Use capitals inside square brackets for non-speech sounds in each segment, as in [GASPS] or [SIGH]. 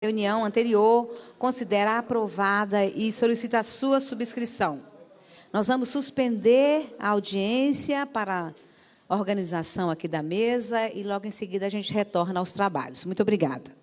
reunião anterior, considera aprovada e solicita a sua subscrição. Nós vamos suspender a audiência para a organização aqui da mesa e logo em seguida a gente retorna aos trabalhos. Muito obrigada.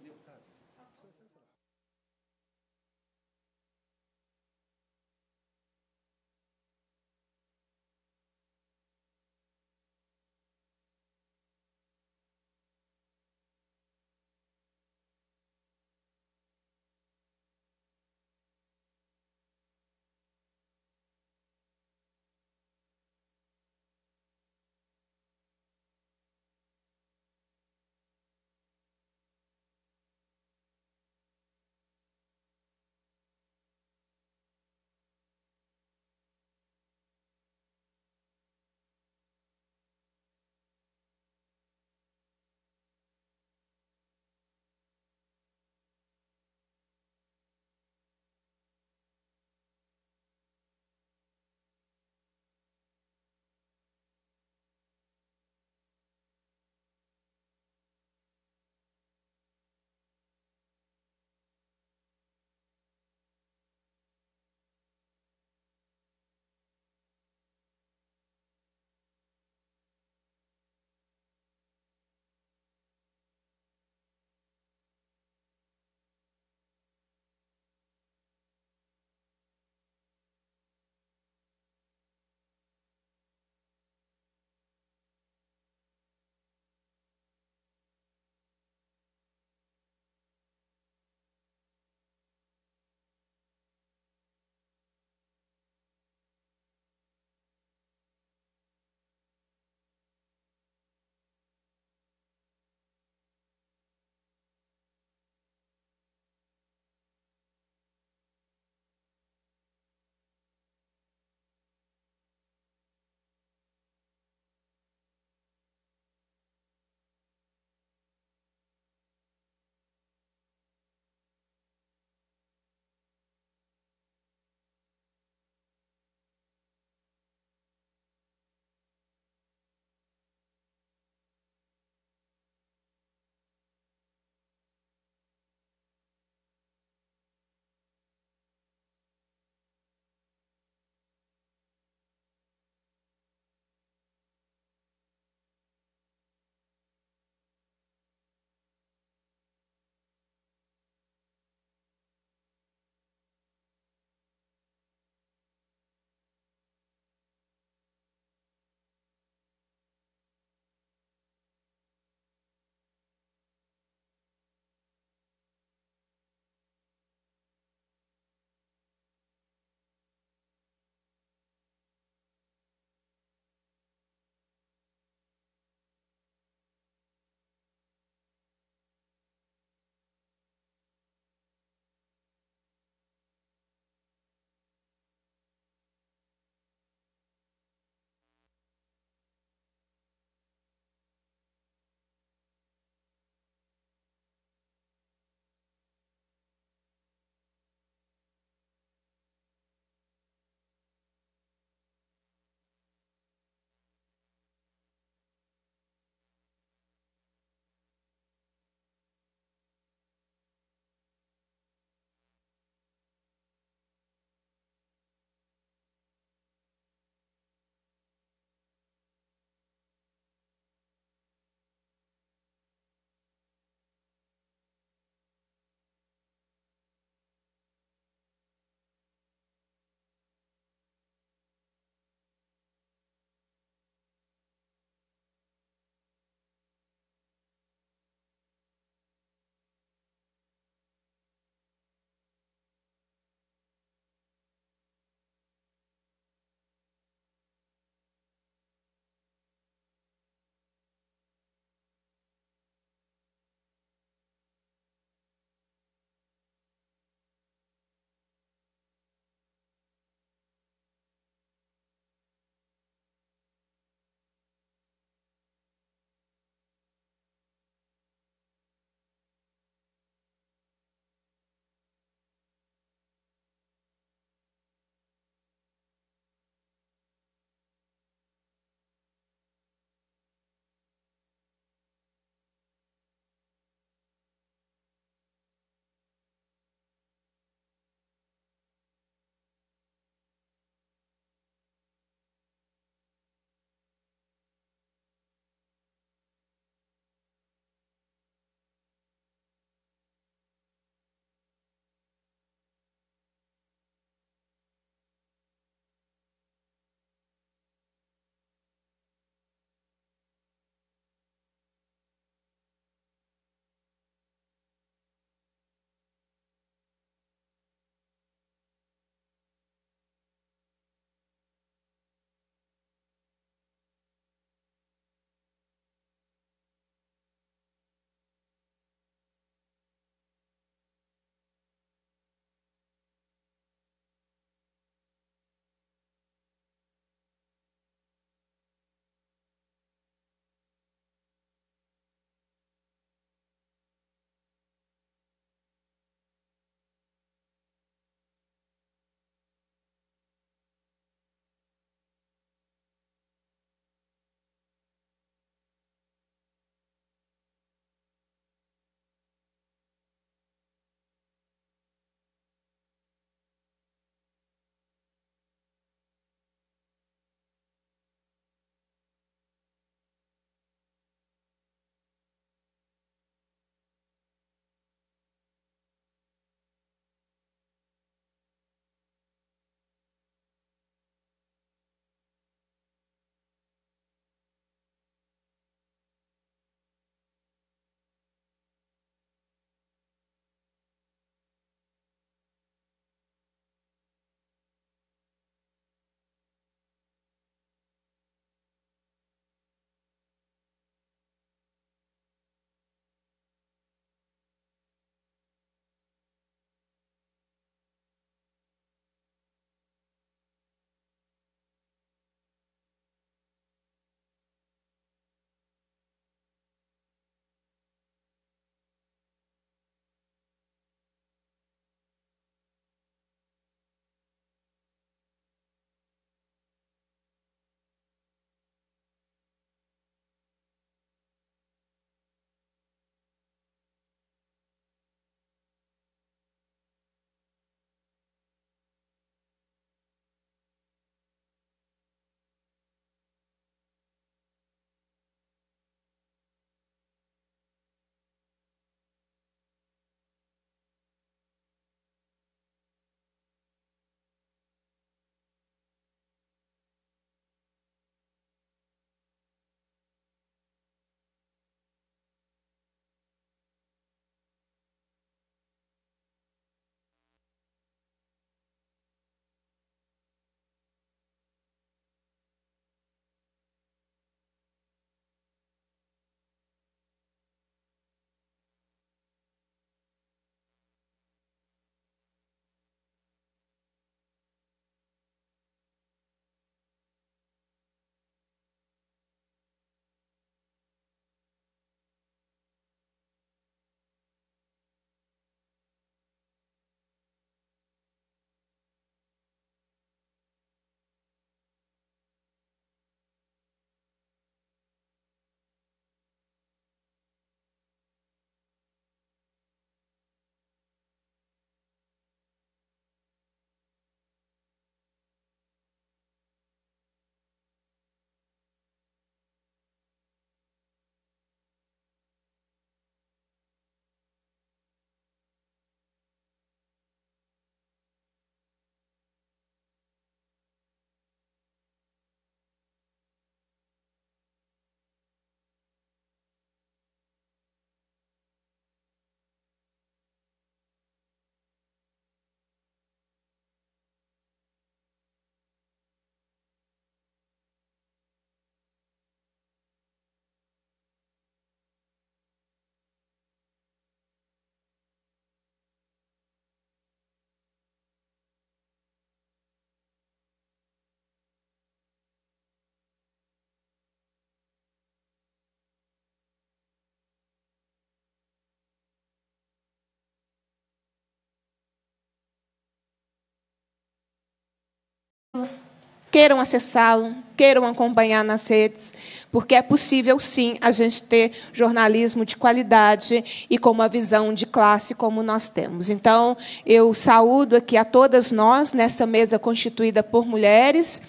queiram acessá-lo, queiram acompanhar nas redes, porque é possível, sim, a gente ter jornalismo de qualidade e com uma visão de classe como nós temos. Então, eu saúdo aqui a todas nós, nessa mesa constituída por mulheres,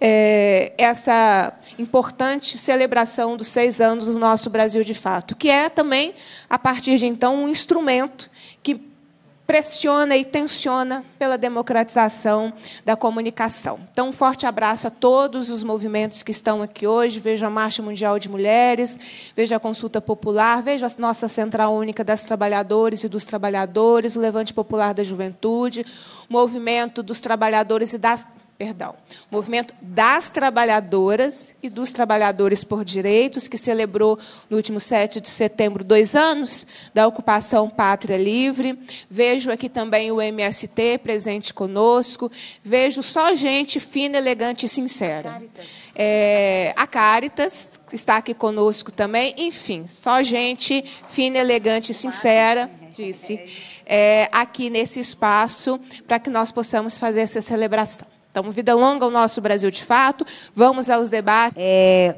é, essa importante celebração dos seis anos do nosso Brasil de Fato, que é também, a partir de então, um instrumento que pressiona e tensiona pela democratização da comunicação. Então, um forte abraço a todos os movimentos que estão aqui hoje. Veja a Marcha Mundial de Mulheres, veja a Consulta Popular, veja a nossa Central Única das Trabalhadoras e dos Trabalhadores, o Levante Popular da Juventude, o Movimento dos Trabalhadores e das perdão, movimento das trabalhadoras e dos trabalhadores por direitos, que celebrou no último 7 de setembro dois anos da ocupação Pátria Livre. Vejo aqui também o MST presente conosco. Vejo só gente fina, elegante e sincera. É, a Caritas está aqui conosco também. Enfim, só gente fina, elegante e sincera, disse, é, aqui nesse espaço, para que nós possamos fazer essa celebração. Então, vida longa ao nosso Brasil de fato. Vamos aos debates. É,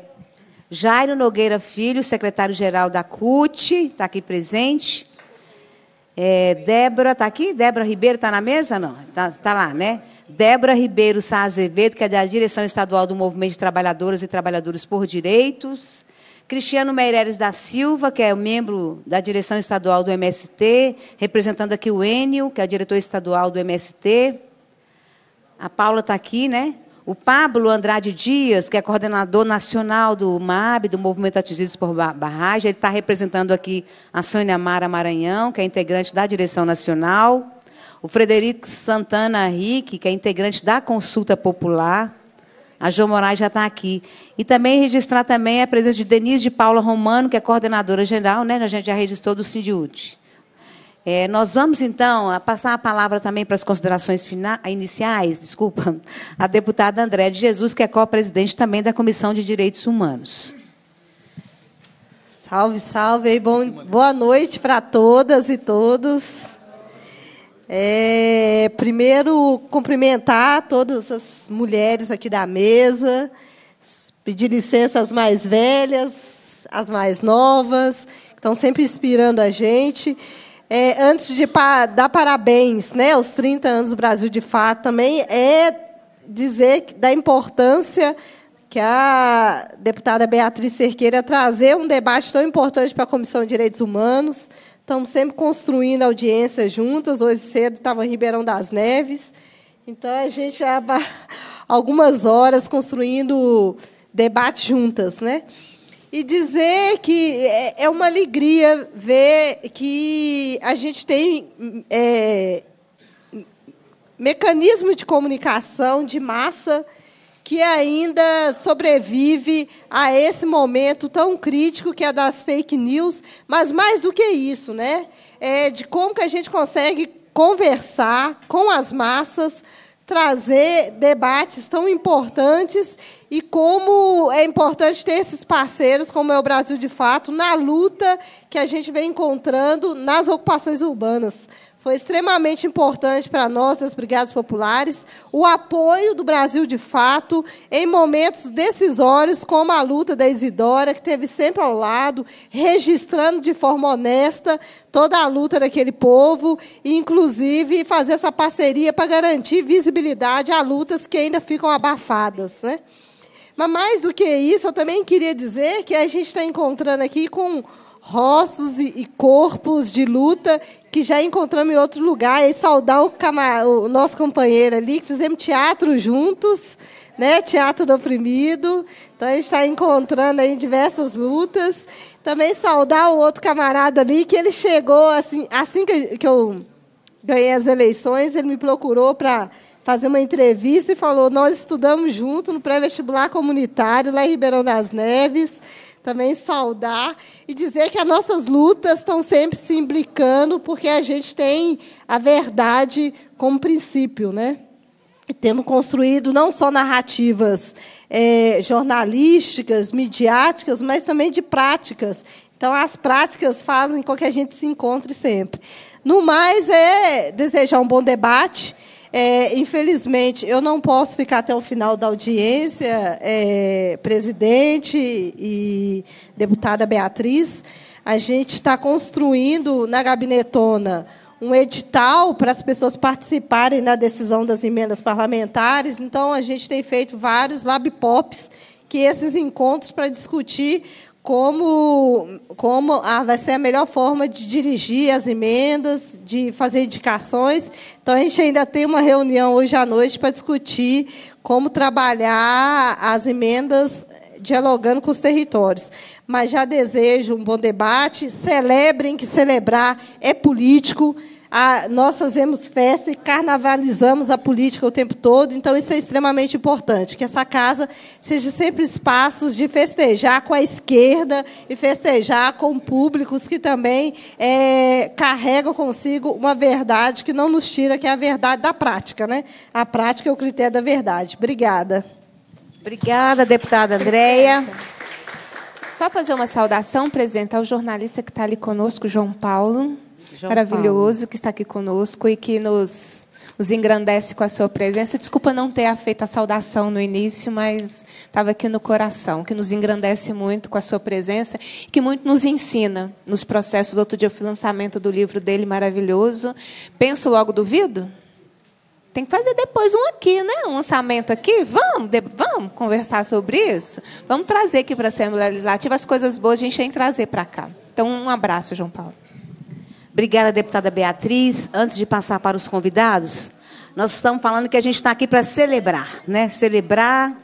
Jairo Nogueira Filho, secretário-geral da CUT, está aqui presente. É, Débora, está aqui? Débora Ribeiro está na mesa? Não, está tá lá, né? Débora Ribeiro Sá Azevedo, que é da Direção Estadual do Movimento de Trabalhadoras e Trabalhadores por Direitos. Cristiano Meireles da Silva, que é membro da direção estadual do MST, representando aqui o Enio, que é o diretor estadual do MST. A Paula está aqui, né? O Pablo Andrade Dias, que é coordenador nacional do MAB, do Movimento Atingidos por Barragem, ele está representando aqui a Sônia Mara Maranhão, que é integrante da direção nacional. O Frederico Santana Henrique, que é integrante da consulta popular. A João Moraes já está aqui. E também registrar também a presença de Denise de Paula Romano, que é coordenadora geral, né? A gente já registrou do Sindiúte. É, nós vamos, então, passar a palavra também para as considerações fina... iniciais, desculpa, [LAUGHS] a deputada André de Jesus, que é co-presidente também da Comissão de Direitos Humanos. Salve, salve. Bom, boa noite para todas e todos. É, primeiro, cumprimentar todas as mulheres aqui da mesa, pedir licença às mais velhas, às mais novas, que estão sempre inspirando a gente é, antes de pa dar parabéns né, aos 30 anos do Brasil de Fato, também é dizer da importância que a deputada Beatriz Cerqueira trazer um debate tão importante para a Comissão de Direitos Humanos. Estamos sempre construindo audiências juntas. Hoje cedo estava em Ribeirão das Neves. Então, a gente já [LAUGHS] algumas horas construindo debate juntas. Né? e dizer que é, é uma alegria ver que a gente tem é, mecanismo de comunicação de massa que ainda sobrevive a esse momento tão crítico que é das fake news, mas mais do que isso, né? É de como que a gente consegue conversar com as massas trazer debates tão importantes e como é importante ter esses parceiros, como é o Brasil de Fato, na luta que a gente vem encontrando nas ocupações urbanas foi extremamente importante para nós, das Brigadas Populares, o apoio do Brasil de fato em momentos decisórios, como a luta da Isidora, que teve sempre ao lado, registrando de forma honesta toda a luta daquele povo, e, inclusive fazer essa parceria para garantir visibilidade a lutas que ainda ficam abafadas. Né? Mas, mais do que isso, eu também queria dizer que a gente está encontrando aqui com rostos e corpos de luta que já encontramos em outro lugar, e saudar o, o nosso companheiro ali, que fizemos teatro juntos, né? Teatro do Oprimido. Então a gente está encontrando aí diversas lutas. Também saudar o outro camarada ali, que ele chegou assim, assim que eu ganhei as eleições, ele me procurou para fazer uma entrevista e falou: Nós estudamos junto no pré-vestibular comunitário, lá em Ribeirão das Neves também saudar e dizer que as nossas lutas estão sempre se implicando, porque a gente tem a verdade como princípio, né? E temos construído não só narrativas é, jornalísticas, midiáticas, mas também de práticas. Então, as práticas fazem com que a gente se encontre sempre. No mais, é desejar um bom debate. É, infelizmente, eu não posso ficar até o final da audiência, é, presidente e deputada Beatriz. A gente está construindo na gabinetona um edital para as pessoas participarem da decisão das emendas parlamentares. Então, a gente tem feito vários lab-pops, que esses encontros para discutir como, como ah, vai ser a melhor forma de dirigir as emendas, de fazer indicações. Então, a gente ainda tem uma reunião hoje à noite para discutir como trabalhar as emendas dialogando com os territórios. Mas já desejo um bom debate. Celebrem que celebrar é político a, nós fazemos festa e carnavalizamos a política o tempo todo, então isso é extremamente importante, que essa casa seja sempre espaços de festejar com a esquerda e festejar com públicos que também é, carregam consigo uma verdade que não nos tira, que é a verdade da prática. Né? A prática é o critério da verdade. Obrigada. Obrigada, deputada Andréia. Só fazer uma saudação, apresentar ao jornalista que está ali conosco, João Paulo. João maravilhoso Paulo. que está aqui conosco e que nos, nos engrandece com a sua presença. Desculpa não ter feito a saudação no início, mas estava aqui no coração, que nos engrandece muito com a sua presença e que muito nos ensina nos processos. Outro dia eu fiz lançamento do livro dele, maravilhoso. Penso logo, duvido? Tem que fazer depois um aqui, né? Um lançamento aqui. Vamos, de, vamos conversar sobre isso? Vamos trazer aqui para a Assembleia Legislativa as coisas boas a gente tem que trazer para cá. Então, um abraço, João Paulo. Obrigada, deputada Beatriz. Antes de passar para os convidados, nós estamos falando que a gente está aqui para celebrar, né? Celebrar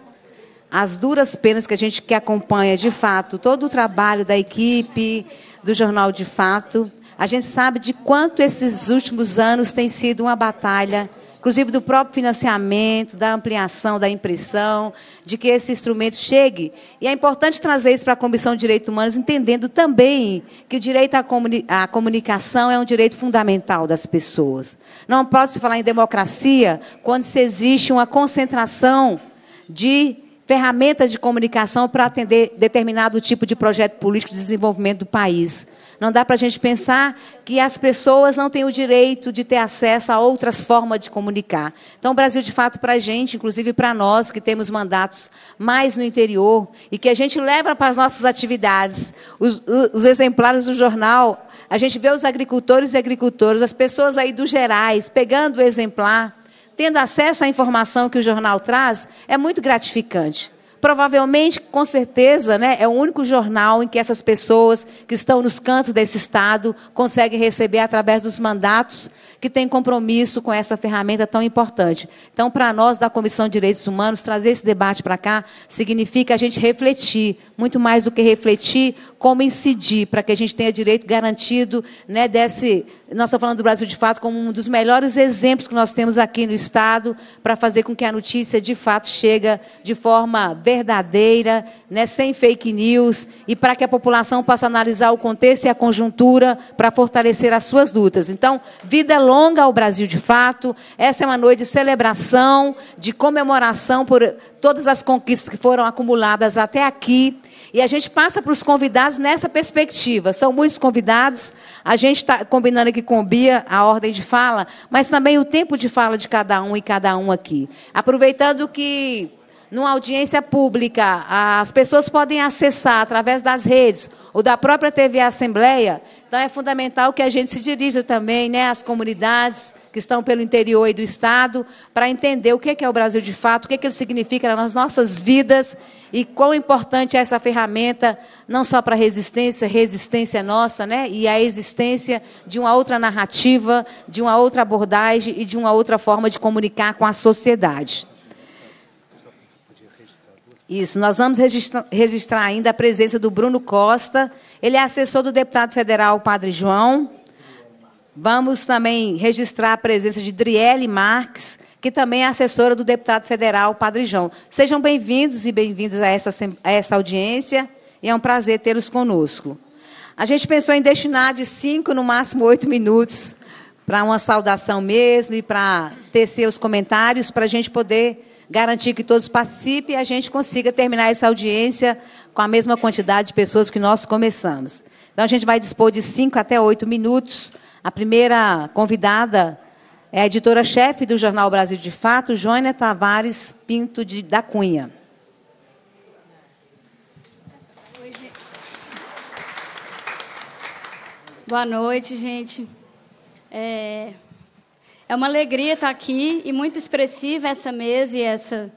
as duras penas que a gente que acompanha de fato todo o trabalho da equipe do jornal de fato. A gente sabe de quanto esses últimos anos tem sido uma batalha inclusive do próprio financiamento, da ampliação, da impressão, de que esse instrumento chegue. E é importante trazer isso para a Comissão de Direitos Humanos, entendendo também que o direito à, comuni à comunicação é um direito fundamental das pessoas. Não pode se falar em democracia quando se existe uma concentração de ferramentas de comunicação para atender determinado tipo de projeto político de desenvolvimento do país. Não dá para a gente pensar que as pessoas não têm o direito de ter acesso a outras formas de comunicar. Então, o Brasil, de fato, para a gente, inclusive para nós que temos mandatos mais no interior e que a gente leva para as nossas atividades, os, os exemplares do jornal, a gente vê os agricultores e agricultoras, as pessoas aí dos Gerais, pegando o exemplar, tendo acesso à informação que o jornal traz, é muito gratificante. Provavelmente, com certeza, né, é o único jornal em que essas pessoas que estão nos cantos desse estado conseguem receber através dos mandatos que tem compromisso com essa ferramenta tão importante. Então, para nós da Comissão de Direitos Humanos, trazer esse debate para cá significa a gente refletir, muito mais do que refletir, como incidir, para que a gente tenha direito garantido né, desse. Nós estamos falando do Brasil de fato como um dos melhores exemplos que nós temos aqui no Estado para fazer com que a notícia de fato chega de forma verdadeira, né, sem fake news, e para que a população possa analisar o contexto e a conjuntura para fortalecer as suas lutas. Então, vida longa longa ao Brasil de fato. Essa é uma noite de celebração, de comemoração por todas as conquistas que foram acumuladas até aqui. E a gente passa para os convidados nessa perspectiva. São muitos convidados. A gente está combinando aqui com o Bia a ordem de fala, mas também o tempo de fala de cada um e cada um aqui. Aproveitando que numa audiência pública, as pessoas podem acessar através das redes ou da própria TV Assembleia então é fundamental que a gente se dirija também né, às comunidades que estão pelo interior e do Estado para entender o é que é o Brasil de fato, o que, é que ele significa nas nossas vidas e quão importante é essa ferramenta, não só para a resistência, resistência é nossa, né, e a existência de uma outra narrativa, de uma outra abordagem e de uma outra forma de comunicar com a sociedade. Isso, nós vamos registrar ainda a presença do Bruno Costa, ele é assessor do deputado federal Padre João. Vamos também registrar a presença de Driele Marques, que também é assessora do deputado federal Padre João. Sejam bem-vindos e bem-vindas a essa, a essa audiência, e é um prazer tê-los conosco. A gente pensou em destinar de cinco, no máximo oito minutos para uma saudação mesmo e para tecer os comentários, para a gente poder garantir que todos participem e a gente consiga terminar essa audiência com a mesma quantidade de pessoas que nós começamos. Então, a gente vai dispor de cinco até oito minutos. A primeira convidada é a editora-chefe do Jornal Brasil de Fato, Joana Tavares Pinto de, da Cunha. Boa noite, gente. É, é uma alegria estar aqui e muito expressiva essa mesa e essa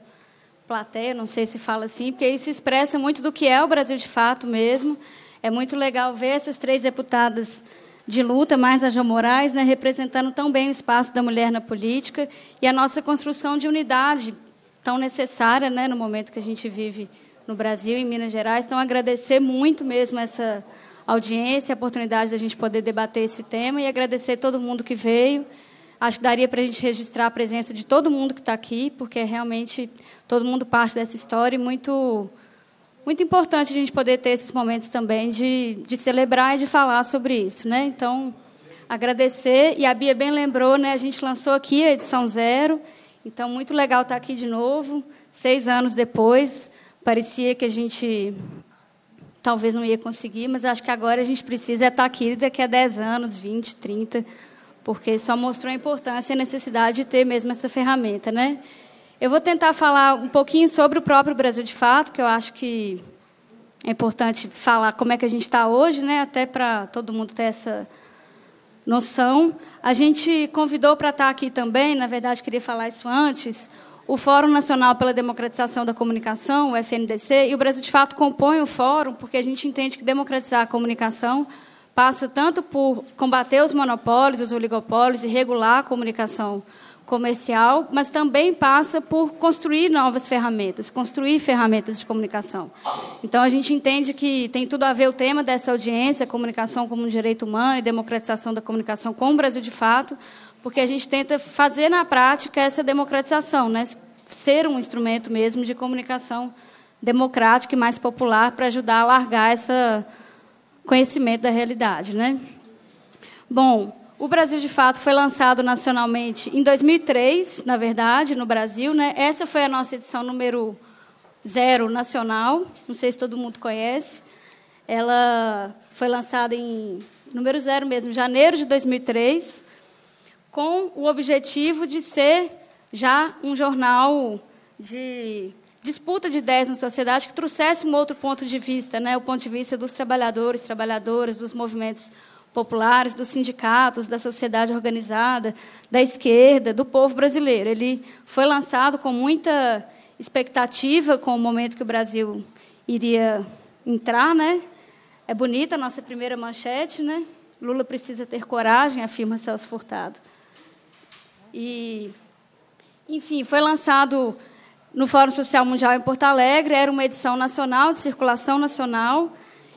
plateia, não sei se fala assim, porque isso expressa muito do que é o Brasil de fato mesmo. É muito legal ver essas três deputadas de luta, mais a João Moraes, né, representando tão bem o espaço da mulher na política e a nossa construção de unidade tão necessária né, no momento que a gente vive no Brasil e em Minas Gerais. Então, agradecer muito mesmo essa audiência, a oportunidade da gente poder debater esse tema e agradecer todo mundo que veio Acho que daria para a gente registrar a presença de todo mundo que está aqui, porque realmente todo mundo parte dessa história e muito, muito importante a gente poder ter esses momentos também de, de celebrar e de falar sobre isso. Né? Então, agradecer. E a Bia bem lembrou, né? a gente lançou aqui a edição zero, então muito legal estar tá aqui de novo, seis anos depois. Parecia que a gente talvez não ia conseguir, mas acho que agora a gente precisa estar é tá aqui daqui a 10 anos, 20, 30, porque só mostrou a importância e a necessidade de ter mesmo essa ferramenta, né? Eu vou tentar falar um pouquinho sobre o próprio Brasil de fato, que eu acho que é importante falar como é que a gente está hoje, né? Até para todo mundo ter essa noção. A gente convidou para estar tá aqui também, na verdade queria falar isso antes, o Fórum Nacional pela Democratização da Comunicação, o FNDC, e o Brasil de Fato compõe o fórum porque a gente entende que democratizar a comunicação passa tanto por combater os monopólios, os oligopólios e regular a comunicação comercial, mas também passa por construir novas ferramentas, construir ferramentas de comunicação. Então a gente entende que tem tudo a ver o tema dessa audiência, comunicação como um direito humano e democratização da comunicação com o Brasil de fato, porque a gente tenta fazer na prática essa democratização, né? ser um instrumento mesmo de comunicação democrática e mais popular para ajudar a largar essa conhecimento da realidade, né? Bom, o Brasil de Fato foi lançado nacionalmente em 2003, na verdade, no Brasil, né? Essa foi a nossa edição número zero nacional. Não sei se todo mundo conhece. Ela foi lançada em número zero mesmo, janeiro de 2003, com o objetivo de ser já um jornal de disputa de ideias na sociedade que trouxesse um outro ponto de vista, né? o ponto de vista dos trabalhadores, trabalhadoras, dos movimentos populares, dos sindicatos, da sociedade organizada, da esquerda, do povo brasileiro. Ele foi lançado com muita expectativa com o momento que o Brasil iria entrar, né? É bonita a nossa primeira manchete, né? Lula precisa ter coragem, afirma Celso Furtado. E enfim, foi lançado no Fórum Social Mundial em Porto Alegre, era uma edição nacional, de circulação nacional.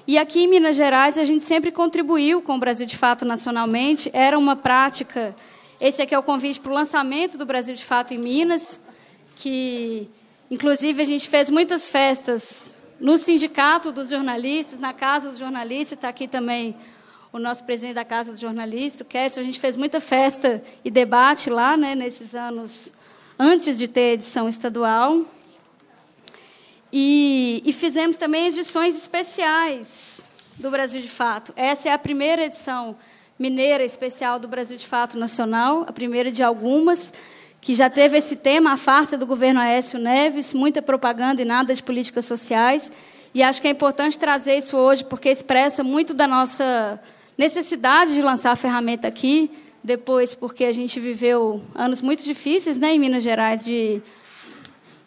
E aqui em Minas Gerais, a gente sempre contribuiu com o Brasil de Fato nacionalmente, era uma prática. Esse aqui é o convite para o lançamento do Brasil de Fato em Minas, que, inclusive, a gente fez muitas festas no Sindicato dos Jornalistas, na Casa dos Jornalistas, está aqui também o nosso presidente da Casa dos Jornalistas, o Kécio. A gente fez muita festa e debate lá, né, nesses anos antes de ter a edição estadual. E, e fizemos também edições especiais do Brasil de Fato. Essa é a primeira edição mineira especial do Brasil de Fato Nacional, a primeira de algumas, que já teve esse tema, a farsa do governo Aécio Neves, muita propaganda e nada de políticas sociais. E acho que é importante trazer isso hoje, porque expressa muito da nossa necessidade de lançar a ferramenta aqui, depois porque a gente viveu anos muito difíceis né, em Minas Gerais de,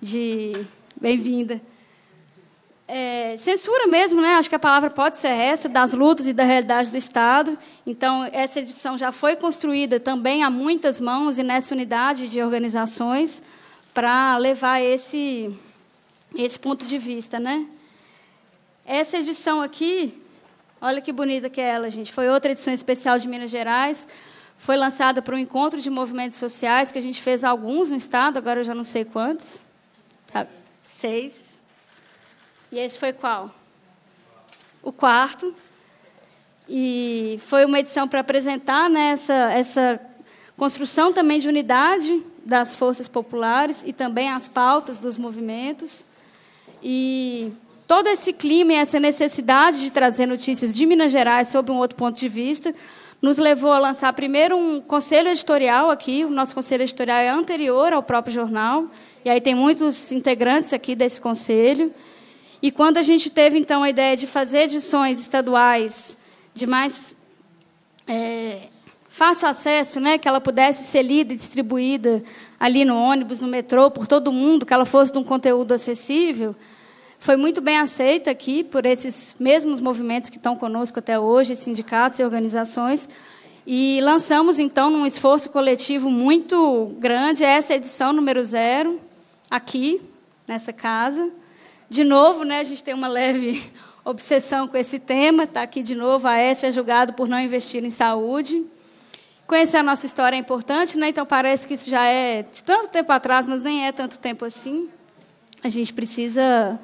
de bem-vinda. É, censura mesmo, né? acho que a palavra pode ser essa, das lutas e da realidade do Estado. Então, essa edição já foi construída também a muitas mãos e nessa unidade de organizações para levar esse, esse ponto de vista. Né? Essa edição aqui, olha que bonita que é ela, gente, foi outra edição especial de Minas Gerais, foi lançada para um encontro de movimentos sociais que a gente fez alguns no estado, agora eu já não sei quantos. Tá. Seis. E esse foi qual? O quarto. E foi uma edição para apresentar né, essa, essa construção também de unidade das forças populares e também as pautas dos movimentos. E todo esse clima e essa necessidade de trazer notícias de Minas Gerais sob um outro ponto de vista nos levou a lançar primeiro um conselho editorial aqui. O nosso conselho editorial é anterior ao próprio jornal, e aí tem muitos integrantes aqui desse conselho. E quando a gente teve, então, a ideia de fazer edições estaduais de mais é, fácil acesso, né, que ela pudesse ser lida e distribuída ali no ônibus, no metrô, por todo mundo, que ela fosse de um conteúdo acessível, foi muito bem aceita aqui por esses mesmos movimentos que estão conosco até hoje, sindicatos e organizações. E lançamos, então, num esforço coletivo muito grande, essa edição número zero, aqui, nessa casa. De novo, né, a gente tem uma leve [LAUGHS] obsessão com esse tema, está aqui de novo, a ESF é julgado por não investir em saúde. Conhecer a nossa história é importante, né? então parece que isso já é de tanto tempo atrás, mas nem é tanto tempo assim. A gente precisa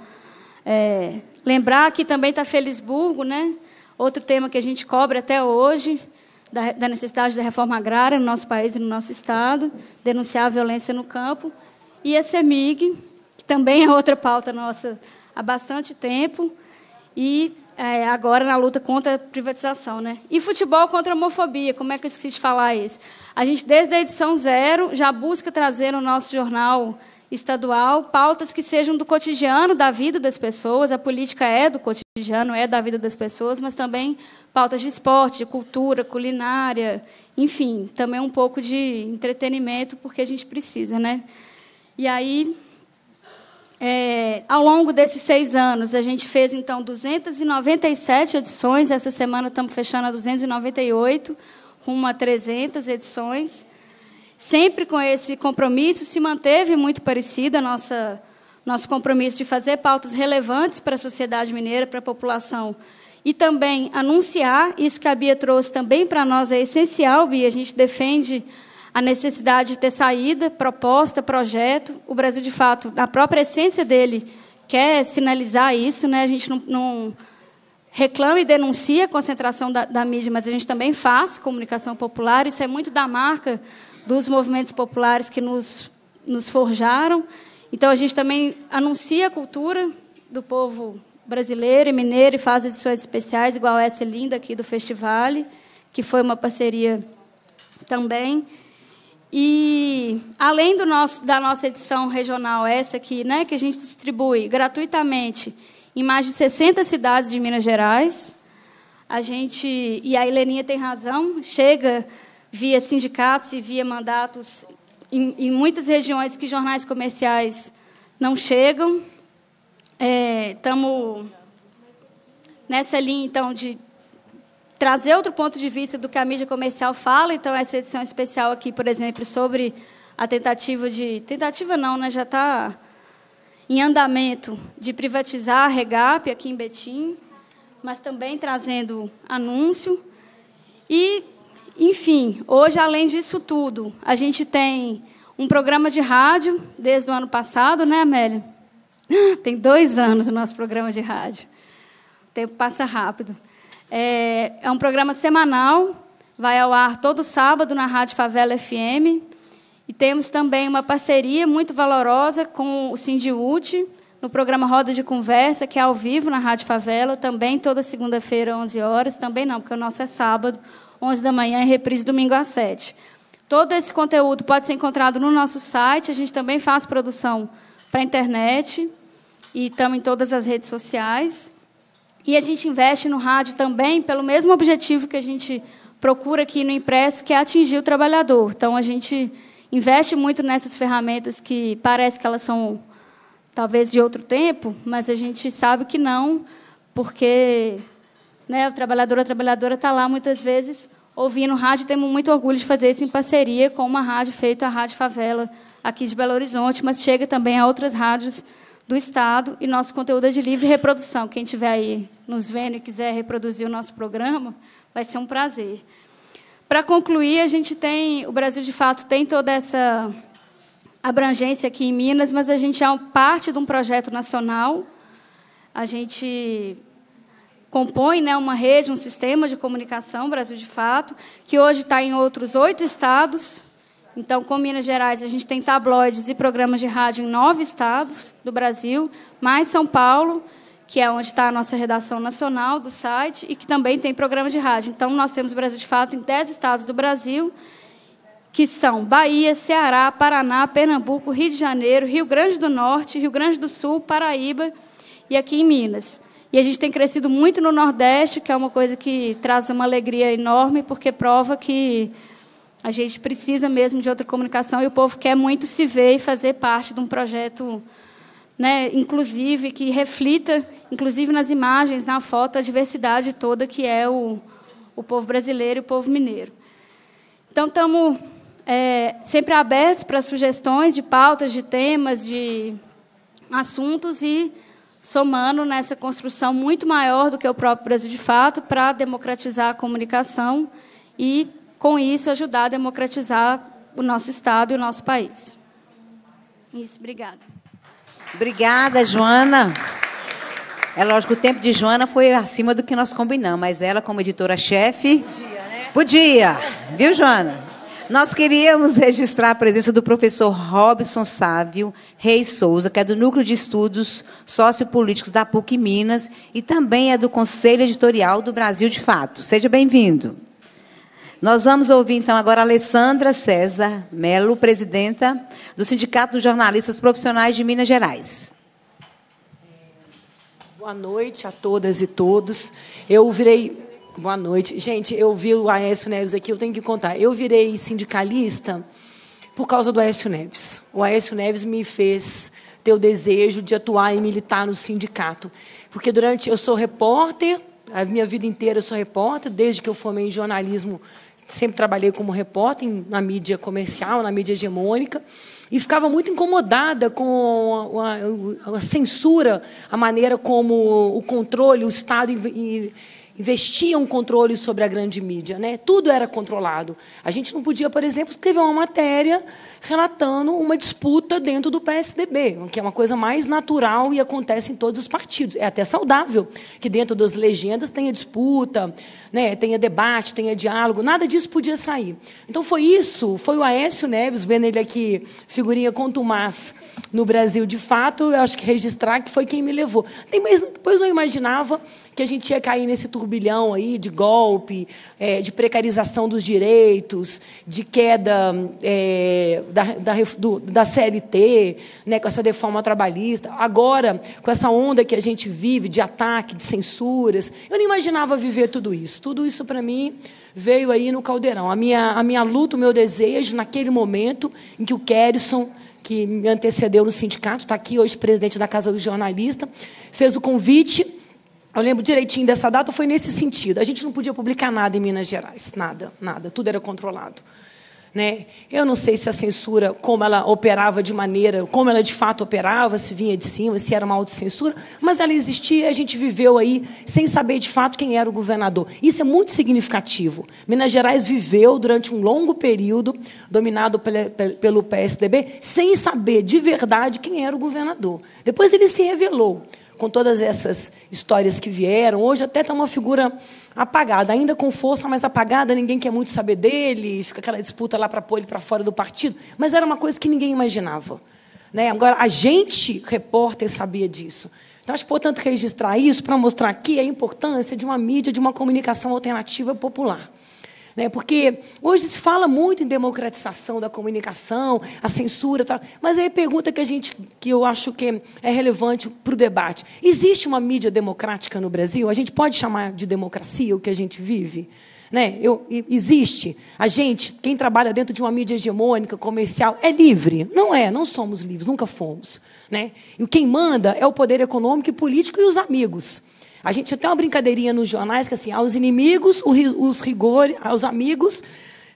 é, lembrar que também está Felisburgo, né? outro tema que a gente cobre até hoje, da, da, necessidade da reforma agrária no nosso país e no nosso Estado, denunciar a violência no campo. E a CEMIG, que também é outra pauta nossa há bastante tempo, e é, agora na luta contra a privatização. Né? E futebol contra a homofobia, como é que eu esqueci de falar isso? A gente, desde a edição zero, já busca trazer no nosso jornal estadual, pautas que sejam do cotidiano da vida das pessoas. A política é do cotidiano, é da vida das pessoas, mas também pautas de esporte, de cultura, culinária, enfim, também um pouco de entretenimento, porque a gente precisa, né? E aí, é, ao longo desses seis anos, a gente fez então 297 edições. Essa semana estamos fechando a 298, rumo a 300 edições sempre com esse compromisso, se manteve muito parecida a nossa nosso compromisso de fazer pautas relevantes para a sociedade mineira, para a população, e também anunciar isso que a Bia trouxe também para nós é essencial, Bia, a gente defende a necessidade de ter saída, proposta, projeto. O Brasil, de fato, a própria essência dele quer sinalizar isso, né? A gente não, não reclama e denuncia a concentração da, da mídia, mas a gente também faz comunicação popular. Isso é muito da marca dos movimentos populares que nos, nos forjaram. Então, a gente também anuncia a cultura do povo brasileiro e mineiro e faz edições especiais, igual essa linda aqui do festival, que foi uma parceria também. E além do nosso, da nossa edição regional, essa aqui, né, que a gente distribui gratuitamente em mais de 60 cidades de Minas Gerais, a gente, e a Heleninha tem razão, chega via sindicatos e via mandatos em, em muitas regiões que jornais comerciais não chegam. Estamos é, nessa linha, então, de trazer outro ponto de vista do que a mídia comercial fala. Então, essa edição especial aqui, por exemplo, sobre a tentativa de... Tentativa não, né? já está em andamento de privatizar a Regap aqui em Betim, mas também trazendo anúncio. E enfim, hoje, além disso tudo, a gente tem um programa de rádio desde o ano passado, né, Amélia? [GASPS] Tem dois anos o nosso programa de rádio. O tempo passa rápido. É, é um programa semanal, vai ao ar todo sábado na Rádio Favela FM. E temos também uma parceria muito valorosa com o Sindiúte, no programa Roda de Conversa, que é ao vivo na Rádio Favela, também toda segunda-feira, 11 horas. Também não, porque o nosso é sábado, 11 da manhã, e reprise domingo às 7. Todo esse conteúdo pode ser encontrado no nosso site. A gente também faz produção para a internet e estamos em todas as redes sociais. E a gente investe no rádio também pelo mesmo objetivo que a gente procura aqui no impresso, que é atingir o trabalhador. Então, a gente investe muito nessas ferramentas que parece que elas são talvez de outro tempo, mas a gente sabe que não, porque né? O trabalhador, a trabalhadora está lá muitas vezes ouvindo rádio. Temos muito orgulho de fazer isso em parceria com uma rádio feita, a Rádio Favela, aqui de Belo Horizonte, mas chega também a outras rádios do Estado e nosso conteúdo é de livre reprodução. Quem estiver aí nos vendo e quiser reproduzir o nosso programa, vai ser um prazer. Para concluir, a gente tem, o Brasil de fato tem toda essa abrangência aqui em Minas, mas a gente é parte de um projeto nacional. A gente compõe né, uma rede, um sistema de comunicação, Brasil de Fato, que hoje está em outros oito estados. Então, com Minas Gerais, a gente tem tabloides e programas de rádio em nove estados do Brasil, mais São Paulo, que é onde está a nossa redação nacional do site, e que também tem programa de rádio. Então, nós temos Brasil de Fato em dez estados do Brasil, que são Bahia, Ceará, Paraná, Pernambuco, Rio de Janeiro, Rio Grande do Norte, Rio Grande do Sul, Paraíba e aqui em Minas. E a gente tem crescido muito no Nordeste, que é uma coisa que traz uma alegria enorme, porque prova que a gente precisa mesmo de outra comunicação e o povo quer muito se ver e fazer parte de um projeto né, inclusive, que reflita, inclusive nas imagens, na foto, a diversidade toda que é o, o povo brasileiro e o povo mineiro. Então, estamos é, sempre abertos para sugestões de pautas, de temas, de assuntos e somando nessa construção muito maior do que o próprio Brasil de fato para democratizar a comunicação e, com isso, ajudar a democratizar o nosso Estado e o nosso país. Isso, obrigada. Obrigada, Joana. É lógico, o tempo de Joana foi acima do que nós combinamos, mas ela, como editora-chefe. Podia, né? Podia. Viu, Joana? Nós queríamos registrar a presença do professor Robson Sávio Reis Souza, que é do Núcleo de Estudos Sociopolíticos da PUC Minas e também é do Conselho Editorial do Brasil de Fato. Seja bem-vindo. Nós vamos ouvir então agora a Alessandra César Melo, presidenta do Sindicato dos Jornalistas Profissionais de Minas Gerais. Boa noite a todas e todos. Eu virei Boa noite. Gente, eu vi o Aécio Neves aqui, eu tenho que contar. Eu virei sindicalista por causa do Aécio Neves. O Aécio Neves me fez ter o desejo de atuar e militar no sindicato. Porque durante. Eu sou repórter, a minha vida inteira eu sou repórter, desde que eu formei em jornalismo, sempre trabalhei como repórter na mídia comercial, na mídia hegemônica e ficava muito incomodada com a, a, a, censura, a maneira como o controle, o Estado investiam controle sobre a grande mídia, né? Tudo era controlado. A gente não podia, por exemplo, escrever uma matéria relatando uma disputa dentro do PSDB, que é uma coisa mais natural e acontece em todos os partidos. É até saudável que dentro das legendas tenha disputa, né? Tenha debate, tenha diálogo. Nada disso podia sair. Então foi isso, foi o Aécio Neves vendo ele aqui figurinha contumaz no Brasil de fato. Eu acho que registrar que foi quem me levou. depois não imaginava que a gente ia cair nesse turbilhão aí de golpe, é, de precarização dos direitos, de queda é, da, da, do, da CLT, né, com essa deforma trabalhista. Agora, com essa onda que a gente vive de ataque, de censuras, eu não imaginava viver tudo isso. Tudo isso, para mim, veio aí no caldeirão. A minha, a minha luta, o meu desejo, naquele momento em que o Kerison que me antecedeu no sindicato, está aqui hoje presidente da Casa do Jornalista, fez o convite eu lembro direitinho dessa data, foi nesse sentido. A gente não podia publicar nada em Minas Gerais, nada, nada, tudo era controlado. Né? Eu não sei se a censura, como ela operava de maneira, como ela de fato operava, se vinha de cima, se era uma autocensura, mas ela existia, a gente viveu aí sem saber de fato quem era o governador. Isso é muito significativo. Minas Gerais viveu durante um longo período, dominado pelo PSDB, sem saber de verdade quem era o governador. Depois ele se revelou com todas essas histórias que vieram. Hoje até está uma figura apagada, ainda com força, mas apagada, ninguém quer muito saber dele, fica aquela disputa lá para pôr ele para fora do partido, mas era uma coisa que ninguém imaginava. Né? Agora, a gente, repórter, sabia disso. Então, acho, importante registrar isso para mostrar aqui a importância de uma mídia, de uma comunicação alternativa popular. Né? Porque hoje se fala muito em democratização da comunicação, a censura, tal, mas aí a pergunta que, a gente, que eu acho que é relevante para o debate: existe uma mídia democrática no Brasil? A gente pode chamar de democracia o que a gente vive? Né? Eu, existe. A gente, quem trabalha dentro de uma mídia hegemônica, comercial, é livre. Não é, não somos livres, nunca fomos. Né? E quem manda é o poder econômico e político e os amigos. A gente tem até uma brincadeirinha nos jornais que assim, aos inimigos, os rigores, aos amigos,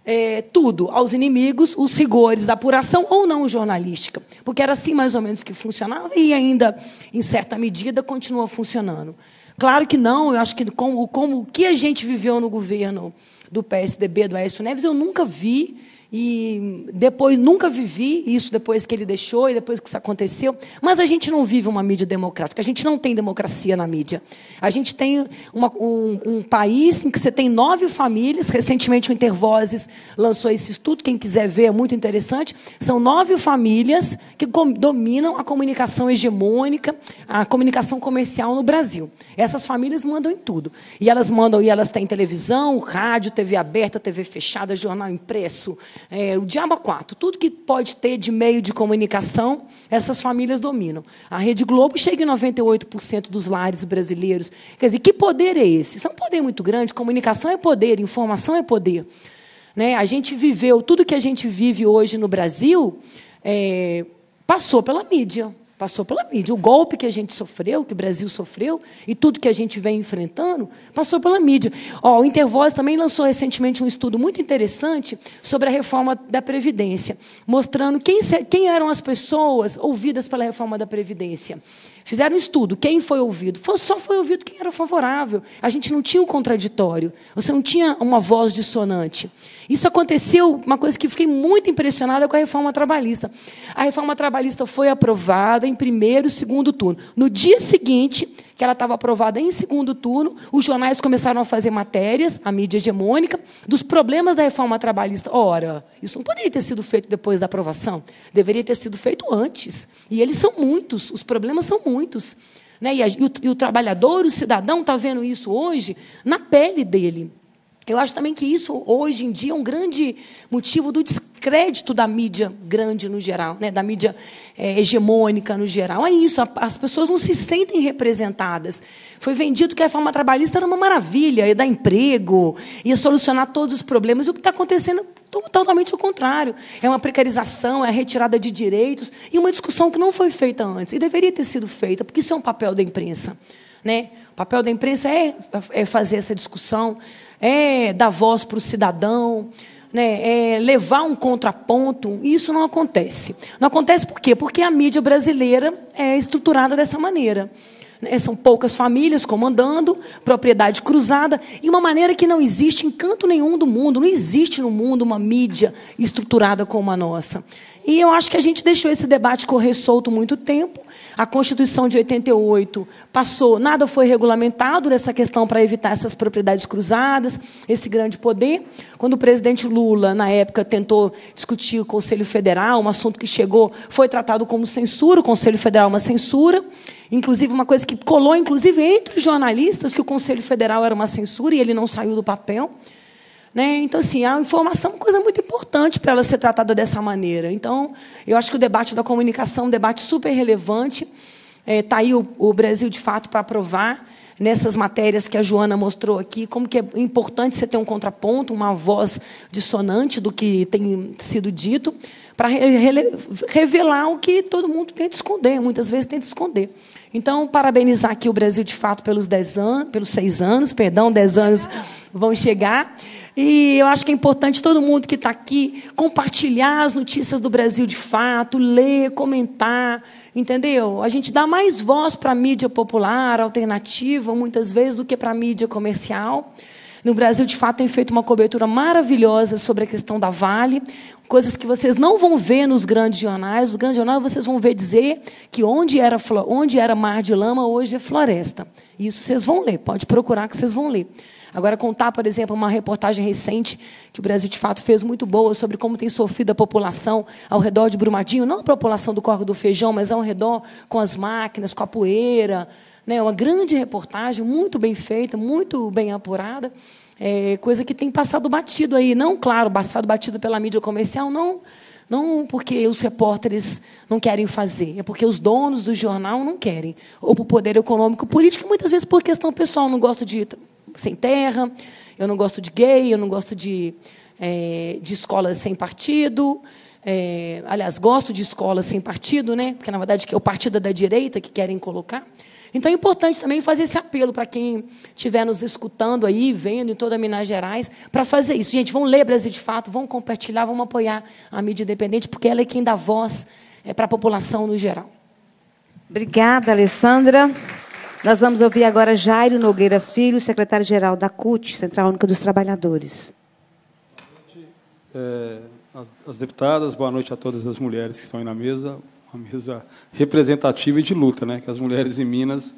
é, tudo, aos inimigos, os rigores da apuração ou não jornalística. Porque era assim mais ou menos que funcionava e ainda, em certa medida, continua funcionando. Claro que não, eu acho que como, como o que a gente viveu no governo do PSDB, do Aécio Neves, eu nunca vi e depois nunca vivi isso depois que ele deixou e depois que isso aconteceu. Mas a gente não vive uma mídia democrática. A gente não tem democracia na mídia. A gente tem uma, um, um, país em que você tem nove famílias. Recentemente o Intervozes lançou esse estudo. Quem quiser ver é muito interessante. São nove famílias que dominam a comunicação hegemônica, a comunicação comercial no Brasil. Essas famílias mandam em tudo. E elas mandam e elas têm televisão, rádio, TV aberta, TV fechada, jornal impresso é, o diabo 4, tudo que pode ter de meio de comunicação, essas famílias dominam. A Rede Globo chega em 98% dos lares brasileiros. Quer dizer, que poder é esse? Isso é um poder muito grande. Comunicação é poder, informação é poder. Né? A gente viveu, tudo que a gente vive hoje no Brasil é, passou pela mídia. Passou pela mídia. O golpe que a gente sofreu, que o Brasil sofreu, e tudo que a gente vem enfrentando, passou pela mídia. Ó, o Intervoz também lançou recentemente um estudo muito interessante sobre a reforma da Previdência, mostrando quem, quem eram as pessoas ouvidas pela reforma da Previdência. Fizeram um estudo. Quem foi ouvido? Só foi ouvido quem era favorável. A gente não tinha o contraditório. Você não tinha uma voz dissonante. Isso aconteceu, uma coisa que fiquei muito impressionada com a reforma trabalhista. A reforma trabalhista foi aprovada em primeiro e segundo turno. No dia seguinte, que ela estava aprovada em segundo turno, os jornais começaram a fazer matérias, a mídia hegemônica, dos problemas da reforma trabalhista. Ora, isso não poderia ter sido feito depois da aprovação, deveria ter sido feito antes. E eles são muitos, os problemas são muitos. Né? E, a, e, o, e o trabalhador, o cidadão, está vendo isso hoje na pele dele. Eu acho também que isso, hoje em dia, é um grande motivo do descanso crédito da mídia grande no geral, né, da mídia é, hegemônica no geral. É isso, as pessoas não se sentem representadas. Foi vendido que a reforma trabalhista era uma maravilha, ia dar emprego, ia solucionar todos os problemas. E o que está acontecendo é totalmente o contrário. É uma precarização, é a retirada de direitos e uma discussão que não foi feita antes e deveria ter sido feita, porque isso é um papel da imprensa. Né? O papel da imprensa é, é fazer essa discussão, é dar voz para o cidadão, né, é, levar um contraponto, isso não acontece. Não acontece por quê? Porque a mídia brasileira é estruturada dessa maneira. Né? São poucas famílias comandando, propriedade cruzada, e uma maneira que não existe em canto nenhum do mundo, não existe no mundo uma mídia estruturada como a nossa. E eu acho que a gente deixou esse debate correr solto muito tempo, a Constituição de 88 passou, nada foi regulamentado nessa questão para evitar essas propriedades cruzadas, esse grande poder. Quando o presidente Lula, na época, tentou discutir o Conselho Federal, um assunto que chegou, foi tratado como censura, o Conselho Federal é uma censura. Inclusive, uma coisa que colou, inclusive, entre os jornalistas, que o Conselho Federal era uma censura e ele não saiu do papel. Né? Então, assim, a informação é uma coisa muito importante para ela ser tratada dessa maneira. Então, eu acho que o debate da comunicação é um debate super relevante. Está é, tá aí o, o, Brasil, de fato, para provar nessas matérias que a Joana mostrou aqui, como que é importante você ter um contraponto, uma voz dissonante do que tem sido dito, para revelar o que todo mundo tenta esconder, muitas vezes tenta esconder. Então, parabenizar aqui o Brasil, de fato, pelos, dez anos, pelos seis anos, perdão, dez anos vão chegar. E eu acho que é importante todo mundo que está aqui compartilhar as notícias do Brasil de fato, ler, comentar, entendeu? A gente dá mais voz para a mídia popular, alternativa, muitas vezes, do que para a mídia comercial. No Brasil, de fato, tem feito uma cobertura maravilhosa sobre a questão da Vale, coisas que vocês não vão ver nos grandes jornais. Os grandes jornais vocês vão ver dizer que onde era, onde era mar de lama, hoje é floresta. Isso vocês vão ler, pode procurar que vocês vão ler. Agora, contar, por exemplo, uma reportagem recente que o Brasil de fato fez muito boa sobre como tem sofrido a população ao redor de Brumadinho, não a população do Corgo do Feijão, mas ao redor com as máquinas, com a poeira. Né? Uma grande reportagem, muito bem feita, muito bem apurada. É, coisa que tem passado batido aí, não, claro, passado batido pela mídia comercial, não, não porque os repórteres não querem fazer, é porque os donos do jornal não querem, ou por poder econômico, político, e muitas vezes por questão pessoal, não gosto de sem terra, eu não gosto de gay, eu não gosto de, é, de escola sem partido. É, aliás, gosto de escola sem partido, né? porque, na verdade, é o partido da direita que querem colocar. Então, é importante também fazer esse apelo para quem estiver nos escutando aí, vendo em toda Minas Gerais, para fazer isso. Gente, vão ler Brasil de Fato, vão compartilhar, vão apoiar a mídia independente, porque ela é quem dá voz é, para a população no geral. Obrigada, Alessandra. Nós vamos ouvir agora Jairo Nogueira Filho, secretário-geral da CUT, Central Única dos Trabalhadores. É, as, as, deputadas, boa noite a todas as mulheres que estão aí na mesa, uma mesa representativa e de luta, né? que as mulheres em Minas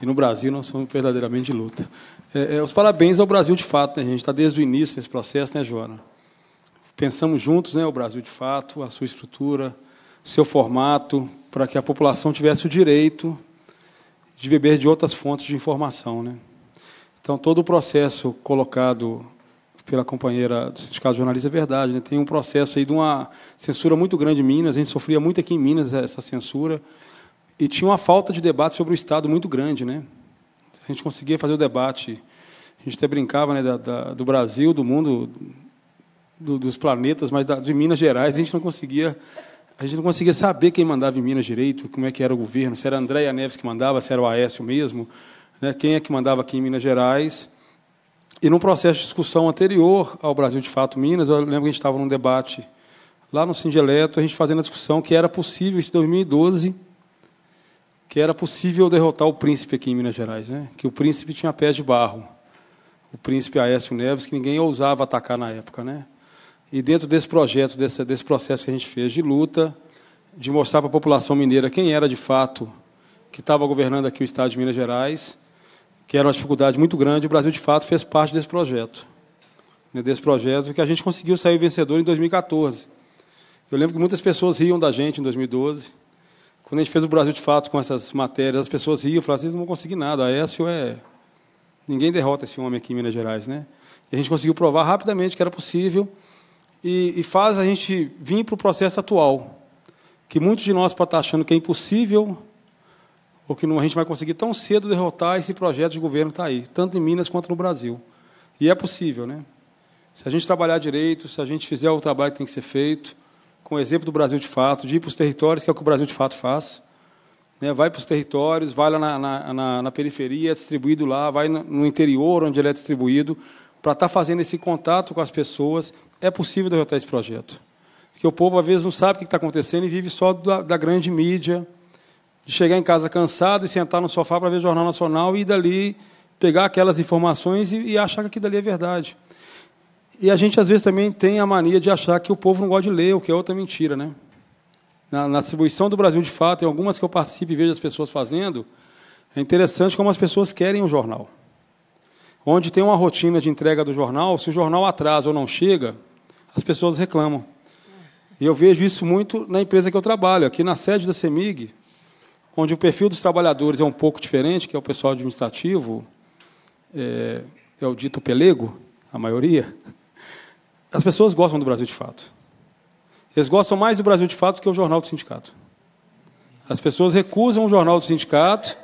e no Brasil não são verdadeiramente de luta. É, é, os parabéns ao Brasil de fato, né, gente? Está desde o início nesse processo, né, Joana? Pensamos juntos né, o Brasil de fato, a sua estrutura, seu formato, para que a população tivesse o direito de beber de outras fontes de informação. Né? Então, todo o processo colocado pela companheira do Sindicato de Jornalistas é verdade. Né? Tem um processo aí de uma censura muito grande em Minas, a gente sofria muito aqui em Minas essa censura, e tinha uma falta de debate sobre o Estado muito grande. Né? A gente conseguia fazer o debate, a gente até brincava né, da, da, do Brasil, do mundo, do, dos planetas, mas da, de Minas Gerais a gente não conseguia a gente não conseguia saber quem mandava em Minas direito, como é que era o governo, se era Andréia Neves que mandava, se era o Aécio mesmo, né, quem é que mandava aqui em Minas Gerais. E num processo de discussão anterior ao Brasil de Fato Minas, eu lembro que a gente estava num debate lá no Sindeleto a gente fazendo a discussão que era possível, isso em 2012, que era possível derrotar o príncipe aqui em Minas Gerais, né? que o príncipe tinha pés de barro. O príncipe Aécio Neves, que ninguém ousava atacar na época. Né? E dentro desse projeto, desse, desse processo que a gente fez de luta, de mostrar para a população mineira quem era de fato que estava governando aqui o Estado de Minas Gerais, que era uma dificuldade muito grande, o Brasil de fato fez parte desse projeto. Né, desse projeto que a gente conseguiu sair vencedor em 2014. Eu lembro que muitas pessoas riam da gente em 2012. Quando a gente fez o Brasil de fato com essas matérias, as pessoas riam, falavam, assim, não vão conseguir nada, a Écio é... Ninguém derrota esse homem aqui em Minas Gerais, né? E a gente conseguiu provar rapidamente que era possível e, e faz a gente vir para o processo atual, que muitos de nós podem estar achando que é impossível ou que não, a gente vai conseguir tão cedo derrotar esse projeto de governo que está aí, tanto em Minas quanto no Brasil. E é possível, né? Se a gente trabalhar direito, se a gente fizer o trabalho que tem que ser feito, com o exemplo do Brasil de fato, de ir para os territórios, que é o que o Brasil de fato faz, né? vai para os territórios, vai lá na, na, na, na periferia, é distribuído lá, vai no interior onde ele é distribuído, para estar tá fazendo esse contato com as pessoas, é possível derrotar esse projeto. Porque o povo, às vezes, não sabe o que está acontecendo e vive só da, da, grande mídia, de chegar em casa cansado e sentar no sofá para ver o Jornal Nacional e dali pegar aquelas informações e, e achar que aquilo ali é verdade. E a gente, às vezes, também tem a mania de achar que o povo não gosta de ler, o que é outra mentira. Né? Na, na distribuição do Brasil de Fato, em algumas que eu participo e vejo as pessoas fazendo, é interessante como as pessoas querem o um jornal onde tem uma rotina de entrega do jornal, se o jornal atrasa ou não chega, as pessoas reclamam. E eu vejo isso muito na empresa que eu trabalho, aqui na sede da CEMIG, onde o perfil dos trabalhadores é um pouco diferente, que é o pessoal administrativo, é, é o dito pelego, a maioria. As pessoas gostam do Brasil de fato. Eles gostam mais do Brasil de fato do que o jornal do sindicato. As pessoas recusam o jornal do sindicato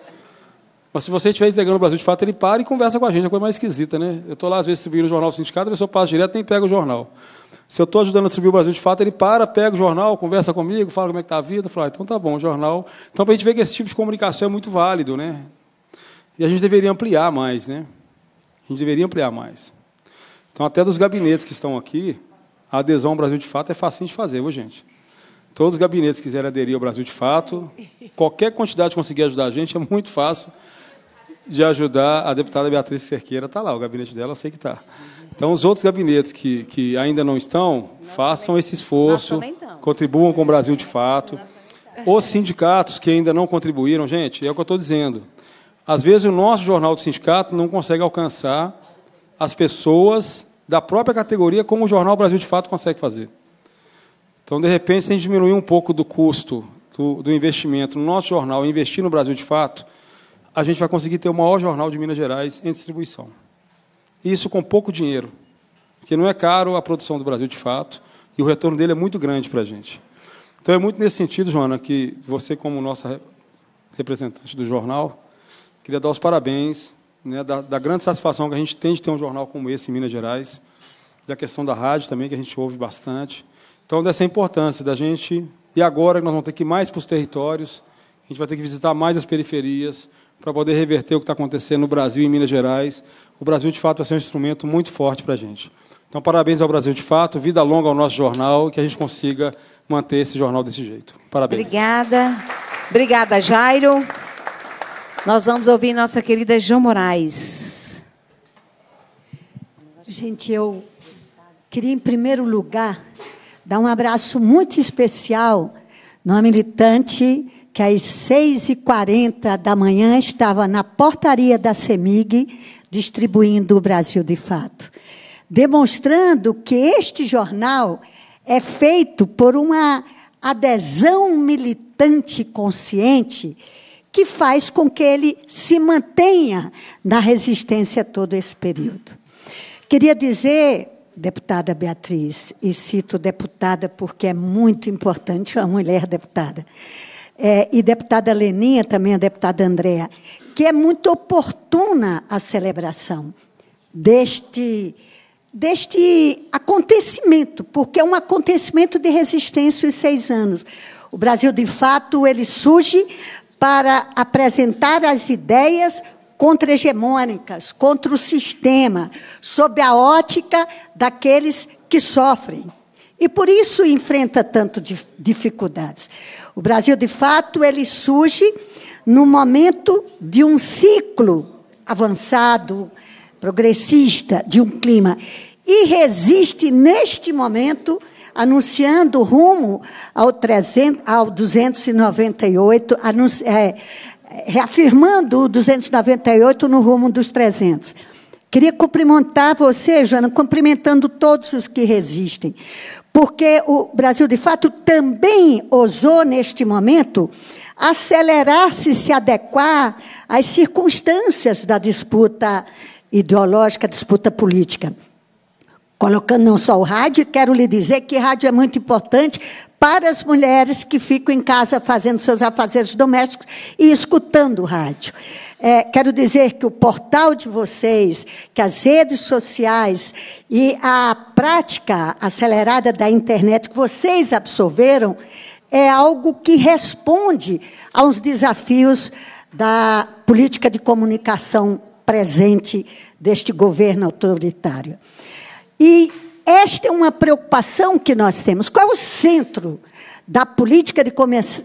mas se você estiver entregando o Brasil de fato, ele para e conversa com a gente. É uma coisa mais esquisita, né? Eu estou lá, às vezes, subindo o jornal do sindicato, a pessoa passa direto nem pega o jornal. Se eu estou ajudando a subir o Brasil de fato, ele para, pega o jornal, conversa comigo, fala como é que está a vida, fala, ah, então tá bom, o jornal. Então, para a gente ver que esse tipo de comunicação é muito válido, né? E a gente deveria ampliar mais, né? A gente deveria ampliar mais. Então, até dos gabinetes que estão aqui, a adesão ao Brasil de fato é fácil de fazer, viu, gente? Todos os gabinetes que quiserem aderir ao Brasil de fato, qualquer quantidade conseguir ajudar a gente é muito fácil de ajudar a deputada Beatriz Cerqueira, está lá, o gabinete dela eu sei que está. Então, os outros gabinetes que, que ainda não estão, nós façam também, esse esforço, contribuam com o Brasil de fato. Os sindicatos que ainda não contribuíram, gente, é o que eu estou dizendo. Às vezes, o nosso jornal do sindicato não consegue alcançar as pessoas da própria categoria como o jornal Brasil de Fato consegue fazer. Então, de repente, se a gente diminuir um pouco do custo do, do investimento no nosso jornal e investir no Brasil de Fato, a gente vai conseguir ter o maior jornal de Minas Gerais em distribuição. Isso com pouco dinheiro, porque não é caro a produção do Brasil de fato, e o retorno dele é muito grande para a gente. Então é muito nesse sentido, Joana, que você, como nossa representante do jornal, queria dar os parabéns né, da, da grande satisfação que a gente tem de ter um jornal como esse em Minas Gerais, da questão da rádio também, que a gente ouve bastante. Então, dessa importância da gente. E agora nós vamos ter que ir mais para os territórios, a gente vai ter que visitar mais as periferias, para poder reverter o que está acontecendo no Brasil e em Minas Gerais. O Brasil de Fato vai ser um instrumento muito forte para a gente. Então, parabéns ao Brasil de Fato, vida longa ao nosso jornal, e que a gente consiga manter esse jornal desse jeito. Parabéns. Obrigada. Obrigada, Jairo. Nós vamos ouvir nossa querida João Moraes. Gente, eu queria, em primeiro lugar, dar um abraço muito especial numa militante que às 6h40 da manhã estava na portaria da CEMIG distribuindo o Brasil de Fato, demonstrando que este jornal é feito por uma adesão militante consciente que faz com que ele se mantenha na resistência todo esse período. Queria dizer, deputada Beatriz, e cito deputada porque é muito importante uma mulher deputada, é, e deputada Leninha, também a deputada Andréa, que é muito oportuna a celebração deste, deste acontecimento, porque é um acontecimento de resistência os seis anos. O Brasil, de fato, ele surge para apresentar as ideias contra-hegemônicas, contra o sistema, sob a ótica daqueles que sofrem, e por isso enfrenta tanto dificuldades. O Brasil, de fato, ele surge no momento de um ciclo avançado, progressista, de um clima. E resiste, neste momento, anunciando rumo ao, 300, ao 298, é, reafirmando o 298 no rumo dos 300. Queria cumprimentar você, Joana, cumprimentando todos os que resistem, porque o Brasil, de fato, também ousou, neste momento, acelerar-se, se adequar às circunstâncias da disputa ideológica, disputa política. Colocando não só o rádio, quero lhe dizer que rádio é muito importante para as mulheres que ficam em casa fazendo seus afazeres domésticos e escutando o rádio. É, quero dizer que o portal de vocês, que as redes sociais e a prática acelerada da internet que vocês absorveram é algo que responde aos desafios da política de comunicação presente deste governo autoritário. E esta é uma preocupação que nós temos. Qual é o centro da política de,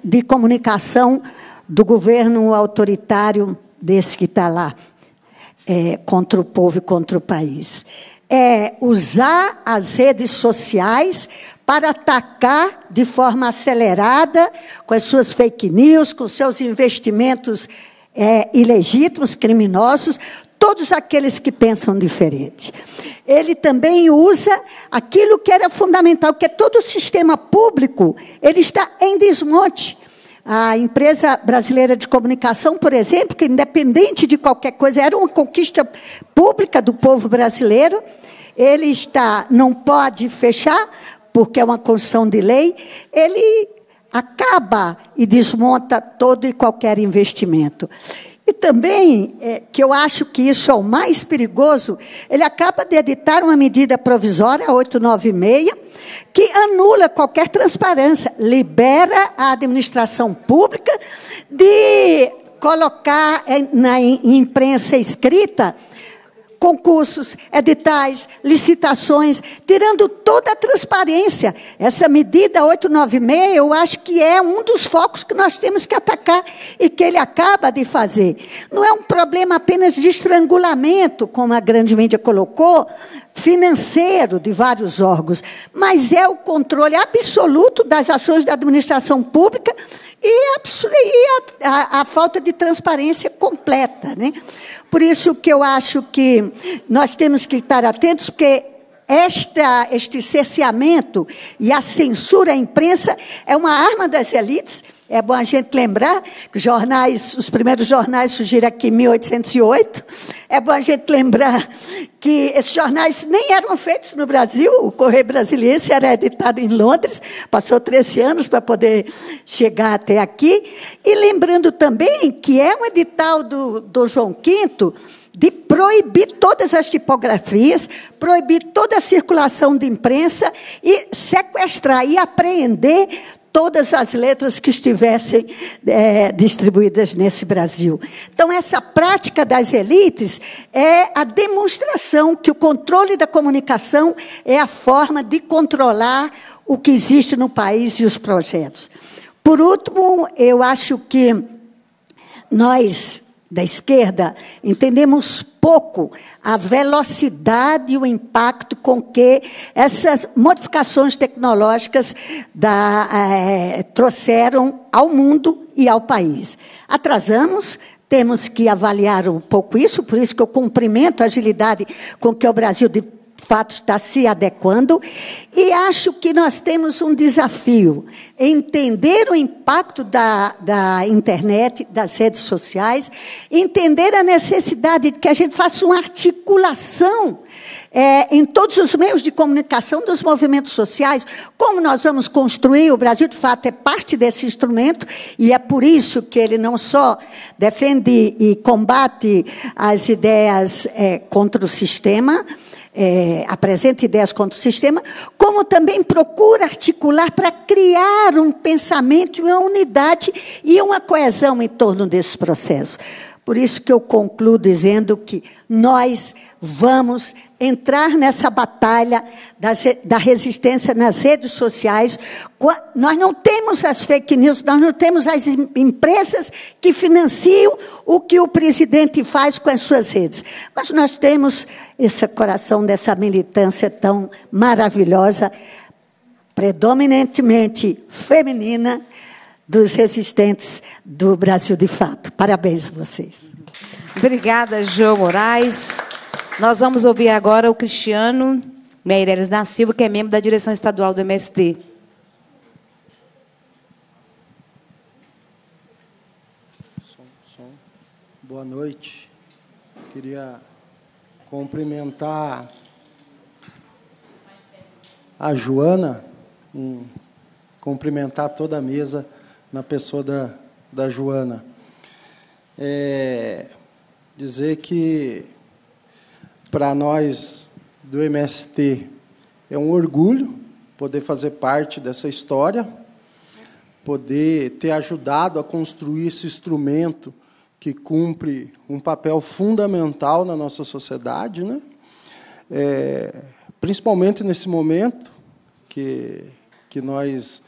de comunicação do governo autoritário desse que está lá, é, contra o povo e contra o país. É usar as redes sociais para atacar de forma acelerada, com as suas fake news, com seus investimentos é, ilegítimos, criminosos, todos aqueles que pensam diferente. Ele também usa aquilo que era fundamental, que é todo o sistema público, ele está em desmonte. A empresa brasileira de comunicação, por exemplo, que independente de qualquer coisa, era uma conquista pública do povo brasileiro. Ele está, não pode fechar, porque é uma construção de lei. Ele acaba e desmonta todo e qualquer investimento. E também, é, que eu acho que isso é o mais perigoso, ele acaba de editar uma medida provisória, 896, que anula qualquer transparência, libera a administração pública de colocar na imprensa escrita concursos, é editais, licitações, tirando toda a transparência. Essa medida 896, eu acho que é um dos focos que nós temos que atacar e que ele acaba de fazer. Não é um problema apenas de estrangulamento, como a grande mídia colocou, financeiro de vários órgãos, mas é o controle absoluto das ações da administração pública e, a, a, a, falta de transparência completa. Né? Por isso que eu acho que nós temos que estar atentos, porque esta, este cerceamento e a censura à imprensa é uma arma das elites é bom a gente lembrar que jornais, os primeiros jornais surgiram aqui em 1808. É bom a gente lembrar que esses jornais nem eram feitos no Brasil. O Correio Brasiliense era editado em Londres, passou 13 anos para poder chegar até aqui. E lembrando também que é um edital do, do João V de proibir todas as tipografias, proibir toda a circulação de imprensa e sequestrar e apreender todas as letras que estivessem é, distribuídas nesse Brasil. Então, essa prática das elites é a demonstração que o controle da comunicação é a forma de controlar o que existe no país e os projetos. Por último, eu acho que nós, da esquerda, entendemos pouco a velocidade e o impacto com que essas modificações tecnológicas da, é, trouxeram ao mundo e ao país. Atrasamos, temos que avaliar um pouco isso, por isso que eu cumprimento a agilidade com que o Brasil de fato está se adequando. E acho que nós temos um desafio: entender o impacto da, da internet, das redes sociais, entender a necessidade de que a gente faça uma articulação é, em todos os meios de comunicação dos movimentos sociais, como nós vamos construir. O Brasil, de fato, é parte desse instrumento, e é por isso que ele não só defende e combate as ideias é, contra o sistema, é, apresenta ideias contra o sistema, como também procura articular para criar um pensamento, uma unidade e uma coesão em torno desse processo. Por isso que eu concluo dizendo que nós vamos entrar nessa batalha da resistência nas redes sociais. Nós não temos as fake news, nós não temos as empresas que financiam o que o presidente faz com as suas redes. Mas nós temos esse coração dessa militância tão maravilhosa, predominantemente feminina dos resistentes do Brasil de fato. Parabéns a vocês. Obrigada, João Moraes. Nós vamos ouvir agora o Cristiano Meireles da Silva, que é membro da direção estadual do MST. Som, som. Boa noite. Queria cumprimentar a Joana, cumprimentar toda a mesa na pessoa da, da Joana. É, dizer que para nós do MST é um orgulho poder fazer parte dessa história, poder ter ajudado a construir esse instrumento que cumpre um papel fundamental na nossa sociedade, né? É, principalmente nesse momento que, que nós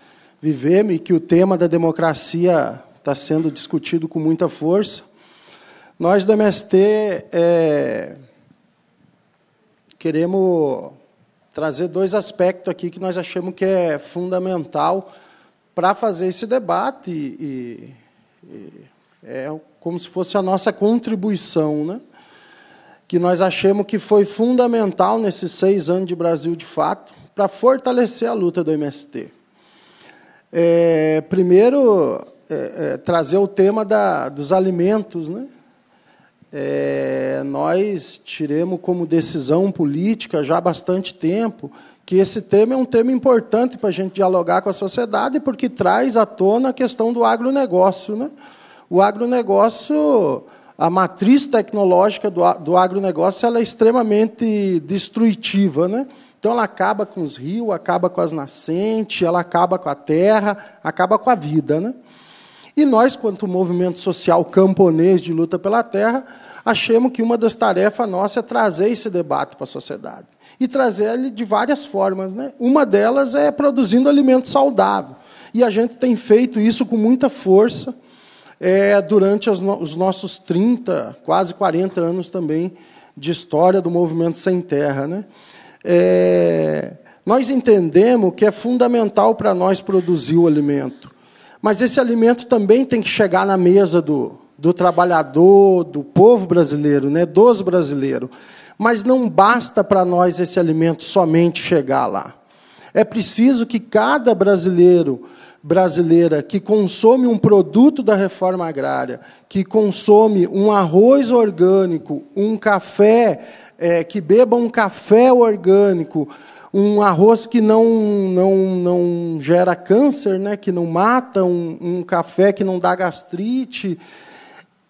Vivemos e que o tema da democracia está sendo discutido com muita força. Nós do MST é, queremos trazer dois aspectos aqui que nós achamos que é fundamental para fazer esse debate e, e é como se fosse a nossa contribuição, né? que nós achamos que foi fundamental nesses seis anos de Brasil de fato para fortalecer a luta do MST. É, primeiro, é, é, trazer o tema da, dos alimentos. Né? É, nós tiremos como decisão política já há bastante tempo que esse tema é um tema importante para a gente dialogar com a sociedade, porque traz à tona a questão do agronegócio. Né? O agronegócio, a matriz tecnológica do, do agronegócio, ela é extremamente destrutiva. Né? Então ela acaba com os rios, acaba com as nascentes, ela acaba com a terra, acaba com a vida. Né? E nós, quanto movimento social camponês de luta pela terra, achamos que uma das tarefas nossas é trazer esse debate para a sociedade. E trazer ele de várias formas. Né? Uma delas é produzindo alimento saudável. E a gente tem feito isso com muita força é, durante no os nossos 30, quase 40 anos também de história do movimento sem terra. Né? é, nós entendemos que é fundamental para nós produzir o alimento. Mas esse alimento também tem que chegar na mesa do, do trabalhador, do povo brasileiro, né, dos brasileiros. Mas não basta para nós esse alimento somente chegar lá. É preciso que cada brasileiro, brasileira que consome um produto da reforma agrária, que consome um arroz orgânico, um café é, que bebam um café orgânico, um arroz que não, não, não gera câncer, né, que não mata, um, um café que não dá gastrite.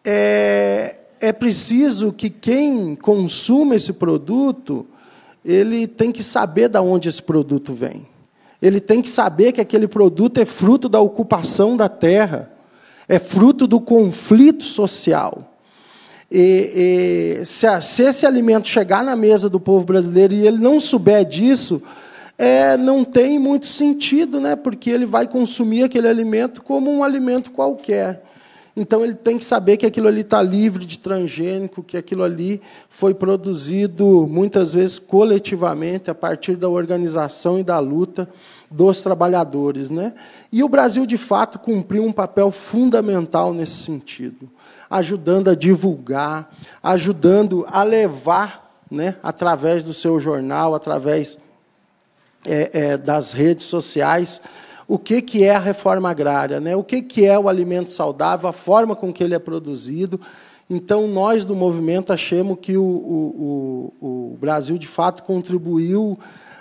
É, é preciso que quem consuma esse produto, ele tem que saber de onde esse produto vem. Ele tem que saber que aquele produto é fruto da ocupação da terra, é fruto do conflito social. E, e, se, se esse alimento chegar na mesa do povo brasileiro e ele não souber disso, é, não tem muito sentido, né? porque ele vai consumir aquele alimento como um alimento qualquer. Então ele tem que saber que aquilo ali está livre de transgênico, que aquilo ali foi produzido muitas vezes coletivamente a partir da organização e da luta dos trabalhadores, né? E o Brasil de fato cumpriu um papel fundamental nesse sentido ajudando a divulgar, ajudando a levar, né, através do seu jornal, através é, é, das redes sociais, o que, que é a reforma agrária, né? o que, que é o alimento saudável, a forma com que ele é produzido. Então, nós do movimento achamos que o, o, o Brasil, de fato, contribuiu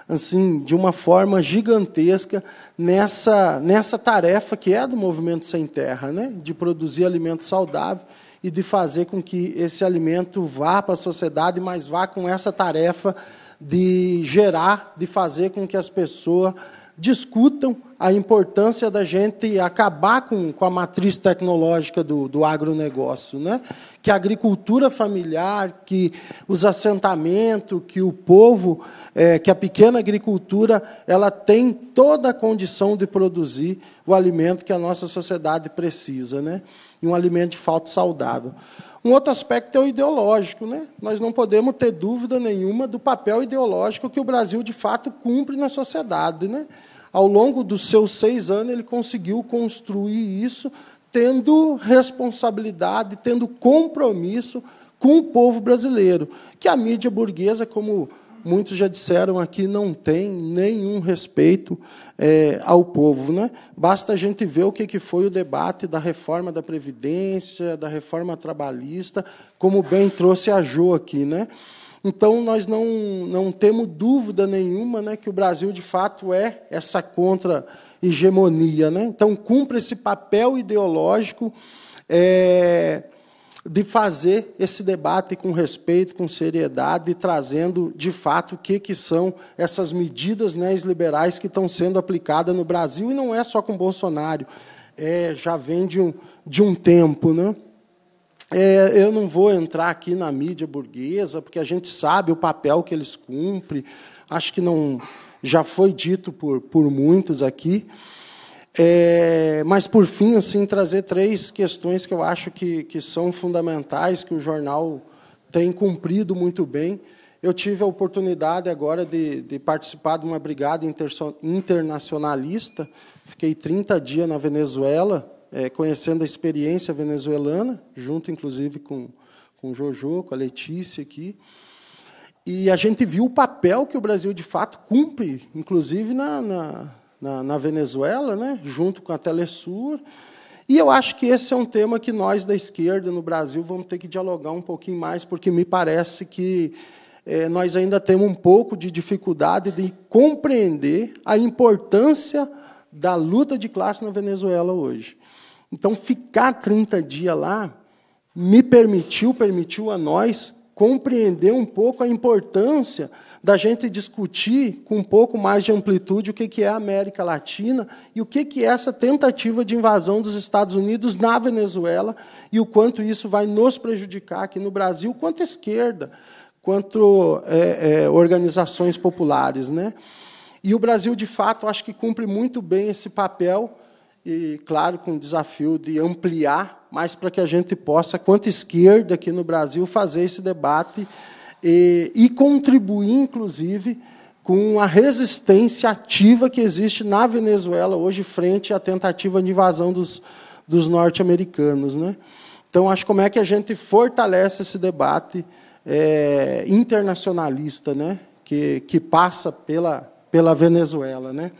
assim, de uma forma gigantesca nessa, nessa tarefa que é do movimento sem terra, né? de produzir alimento saudável e de fazer com que esse alimento vá para a sociedade, mas vá com essa tarefa de gerar, de fazer com que as pessoas discutam a importância da gente acabar com, com a matriz tecnológica do, do agronegócio, né? que a agricultura familiar, que os assentamentos, que o povo, é, que a pequena agricultura, ela tem toda a condição de produzir o alimento que a nossa sociedade precisa, né? e um alimento de fato saudável. Um outro aspecto é o ideológico. Né? Nós não podemos ter dúvida nenhuma do papel ideológico que o Brasil, de fato, cumpre na sociedade. Né? Ao longo dos seus seis anos, ele conseguiu construir isso, tendo responsabilidade, tendo compromisso com o povo brasileiro, que a mídia burguesa, como muitos já disseram aqui, não tem nenhum respeito é, ao povo. Né? Basta a gente ver o que, que foi o debate da reforma da Previdência, da reforma trabalhista, como bem trouxe a Jo aqui. Né? Então, nós não, não temos dúvida nenhuma né, que o Brasil, de fato, é essa contra-hegemonia. Né? Então, cumpre esse papel ideológico. É, de fazer esse debate com respeito, com seriedade, trazendo de fato o que, que são essas medidas neoliberais né, que estão sendo aplicadas no Brasil, e não é só com Bolsonaro, é, já vem de um, de um tempo. Né? É, eu não vou entrar aqui na mídia burguesa, porque a gente sabe o papel que eles cumprem, acho que não já foi dito por, por muitos aqui. É, mas, por fim, assim, trazer três questões que eu acho que, que são fundamentais, que o jornal tem cumprido muito bem. Eu tive a oportunidade agora de, de participar de uma brigada internacionalista. Fiquei 30 dias na Venezuela, é, conhecendo a experiência venezuelana, junto, inclusive, com, com o Jojo, com a Letícia aqui. E a gente viu o papel que o Brasil, de fato, cumpre, inclusive na, na na, na Venezuela, né, junto com a Telesur. E eu acho que esse é um tema que nós da esquerda no Brasil vamos ter que dialogar um pouquinho mais, porque me parece que é, nós ainda temos um pouco de dificuldade de compreender a importância da luta de classe na Venezuela hoje. Então, ficar 30 dias lá me permitiu, permitiu a nós compreender um pouco a importância da gente discutir com um pouco mais de amplitude o que é a América Latina e o que é essa tentativa de invasão dos Estados Unidos na Venezuela e o quanto isso vai nos prejudicar aqui no Brasil, quanto à esquerda, quanto é, é, organizações populares. Né? E o Brasil, de fato, acho que cumpre muito bem esse papel, e, claro, com o desafio de ampliar mas para que a gente possa, quanto esquerda aqui no Brasil, fazer esse debate e, e contribuir, inclusive, com a resistência ativa que existe na Venezuela hoje frente à tentativa de invasão dos, dos norte-americanos. Né? Então, acho como é que a gente fortalece esse debate é, internacionalista né? que, que passa pela, pela Venezuela. Né?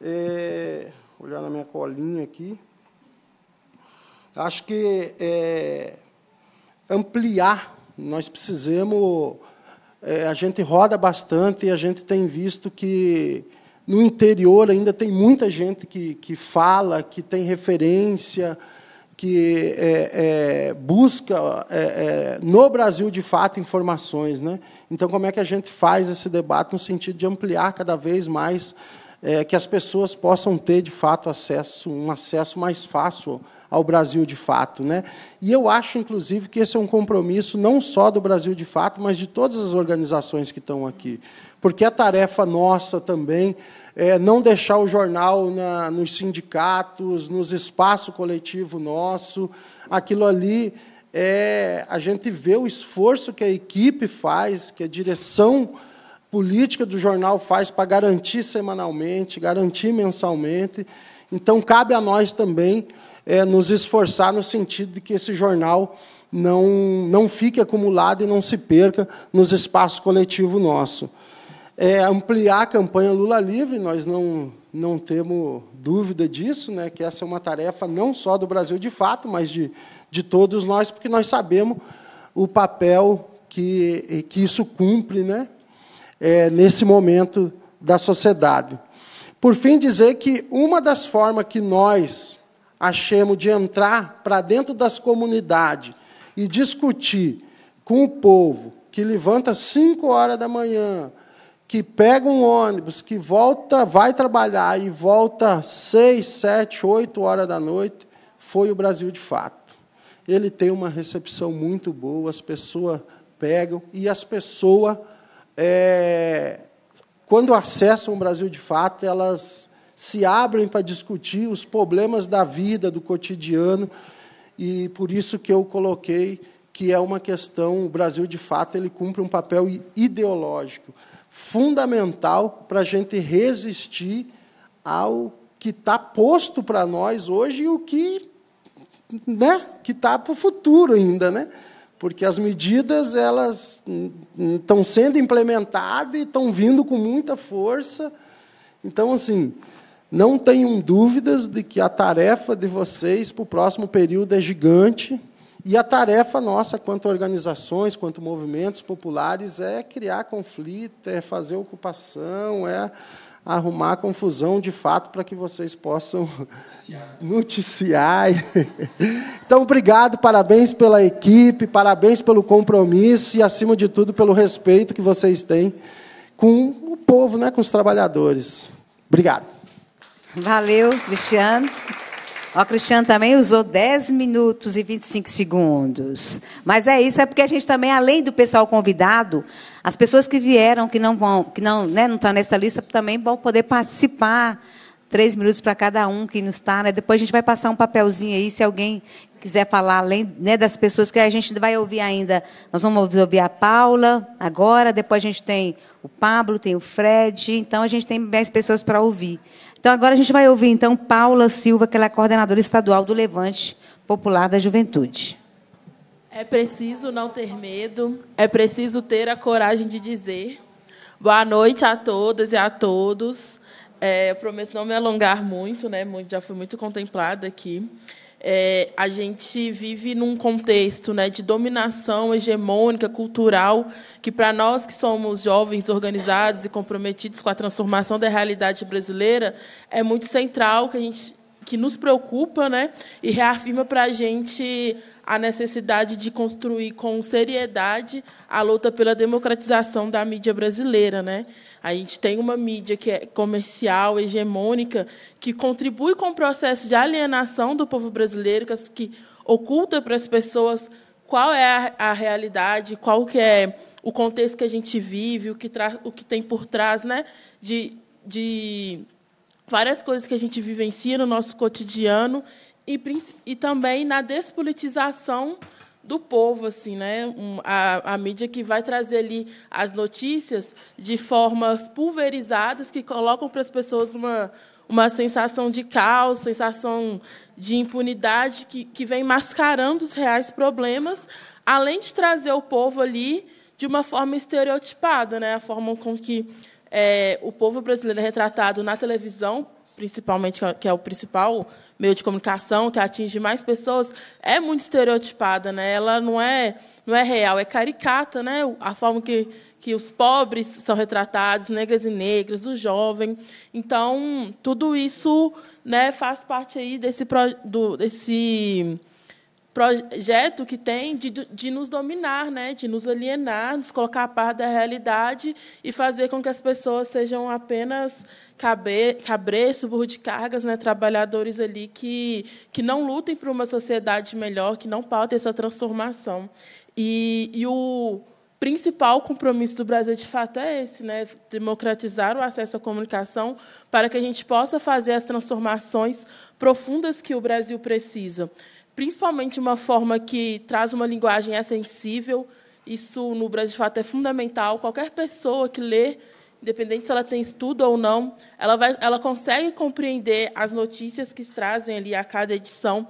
É, olhar na minha colinha aqui. Acho que é, ampliar, nós precisamos. É, a gente roda bastante e a gente tem visto que no interior ainda tem muita gente que, que fala, que tem referência, que é, é, busca é, é no Brasil de fato informações, né? Então como é que a gente faz esse debate no sentido de ampliar cada vez mais é, que as pessoas possam ter de fato acesso, um acesso mais fácil ao Brasil de fato. Né? E eu acho, inclusive, que esse é um compromisso não só do Brasil de fato, mas de todas as organizações que estão aqui. Porque a tarefa nossa também é não deixar o jornal na, nos sindicatos, nos espaços coletivos nosso. Aquilo ali é a gente vê o esforço que a equipe faz, que a direção política do jornal faz para garantir semanalmente, garantir mensalmente. Então, cabe a nós também é, nos esforçar no sentido de que esse jornal não, não fique acumulado e não se perca nos espaços coletivos nosso. É, ampliar a campanha Lula Livre, nós não, não temos dúvida disso, né, que essa é uma tarefa não só do Brasil de fato, mas de, de todos nós, porque nós sabemos o papel que, que isso cumpre né, é, nesse momento da sociedade. Por fim, dizer que uma das formas que nós, achemos de entrar para dentro das comunidades e discutir com o povo que levanta às 5 horas da manhã, que pega um ônibus, que volta, vai trabalhar e volta 6, 7, 8 horas da noite, foi o Brasil de fato. Ele tem uma recepção muito boa, as pessoas pegam e as pessoas, é, quando acessam o Brasil de fato, elas se abrem para discutir os problemas da vida, do cotidiano, e por isso que eu coloquei que é uma questão, o Brasil de fato ele cumpre um papel ideológico fundamental para a gente resistir ao que está posto para nós hoje e o que né, que está para o futuro ainda, né? Porque as medidas elas estão sendo implementadas e estão vindo com muita força. Então, assim, não tenham dúvidas de que a tarefa de vocês para o próximo período é gigante. E a tarefa nossa, quanto organizações, quanto movimentos populares, é criar conflito, é fazer ocupação, é arrumar confusão de fato para que vocês possam [LAUGHS] noticiar. Então, obrigado, parabéns pela equipe, parabéns pelo compromisso e, acima de tudo, pelo respeito que vocês têm com o povo, né, com os trabalhadores. Obrigado. Valeu, Cristiano. O Cristiano também usou 10 minutos e 25 segundos. Mas é isso, é porque a gente também, além do pessoal convidado, as pessoas que vieram, que não vão, que não, né, não estão tá nessa lista, também vão poder participar. Três minutos para cada um que não está, né? Depois a gente vai passar um papelzinho aí, se alguém quiser falar além né, das pessoas que a gente vai ouvir ainda. Nós vamos ouvir a Paula agora, depois a gente tem o Pablo, tem o Fred, então a gente tem mais pessoas para ouvir. Então agora a gente vai ouvir então Paula Silva, que ela é coordenadora estadual do Levante Popular da Juventude. É preciso não ter medo, é preciso ter a coragem de dizer. Boa noite a todas e a todos. É, eu prometo não me alongar muito, né? Já fui muito contemplada aqui é, a gente vive num contexto né, de dominação hegemônica, cultural, que para nós que somos jovens organizados e comprometidos com a transformação da realidade brasileira, é muito central que a gente que nos preocupa né, e reafirma para a gente a necessidade de construir com seriedade a luta pela democratização da mídia brasileira. Né? A gente tem uma mídia que é comercial, hegemônica, que contribui com o processo de alienação do povo brasileiro, que oculta para as pessoas qual é a, realidade, qual que é o contexto que a gente vive, o que, o que tem por trás né, de, de várias coisas que a gente vivencia no nosso cotidiano e, e também na despolitização do povo, assim, né? Um, a, a, mídia que vai trazer ali as notícias de formas pulverizadas que colocam para as pessoas uma, uma sensação de caos, sensação de impunidade que, que vem mascarando os reais problemas, além de trazer o povo ali de uma forma estereotipada, né? A forma com que é, o povo brasileiro é retratado na televisão, principalmente, é que é o principal meio de comunicação que atinge mais pessoas, é muito estereotipada. Né? Ela não é, não é real, é caricata. Né? A forma que, que os pobres são retratados, negras e negras, o jovem. Então, tudo isso né, faz parte aí desse, do, desse projeto que tem de, de nos dominar, né? de nos alienar, nos colocar a par da realidade e fazer com que as pessoas sejam apenas cabreço, burro de cargas, né? trabalhadores ali que, que não lutem por uma sociedade melhor, que não pautem essa transformação. E, e o principal compromisso do Brasil, de fato, é esse, né? democratizar o acesso à comunicação para que a gente possa fazer as transformações profundas que o Brasil precisa principalmente uma forma que traz uma linguagem acessível. É Isso no Brasil, de fato, é fundamental. Qualquer pessoa que lê, independente se ela tem estudo ou não, ela, vai, ela consegue compreender as notícias que trazem ali a cada edição.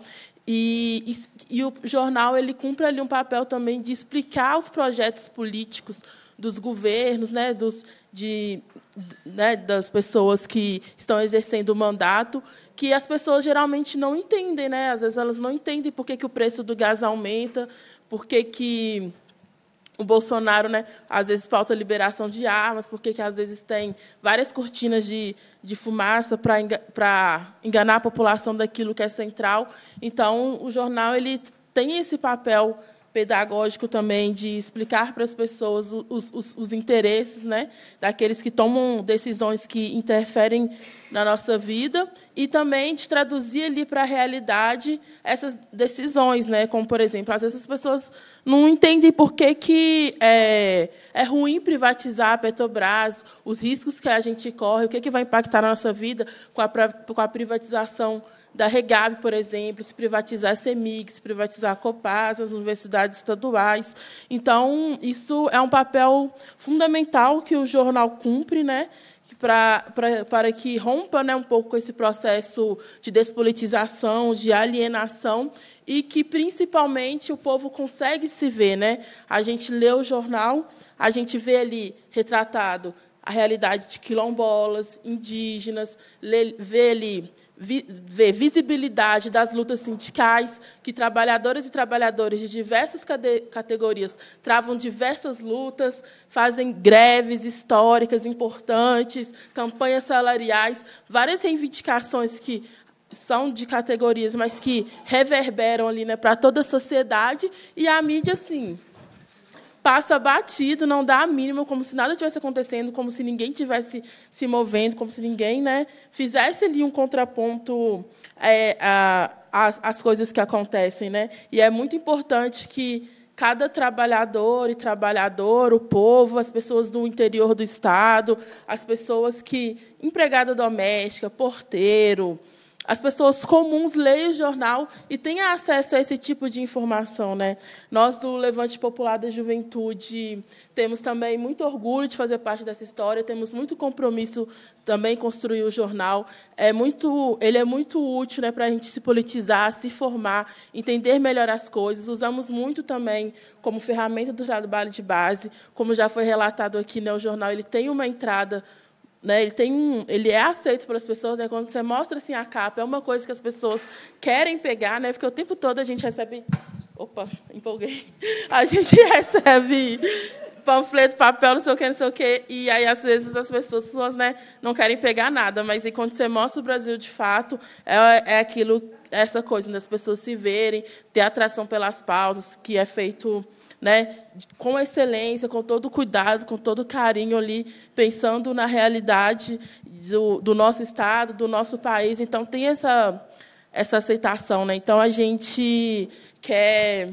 E, e, e o jornal ele cumpre ali um papel também de explicar os projetos políticos dos governos, né, dos, de, né, das pessoas que estão exercendo o mandato que as pessoas geralmente não entendem, né? Às vezes elas não entendem por que, que o preço do gás aumenta, por que, que o Bolsonaro, né, às vezes falta liberação de armas, por que às vezes tem várias cortinas de, de fumaça para enganar a população daquilo que é central. Então, o jornal ele tem esse papel pedagógico também de explicar para as pessoas os, os, os, interesses né, daqueles que tomam decisões que interferem na nossa vida e também de traduzir ali para a realidade essas decisões, né, como, por exemplo, às vezes as pessoas não entendem por que, que é, é ruim privatizar a Petrobras, os riscos que a gente corre, o que, que vai impactar na nossa vida com a, com a privatização da Regab, por exemplo, se privatizar a CEMIG, se privatizar a Copasa, as universidades estaduais. Então, isso é um papel fundamental que o jornal cumpre, né? Para, para, para que rompa né, um pouco com esse processo de despolitização, de alienação, e que, principalmente, o povo consegue se ver. Né? A gente lê o jornal, a gente vê ali retratado a realidade de quilombolas, indígenas, ver ali ver visibilidade das lutas sindicais, que trabalhadoras e trabalhadores de diversas categorias travam diversas lutas, fazem greves históricas importantes, campanhas salariais, várias reivindicações que são de categorias, mas que reverberam ali né, para toda a sociedade, e a mídia, sim passa batido, não dá a mínima, como se nada tivesse acontecendo, como se ninguém tivesse se movendo, como se ninguém né, fizesse ali um contraponto é, a, a, às coisas que acontecem. Né? E é muito importante que cada trabalhador e trabalhador, o povo, as pessoas do interior do Estado, as pessoas que... empregada doméstica, porteiro as pessoas comuns leem o jornal e têm acesso a esse tipo de informação. Né? Nós, do Levante Popular da Juventude, temos também muito orgulho de fazer parte dessa história, temos muito compromisso também em construir o jornal. É muito, ele é muito útil né, para a gente se politizar, se formar, entender melhor as coisas. Usamos muito também como ferramenta do trabalho de base, como já foi relatado aqui, né, o jornal ele tem uma entrada né, ele, tem um, ele é aceito pelas pessoas, né? quando você mostra assim, a capa, é uma coisa que as pessoas querem pegar, né? porque o tempo todo a gente recebe. Opa, empolguei. A gente [LAUGHS] recebe panfleto, papel, não sei o que, não sei o que, e aí às vezes as pessoas né, não querem pegar nada, mas aí, quando você mostra o Brasil de fato, é, é aquilo, essa coisa, das pessoas se verem, ter atração pelas pausas, que é feito né, com excelência, com todo cuidado, com todo carinho ali, pensando na realidade do, do nosso estado, do nosso país. Então tem essa essa aceitação, né? Então a gente quer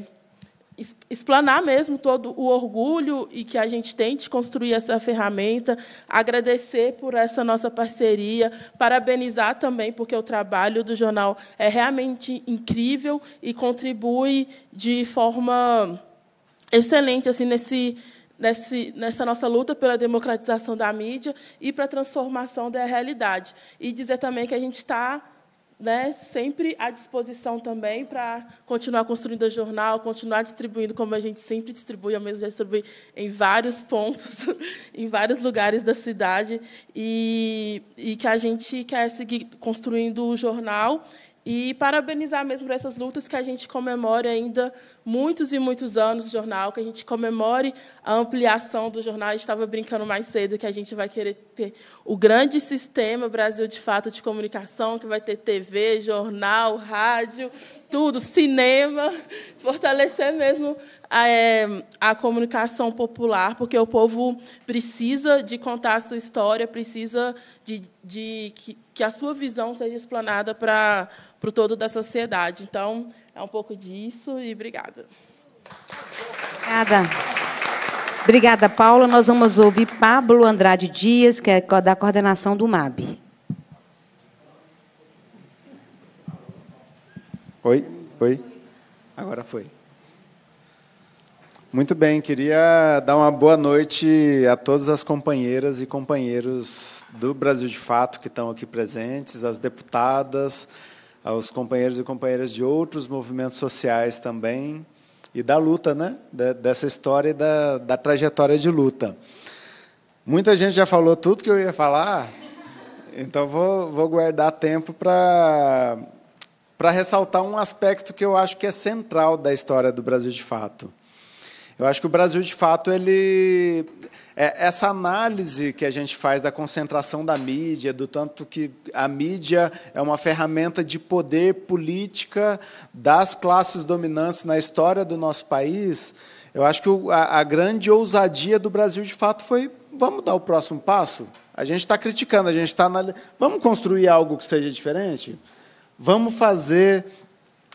explanar mesmo todo o orgulho e que a gente tem de construir essa ferramenta, agradecer por essa nossa parceria, parabenizar também porque o trabalho do jornal é realmente incrível e contribui de forma excelente assim nesse Nesse, nessa nossa luta pela democratização da mídia e para a transformação da realidade. E dizer também que a gente está né, sempre à disposição também para continuar construindo o jornal, continuar distribuindo como a gente sempre distribui, eu mesmo já em vários pontos, [LAUGHS] em vários lugares da cidade, e, e que a gente quer seguir construindo o jornal e parabenizar mesmo por essas lutas que a gente comemora ainda muitos e muitos anos do jornal, que a gente comemore a ampliação do jornal. estava brincando mais cedo que a gente vai querer ter o grande sistema Brasil de fato de comunicação, que vai ter TV, jornal, rádio, tudo, cinema, [LAUGHS] fortalecer mesmo a, eh, é, a comunicação popular, porque o povo precisa de contar a sua história, precisa de, de que, que a sua visão seja explanada para para o todo da sociedade. Então, é um pouco disso e obrigada. Obrigada. Obrigada, Paula. Nós vamos ouvir Pablo Andrade Dias, que é da coordenação do MAB. Oi, oi. Agora foi. Muito bem, queria dar uma boa noite a todas as companheiras e companheiros do Brasil de Fato que estão aqui presentes, as deputadas, aos companheiros e companheiras de outros movimentos sociais também, e da luta, né? dessa história e da, da trajetória de luta. Muita gente já falou tudo que eu ia falar, então vou, vou guardar tempo para para ressaltar um aspecto que eu acho que é central da história do Brasil de fato. Eu acho que o Brasil de fato ele é, essa análise que a gente faz da concentração da mídia, do tanto que a mídia é uma ferramenta de poder política das classes dominantes na história do nosso país, eu acho que a, a grande ousadia do Brasil, de fato, foi vamos dar o próximo passo? A gente está criticando, a gente está analisando. Vamos construir algo que seja diferente? Vamos fazer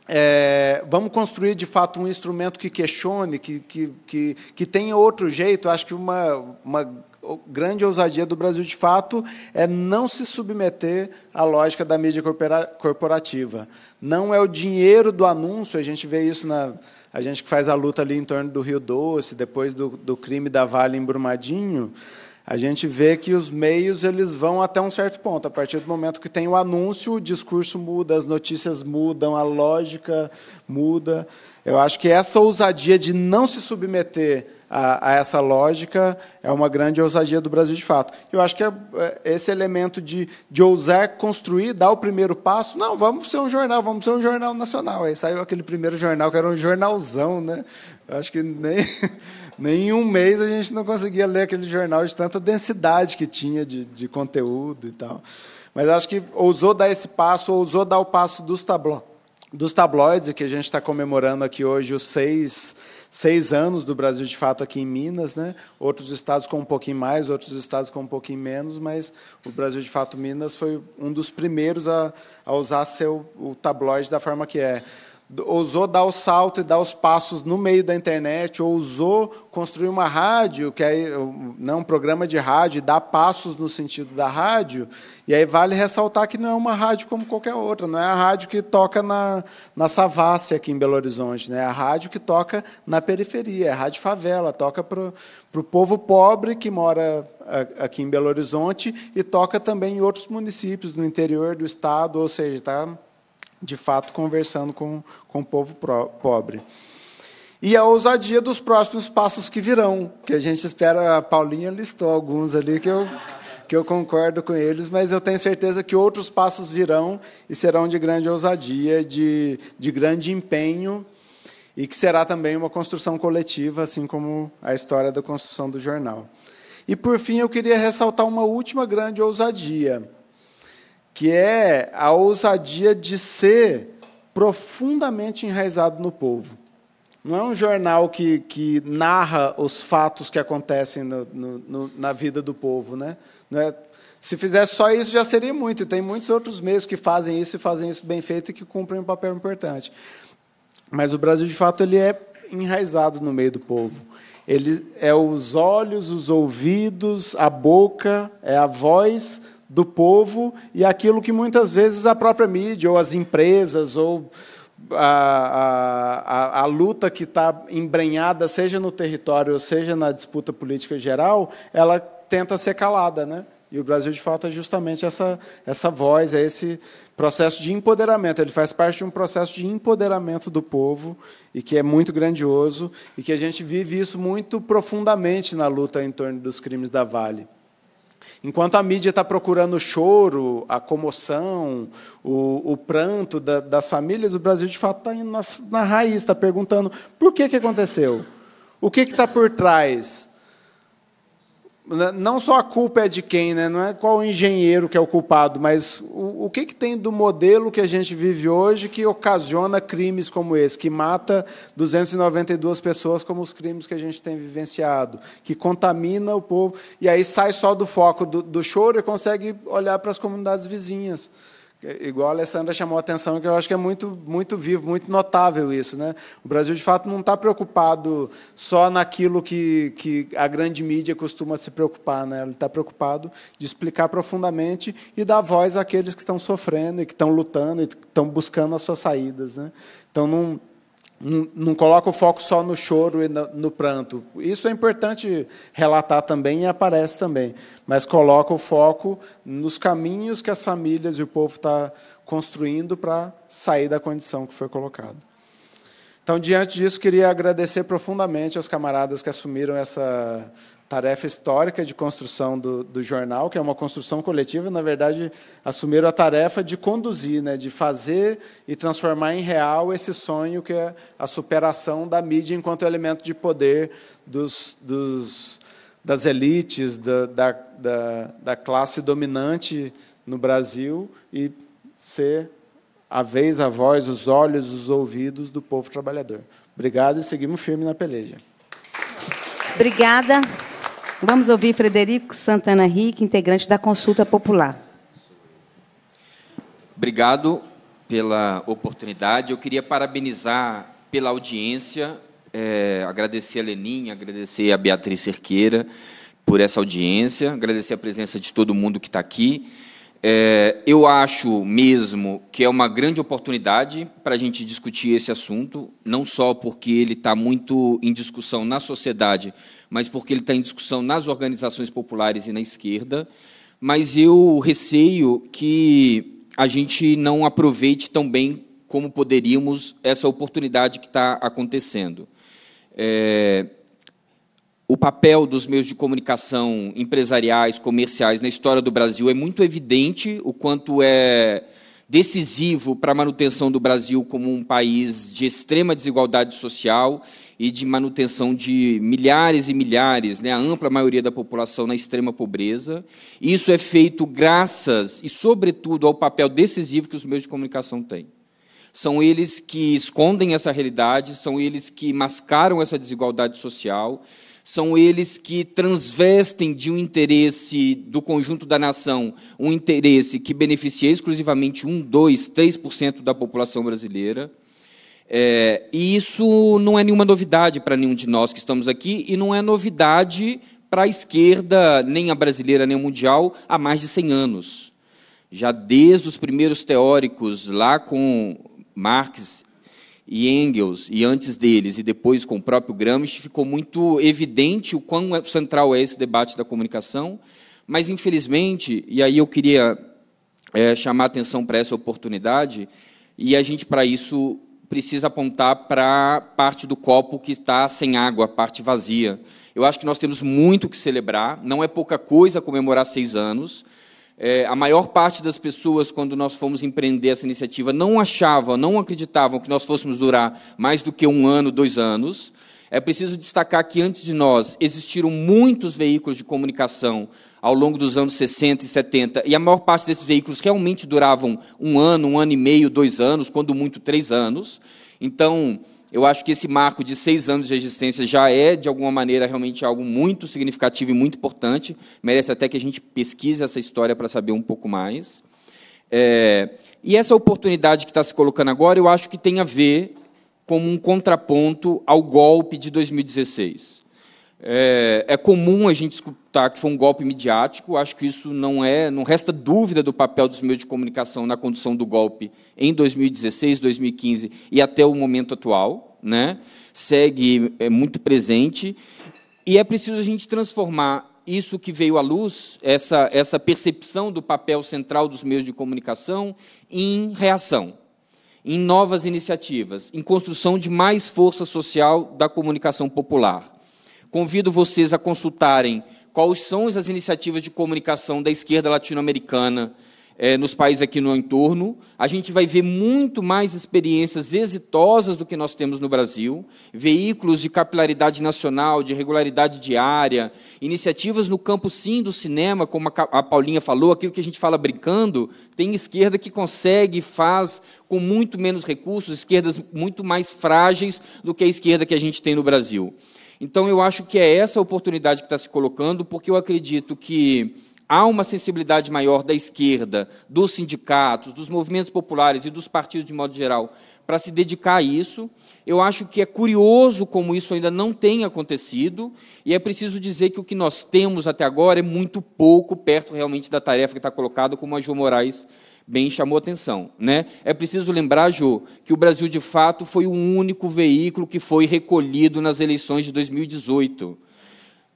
é, vamos construir de fato um instrumento que questione, que, que, que, que tenha outro jeito. Acho que uma, uma grande ousadia do Brasil de fato é não se submeter à lógica da mídia corporativa. Não é o dinheiro do anúncio, a gente vê isso na. A gente que faz a luta ali em torno do Rio Doce, depois do, do crime da Vale em Brumadinho a gente vê que os meios eles vão até um certo ponto. A partir do momento que tem o anúncio, o discurso muda, as notícias mudam, a lógica muda. Eu acho que essa ousadia de não se submeter a, a essa lógica é uma grande ousadia do Brasil de fato. Eu acho que é, é esse elemento de, de ousar construir, dar o primeiro passo, não, vamos ser um jornal, vamos ser um jornal nacional. Aí saiu aquele primeiro jornal que era um jornalzão, né? Eu acho que nem [LAUGHS] um mês a gente não conseguia ler aquele jornal de tanta densidade que tinha de, de conteúdo e tal. Mas acho que ousou dar esse passo, ousou dar o passo dos, tablo dos tabloides, que a gente está comemorando aqui hoje os seis, seis anos do Brasil de fato aqui em Minas, né? Outros estados com um pouquinho mais, outros estados com um pouquinho menos, mas o Brasil de fato Minas foi um dos primeiros a, a usar seu o tabloide da forma que é ousou dar o salto e dar os passos no meio da internet, ou ousou construir uma rádio, que é né, não, um programa de rádio, e dar passos no sentido da rádio. E aí vale ressaltar que não é uma rádio como qualquer outra, não é a rádio que toca na, na Savassi aqui em Belo Horizonte, né? é a rádio que toca na periferia, é a rádio favela, toca para o povo pobre que mora aqui em Belo Horizonte e toca também em outros municípios no interior do estado, ou seja, está de fato, conversando com, com o povo pobre. E a ousadia dos próximos passos que virão, que a gente espera. A Paulinha listou alguns ali que eu, que eu concordo com eles, mas eu tenho certeza que outros passos virão e serão de grande ousadia, de, de grande empenho, e que será também uma construção coletiva, assim como a história da construção do jornal. E, por fim, eu queria ressaltar uma última grande ousadia que é a ousadia de ser profundamente enraizado no povo. Não é um jornal que, que narra os fatos que acontecem no, no, no, na vida do povo. Né? É, se fizesse só isso, já seria muito. E tem muitos outros meios que fazem isso e fazem isso bem feito e que cumprem um papel importante. Mas o Brasil, de fato, ele é enraizado no meio do povo. Ele é os olhos, os ouvidos, a boca, é a voz do povo e aquilo que muitas vezes a própria mídia, ou as empresas, ou a, a, a, a luta que está embrenhada, seja no território, ou seja na disputa política geral, ela tenta ser calada. Né? E o Brasil, de fato, é justamente essa, essa voz, é esse processo de empoderamento. Ele faz parte de um processo de empoderamento do povo, e que é muito grandioso, e que a gente vive isso muito profundamente na luta em torno dos crimes da Vale. Enquanto a mídia está procurando o choro, a comoção, o, o pranto da, das famílias, o Brasil de fato está indo na, na raiz, está perguntando por que, que aconteceu, o que está por trás. Né, não só a culpa é de quem, né? não é qual o engenheiro que é o culpado, mas o, o que, que tem do modelo que a gente vive hoje que ocasiona crimes como esse, que mata 292 pessoas, como os crimes que a gente tem vivenciado, que contamina o povo, e aí sai só do foco do, do choro e consegue olhar para as comunidades vizinhas. É, igual a Alessandra chamou a atenção, que eu acho que é muito, muito vivo, muito notável isso. Né? O Brasil, de fato, não está preocupado só naquilo que, que a grande mídia costuma se preocupar. Né? Ele está preocupado de explicar profundamente e dar voz àqueles que estão sofrendo, e que estão lutando, e que estão buscando as suas saídas. Né? Então, não não, coloca o foco só no choro e no, no, pranto. Isso é importante relatar também e aparece também, mas coloca o foco nos caminhos que as famílias e o povo está construindo para sair da condição que foi colocado. Então, diante disso, queria agradecer profundamente aos camaradas que assumiram essa tarefa histórica de construção do, do, jornal, que é uma construção coletiva, na verdade, assumiram a tarefa de conduzir, né, de fazer e transformar em real esse sonho que é a superação da mídia enquanto elemento de poder dos, dos das elites, da, da, da, da classe dominante no Brasil e ser a vez, a voz, os olhos, os ouvidos do povo trabalhador. Obrigado e seguimos firme na peleja. Obrigada. Vamos ouvir Frederico Santana Rick, integrante da Consulta Popular. Obrigado pela oportunidade. Eu queria parabenizar pela audiência, é, agradecer a Leninha, agradecer a Beatriz Cerqueira por essa audiência, agradecer a presença de todo mundo que está aqui. É, eu acho mesmo que é uma grande oportunidade para a gente discutir esse assunto, não só porque ele está muito em discussão na sociedade, mas porque ele está em discussão nas organizações populares e na esquerda. Mas eu receio que a gente não aproveite tão bem como poderíamos essa oportunidade que está acontecendo. É, o papel dos meios de comunicação empresariais, comerciais na história do Brasil é muito evidente, o quanto é decisivo para a manutenção do Brasil como um país de extrema desigualdade social e de manutenção de milhares e milhares, né, a ampla maioria da população na extrema pobreza. Isso é feito graças e, sobretudo, ao papel decisivo que os meios de comunicação têm. São eles que escondem essa realidade, são eles que mascaram essa desigualdade social são eles que transvestem de um interesse do conjunto da nação, um interesse que beneficia exclusivamente 1, 2, 3% da população brasileira. É, e isso não é nenhuma novidade para nenhum de nós que estamos aqui, e não é novidade para a esquerda, nem a brasileira, nem a mundial, há mais de 100 anos. Já desde os primeiros teóricos, lá com Marx e Engels, e antes deles, e depois com o próprio Gramsci, ficou muito evidente o quão é, central é esse debate da comunicação, mas, infelizmente, e aí eu queria é, chamar a atenção para essa oportunidade, e a gente, para isso, precisa apontar para a parte do copo que está sem água, a parte vazia. Eu acho que nós temos muito que celebrar, não é pouca coisa comemorar seis anos, é, a maior parte das pessoas, quando nós fomos empreender essa iniciativa, não achava, não acreditavam que nós fôssemos durar mais do que um ano, dois anos. É preciso destacar que antes de nós existiram muitos veículos de comunicação ao longo dos anos 60 e 70, e a maior parte desses veículos realmente duravam um ano, um ano e meio, dois anos, quando muito três anos. Então, eu acho que esse marco de seis anos de existência já é, de alguma maneira, realmente algo muito significativo e muito importante. Merece até que a gente pesquise essa história para saber um pouco mais. É, e essa oportunidade que está se colocando agora, eu acho que tem a ver como um contraponto ao golpe de 2016. É, é comum a gente que foi um golpe midiático. Acho que isso não é, não resta dúvida do papel dos meios de comunicação na condução do golpe em 2016, 2015 e até o momento atual, né? Segue é muito presente e é preciso a gente transformar isso que veio à luz, essa, essa percepção do papel central dos meios de comunicação, em reação, em novas iniciativas, em construção de mais força social da comunicação popular. Convido vocês a consultarem quais são as iniciativas de comunicação da esquerda latino-americana é, nos países aqui no entorno. A gente vai ver muito mais experiências exitosas do que nós temos no Brasil, veículos de capilaridade nacional, de regularidade diária, iniciativas no campo sim do cinema, como a Paulinha falou, aquilo que a gente fala brincando, tem esquerda que consegue, faz com muito menos recursos, esquerdas muito mais frágeis do que a esquerda que a gente tem no Brasil. Então, eu acho que é essa oportunidade que está se colocando, porque eu acredito que há uma sensibilidade maior da esquerda, dos sindicatos, dos movimentos populares e dos partidos de modo geral para se dedicar a isso. Eu acho que é curioso como isso ainda não tem acontecido, e é preciso dizer que o que nós temos até agora é muito pouco perto realmente da tarefa que está colocada, como a João Moraes bem chamou atenção. Né? É preciso lembrar, Jô, que o Brasil, de fato, foi o único veículo que foi recolhido nas eleições de 2018.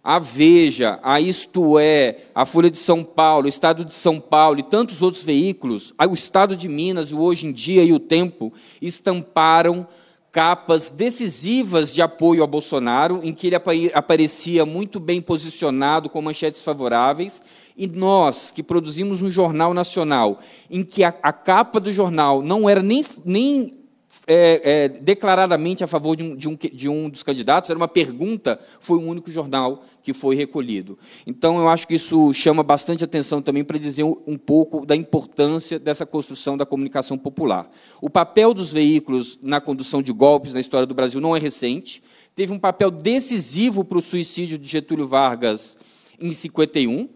A Veja, a Isto É, a Folha de São Paulo, o Estado de São Paulo e tantos outros veículos, o Estado de Minas, o Hoje em Dia e o Tempo, estamparam capas decisivas de apoio a Bolsonaro, em que ele aparecia muito bem posicionado, com manchetes favoráveis, e nós, que produzimos um jornal nacional, em que a, a capa do jornal não era nem, nem é, é, declaradamente a favor de um, de, um, de um dos candidatos, era uma pergunta, foi o único jornal que foi recolhido. Então, eu acho que isso chama bastante atenção também para dizer um pouco da importância dessa construção da comunicação popular. O papel dos veículos na condução de golpes na história do Brasil não é recente, teve um papel decisivo para o suicídio de Getúlio Vargas em 51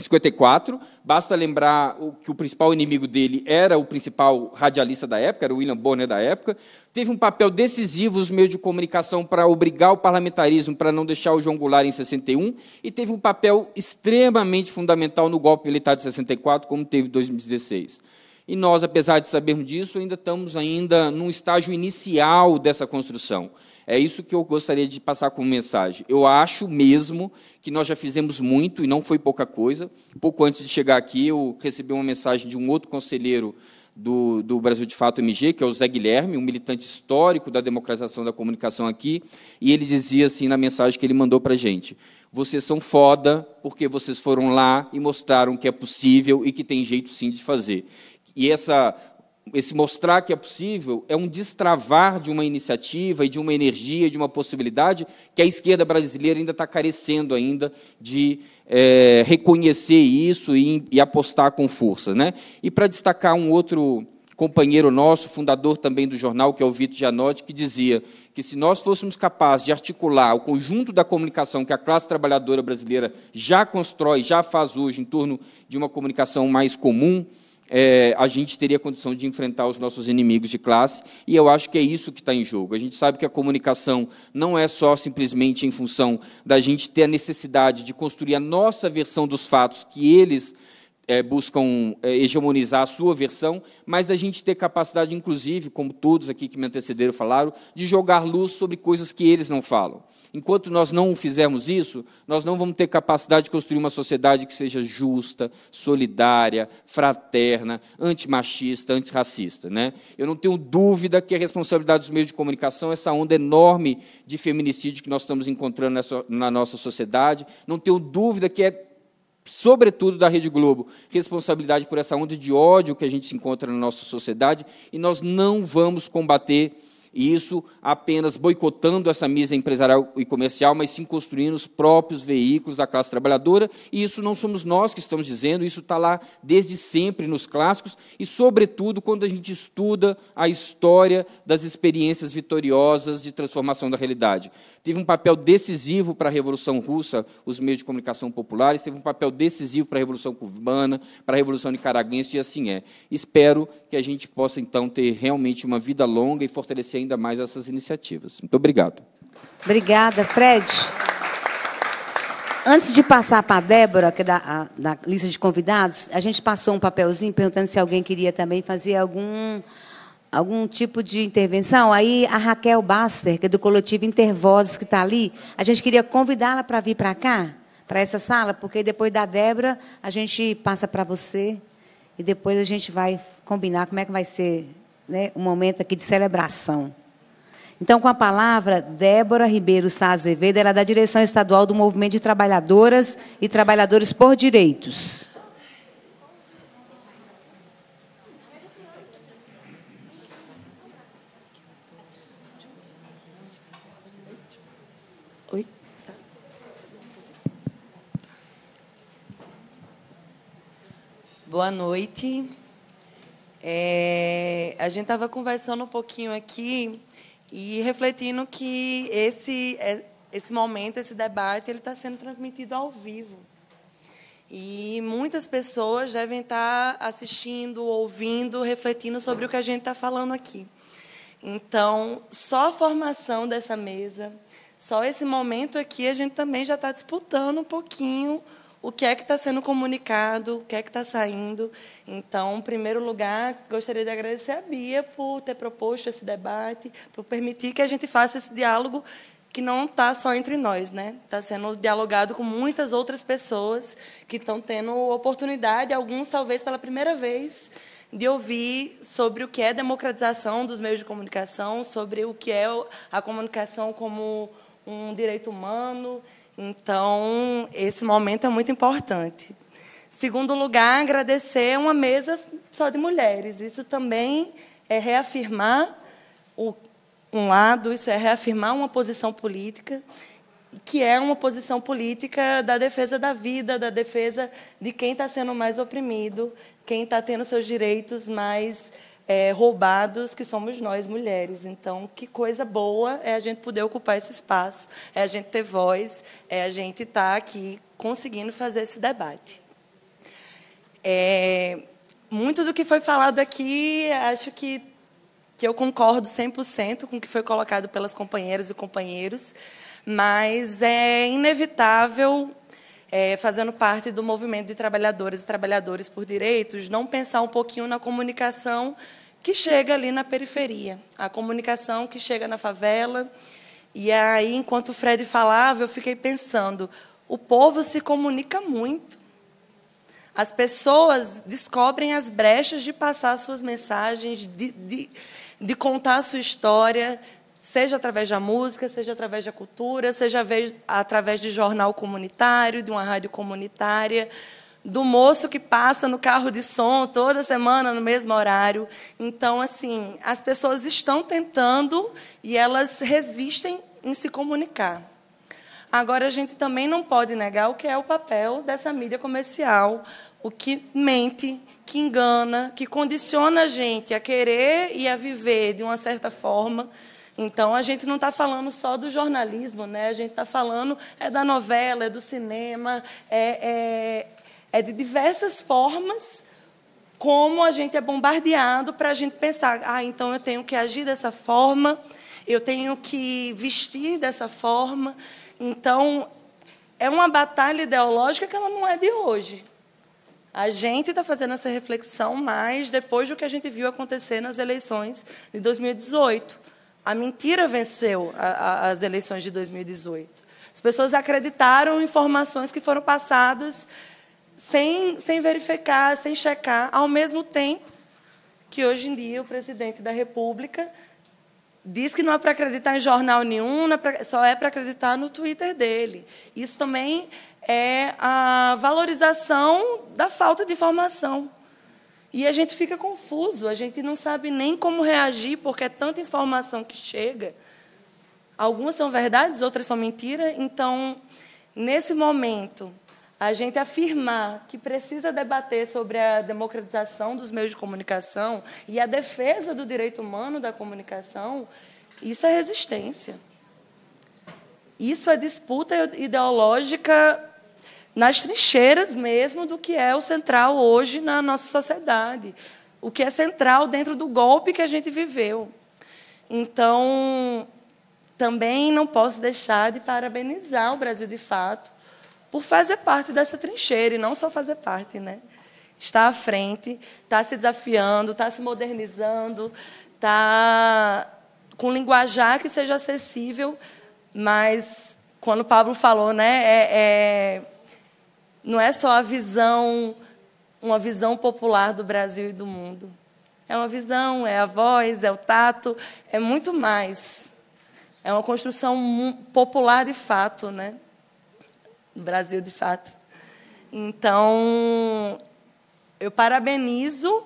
54, basta lembrar que o principal inimigo dele era o principal radialista da época, era o William Bonner da época. Teve um papel decisivo nos meios de comunicação para obrigar o parlamentarismo para não deixar o João Goulart em 61 e teve um papel extremamente fundamental no golpe militar de 64, como teve em 2016. E nós, apesar de sabermos disso, ainda estamos ainda num estágio inicial dessa construção. É isso que eu gostaria de passar como mensagem. Eu acho mesmo que nós já fizemos muito e não foi pouca coisa. Pouco antes de chegar aqui, eu recebi uma mensagem de um outro conselheiro do, do, Brasil de Fato MG, que é o Zé Guilherme, um militante histórico da democratização da comunicação aqui, e ele dizia assim na mensagem que ele mandou para a gente: vocês são foda porque vocês foram lá e mostraram que é possível e que tem jeito sim de fazer. E essa esse mostrar que é possível é um destravar de uma iniciativa e de uma energia, de uma possibilidade que a esquerda brasileira ainda está carecendo ainda de é, reconhecer isso e, e, apostar com força. Né? E para destacar um outro companheiro nosso, fundador também do jornal, que é o Vitor Gianotti, que dizia que se nós fôssemos capazes de articular o conjunto da comunicação que a classe trabalhadora brasileira já constrói, já faz hoje, em torno de uma comunicação mais comum, é, a gente teria condição de enfrentar os nossos inimigos de classe, e eu acho que é isso que está em jogo. A gente sabe que a comunicação não é só simplesmente em função da gente ter a necessidade de construir a nossa versão dos fatos que eles é, buscam é, hegemonizar a sua versão, mas a gente ter capacidade, inclusive, como todos aqui que me antecederam falaram, de jogar luz sobre coisas que eles não falam. Enquanto nós não fizermos isso, nós não vamos ter capacidade de construir uma sociedade que seja justa, solidária, fraterna, antimachista, antirracista. Né? Eu não tenho dúvida que a responsabilidade dos meios de comunicação, essa onda enorme de feminicídio que nós estamos encontrando nessa, na nossa sociedade, não tenho dúvida que é sobretudo da Rede Globo, responsabilidade por essa onda de ódio que a gente se encontra na nossa sociedade e nós não vamos combater e isso apenas boicotando essa mesa empresarial e comercial, mas sim construindo os próprios veículos da classe trabalhadora. E isso não somos nós que estamos dizendo, isso está lá desde sempre nos clássicos, e, sobretudo, quando a gente estuda a história das experiências vitoriosas de transformação da realidade. Teve um papel decisivo para a Revolução Russa, os meios de comunicação populares, teve um papel decisivo para a Revolução Cubana, para a Revolução Nicaraguense, e assim é. Espero que a gente possa, então, ter realmente uma vida longa e fortalecer ainda mais essas iniciativas. Muito obrigado. Obrigada, Fred. Antes de passar para a Débora, que é da, a, da lista de convidados, a gente passou um papelzinho perguntando se alguém queria também fazer algum, algum tipo de intervenção. Aí a Raquel Baster, que é do coletivo Intervozes, que está ali, a gente queria convidá-la para vir para cá, para essa sala, porque depois da Débora a gente passa para você e depois a gente vai combinar como é que vai ser né, um momento aqui de celebração. Então, com a palavra, Débora Ribeiro Sá Azevedo, ela é da direção estadual do Movimento de Trabalhadoras e Trabalhadores por Direitos. Oi? Boa noite. É, a gente estava conversando um pouquinho aqui e refletindo que esse, é, esse momento, esse debate, ele está sendo transmitido ao vivo. E muitas pessoas devem estar tá assistindo, ouvindo, refletindo sobre o que a gente está falando aqui. Então, só a formação dessa mesa, só esse momento aqui, a gente também já está disputando um pouquinho o que é que está sendo comunicado, o que é que está saindo. Então, em primeiro lugar, gostaria de agradecer a Bia por ter proposto esse debate, por permitir que a gente faça esse diálogo que não está só entre nós, né? Está sendo dialogado com muitas outras pessoas que estão tendo oportunidade, alguns talvez pela primeira vez, de ouvir sobre o que é democratização dos meios de comunicação, sobre o que é a comunicação como um direito humano então, esse momento é muito importante. Segundo lugar, agradecer uma mesa só de mulheres. Isso também é reafirmar o, um lado, isso é reafirmar uma posição política, que é uma posição política da defesa da vida, da defesa de quem está sendo mais oprimido, quem está tendo seus direitos mais é, roubados que somos nós, mulheres. Então, que coisa boa é a gente poder ocupar esse espaço, é a gente ter voz, é a gente estar tá aqui conseguindo fazer esse debate. É, muito do que foi falado aqui, acho que, que eu concordo 100% com o que foi colocado pelas companheiras e companheiros, mas é inevitável é, fazendo parte do movimento de trabalhadoras e trabalhadores por direitos, não pensar um pouquinho na comunicação que chega ali na periferia, a comunicação que chega na favela. E aí, enquanto o Fred falava, eu fiquei pensando: o povo se comunica muito. As pessoas descobrem as brechas de passar suas mensagens, de, de, de contar a sua história, seja através da música, seja através da cultura, seja através de jornal comunitário, de uma rádio comunitária, do moço que passa no carro de som toda semana no mesmo horário. Então, assim, as pessoas estão tentando e elas resistem em se comunicar. Agora, a gente também não pode negar o que é o papel dessa mídia comercial, o que mente, que engana, que condiciona a gente a querer e a viver de uma certa forma então, a gente não está falando só do jornalismo, né? a gente está falando é da novela, é do cinema, é, é, é de diversas formas como a gente é bombardeado para a gente pensar, ah, então eu tenho que agir dessa forma, eu tenho que vestir dessa forma. Então, é uma batalha ideológica que ela não é de hoje. A gente está fazendo essa reflexão mais depois do que a gente viu acontecer nas eleições de 2018 a mentira venceu a, a, as eleições de 2018. As pessoas acreditaram em informações que foram passadas sem, sem verificar, sem checar, ao mesmo tempo que hoje em dia o presidente da República diz que não é para acreditar em jornal nenhum, é pra, só é para acreditar no Twitter dele. Isso também é a valorização da falta de informação. E a gente fica confuso, a gente não sabe nem como reagir, porque é tanta informação que chega. Algumas são verdades, outras são mentiras. Então, nesse momento, a gente afirmar que precisa debater sobre a democratização dos meios de comunicação e a defesa do direito humano da comunicação, isso é resistência. Isso é disputa ideológica nas trincheiras mesmo do que é o central hoje na nossa sociedade, o que é central dentro do golpe que a gente viveu. Então, também não posso deixar de parabenizar o Brasil de fato por fazer parte dessa trincheira e não só fazer parte, né? Está à frente, está se desafiando, está se modernizando, está com linguajar que seja acessível, mas quando o Pablo falou, né, é, é não é só a visão, uma visão popular do Brasil e do mundo. É uma visão, é a voz, é o tato, é muito mais. É uma construção popular de fato, né? Do Brasil de fato. Então, eu parabenizo,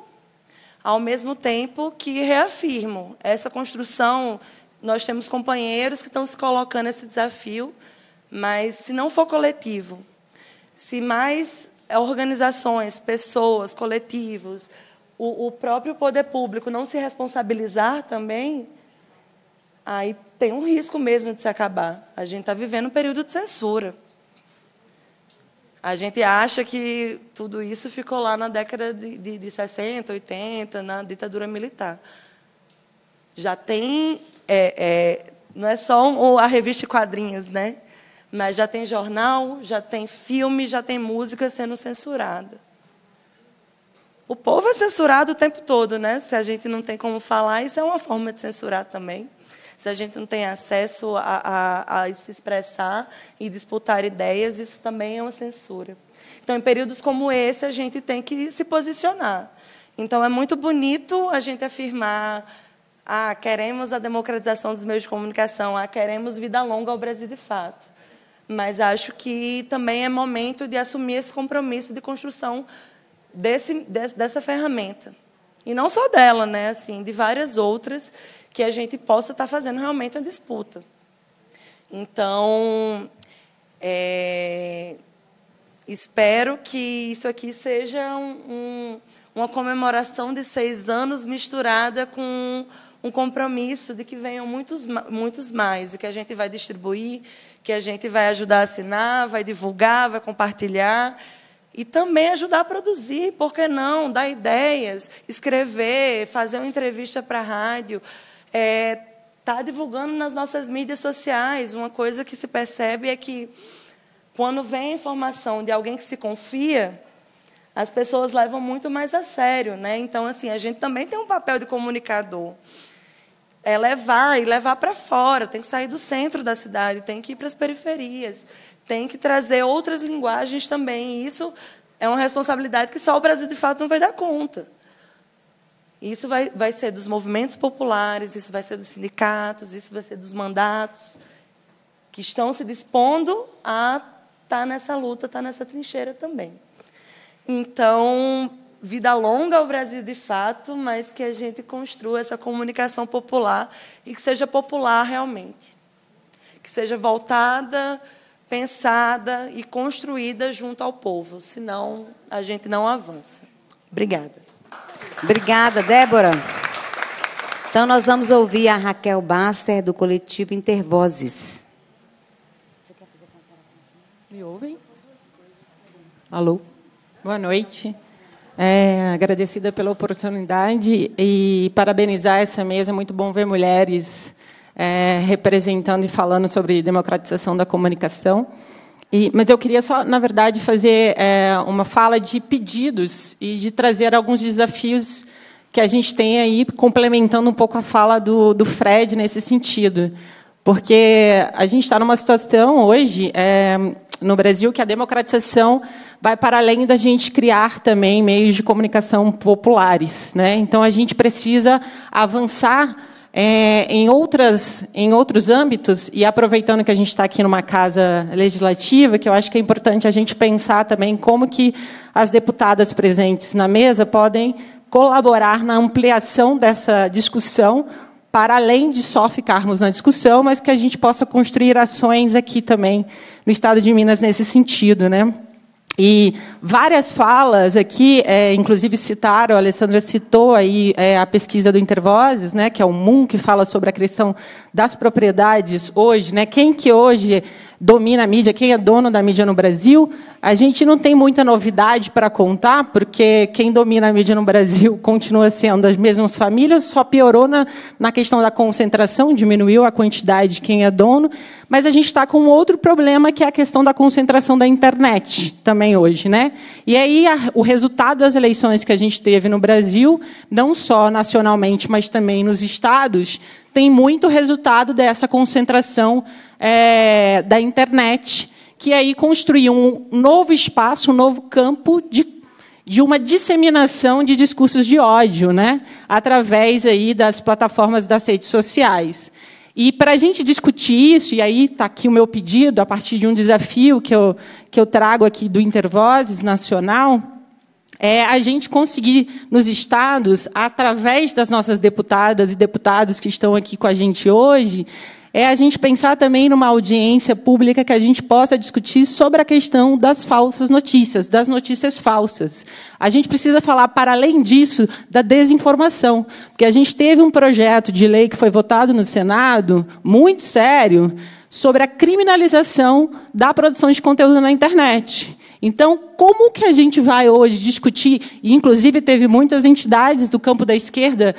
ao mesmo tempo que reafirmo essa construção. Nós temos companheiros que estão se colocando esse desafio, mas se não for coletivo, se mais organizações, pessoas, coletivos, o, o próprio poder público não se responsabilizar também, aí tem um risco mesmo de se acabar. A gente está vivendo um período de censura. A gente acha que tudo isso ficou lá na década de, de, de 60, 80, na ditadura militar. Já tem. É, é, não é só um, a revista Quadrinhos, né? Mas já tem jornal, já tem filme, já tem música sendo censurada. O povo é censurado o tempo todo, né? Se a gente não tem como falar, isso é uma forma de censurar também. Se a gente não tem acesso a, a, a se expressar e disputar ideias, isso também é uma censura. Então, em períodos como esse, a gente tem que se posicionar. Então, é muito bonito a gente afirmar ah, queremos a democratização dos meios de comunicação, ah, queremos vida longa ao Brasil de fato mas acho que também é momento de assumir esse compromisso de construção desse, desse dessa ferramenta. E não só dela, né? assim, de várias outras que a gente possa estar fazendo realmente uma disputa. Então, é, espero que isso aqui seja um, um, uma comemoração de seis anos misturada com um compromisso de que venham muitos, muitos mais, e que a gente vai distribuir, que a gente vai ajudar a assinar, vai divulgar, vai compartilhar. E também ajudar a produzir, por que não? Dar ideias, escrever, fazer uma entrevista para a rádio. É, tá divulgando nas nossas mídias sociais. Uma coisa que se percebe é que quando vem a informação de alguém que se confia, as pessoas levam muito mais a sério, né? Então, assim, a gente também tem um papel de comunicador. É levar e levar para fora, tem que sair do centro da cidade, tem que ir para as periferias, tem que trazer outras linguagens também. E isso é uma responsabilidade que só o Brasil, de fato, não vai dar conta. Isso vai, vai ser dos movimentos populares, isso vai ser dos sindicatos, isso vai ser dos mandatos que estão se dispondo a estar tá nessa luta, estar tá nessa trincheira também. Então, vida longa ao Brasil de fato, mas que a gente construa essa comunicação popular e que seja popular realmente. Que seja voltada, pensada e construída junto ao povo, senão a gente não avança. Obrigada. Obrigada, Débora. Então, nós vamos ouvir a Raquel Baster, do coletivo Intervozes. Você quer fazer Me ouvem? Alô? Boa noite. É, agradecida pela oportunidade e parabenizar essa mesa. É muito bom ver mulheres é, representando e falando sobre democratização da comunicação. E, mas eu queria só, na verdade, fazer é, uma fala de pedidos e de trazer alguns desafios que a gente tem aí, complementando um pouco a fala do, do Fred nesse sentido. Porque a gente está numa situação hoje é, no Brasil, que a democratização vai para além da gente criar também meios de comunicação populares. Né? Então, a gente precisa avançar é, em, outras, em outros âmbitos, e aproveitando que a gente está aqui numa casa legislativa, que eu acho que é importante a gente pensar também como que as deputadas presentes na mesa podem colaborar na ampliação dessa discussão para além de só ficarmos na discussão, mas que a gente possa construir ações aqui também no Estado de Minas nesse sentido, né? E várias falas aqui, é, inclusive citaram, a Alessandra citou aí é, a pesquisa do Intervozes, né, que é o MUM, que fala sobre a questão das propriedades hoje, né, quem que hoje domina a mídia, quem é dono da mídia no Brasil. A gente não tem muita novidade para contar, porque quem domina a mídia no Brasil [LAUGHS] continua sendo as mesmas famílias, só piorou na, na questão da concentração, diminuiu a quantidade de quem é dono. Mas a gente está com outro problema, que é a questão da concentração da internet também hoje. Né? E aí a, o resultado das eleições que a gente teve no Brasil, não só nacionalmente, mas também nos estados, tem muito resultado dessa concentração é, da internet, que aí construiu um novo espaço, um novo campo de, de uma disseminação de discursos de ódio, né? através aí das plataformas das redes sociais. E para a gente discutir isso, e aí está aqui o meu pedido, a partir de um desafio que eu, que eu trago aqui do Intervozes Nacional, é a gente conseguir nos estados, através das nossas deputadas e deputados que estão aqui com a gente hoje, é a gente pensar também numa audiência pública que a gente possa discutir sobre a questão das falsas notícias, das notícias falsas. A gente precisa falar, para além disso, da desinformação, porque a gente teve um projeto de lei que foi votado no Senado, muito sério, sobre a criminalização da produção de conteúdo na internet. Então, como que a gente vai hoje discutir, e inclusive teve muitas entidades do campo da esquerda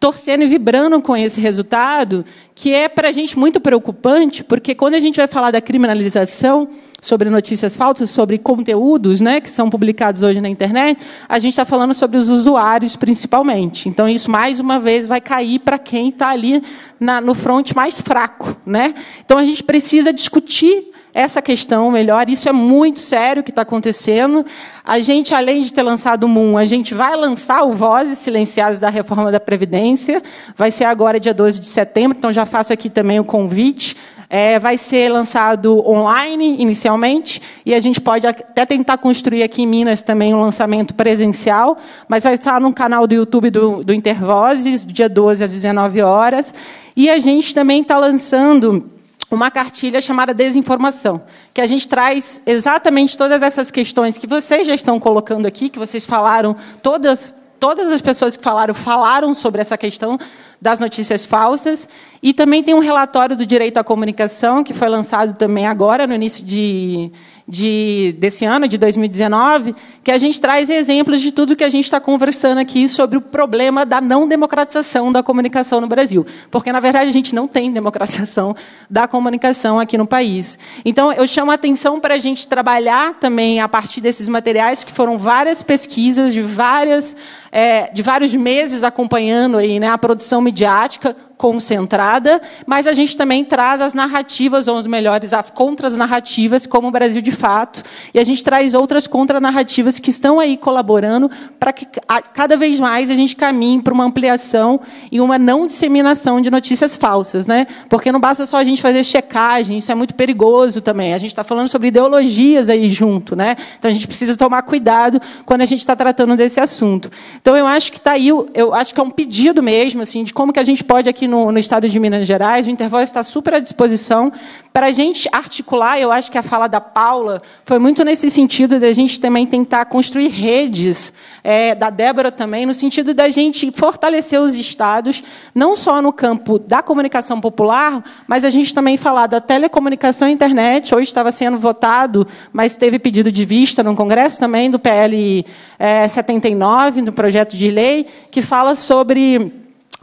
torcendo e vibrando com esse resultado, que é para a gente muito preocupante, porque quando a gente vai falar da criminalização sobre notícias falsas, sobre conteúdos né, que são publicados hoje na internet, a gente está falando sobre os usuários principalmente. Então, isso, mais uma vez, vai cair para quem está ali na, no fronte mais fraco. Né? Então, a gente precisa discutir essa questão melhor. Isso é muito sério que está acontecendo. A gente, além de ter lançado o Moon, a gente vai lançar o Vozes Silenciadas da Reforma da Previdência. Vai ser agora, dia 12 de setembro, então já faço aqui também o convite. É, vai ser lançado online, inicialmente, e a gente pode até tentar construir aqui em Minas também um lançamento presencial, mas vai estar no canal do YouTube do, do Intervozes, dia 12 às 19 horas. E a gente também está lançando uma cartilha chamada Desinformação, que a gente traz exatamente todas essas questões que vocês já estão colocando aqui, que vocês falaram, todas, todas as pessoas que falaram, falaram sobre essa questão das notícias falsas. E também tem um relatório do Direito à Comunicação, que foi lançado também agora, no início de, de, desse ano, de 2019, que a gente traz exemplos de tudo que a gente está conversando aqui sobre o problema da não democratização da comunicação no Brasil. Porque, na verdade, a gente não tem democratização da comunicação aqui no país. Então, eu chamo a atenção para a gente trabalhar também a partir desses materiais, que foram várias pesquisas de, várias, é, de vários meses acompanhando aí, né, a produção midiática concentrada, mas a gente também traz as narrativas, ou os melhores, as contras-narrativas, como o Brasil de fato, e a gente traz outras contranarrativas que estão aí colaborando para que cada vez mais a gente caminhe para uma ampliação e uma não disseminação de notícias falsas, né? Porque não basta só a gente fazer checagem, isso é muito perigoso também. A gente está falando sobre ideologias aí junto, né? Então a gente precisa tomar cuidado quando a gente está tratando desse assunto. Então eu acho que está aí, eu acho que é um pedido mesmo, assim, de como que a gente pode aqui no, no estado de Minas Gerais, o Intervoz está super à disposição para a gente articular. Eu acho que a fala da Paula foi muito nesse sentido da gente também tentar construir redes, é, da Débora também, no sentido da gente fortalecer os estados, não só no campo da comunicação popular, mas a gente também falar da telecomunicação e internet. Hoje estava sendo votado, mas teve pedido de vista no Congresso também, do PL é, 79, do projeto de lei, que fala sobre.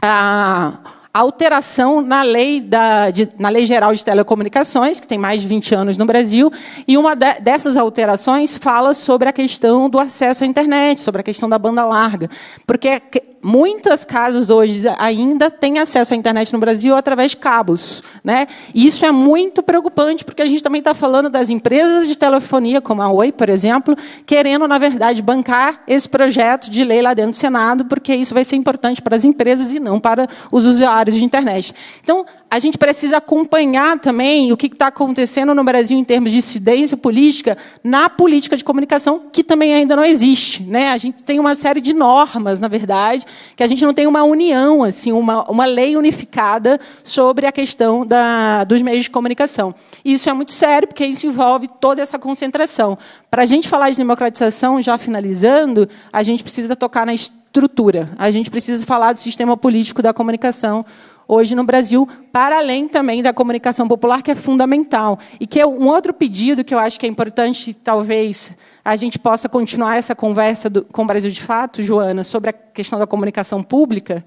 Ah, alteração na lei, da, de, na lei Geral de Telecomunicações, que tem mais de 20 anos no Brasil, e uma de, dessas alterações fala sobre a questão do acesso à internet, sobre a questão da banda larga, porque é Muitas casas hoje ainda têm acesso à internet no Brasil através de cabos. Né? E isso é muito preocupante, porque a gente também está falando das empresas de telefonia, como a Oi, por exemplo, querendo, na verdade, bancar esse projeto de lei lá dentro do Senado, porque isso vai ser importante para as empresas e não para os usuários de internet. Então, a gente precisa acompanhar também o que está acontecendo no Brasil em termos de incidência política na política de comunicação, que também ainda não existe. Né? A gente tem uma série de normas, na verdade, que a gente não tem uma união, assim, uma, uma lei unificada sobre a questão da, dos meios de comunicação. E isso é muito sério, porque isso envolve toda essa concentração. Para a gente falar de democratização, já finalizando, a gente precisa tocar na estrutura, a gente precisa falar do sistema político da comunicação hoje no Brasil, para além também da comunicação popular, que é fundamental. E que é um outro pedido que eu acho que é importante, talvez, a gente possa continuar essa conversa do, com o Brasil de Fato, Joana, sobre a questão da comunicação pública,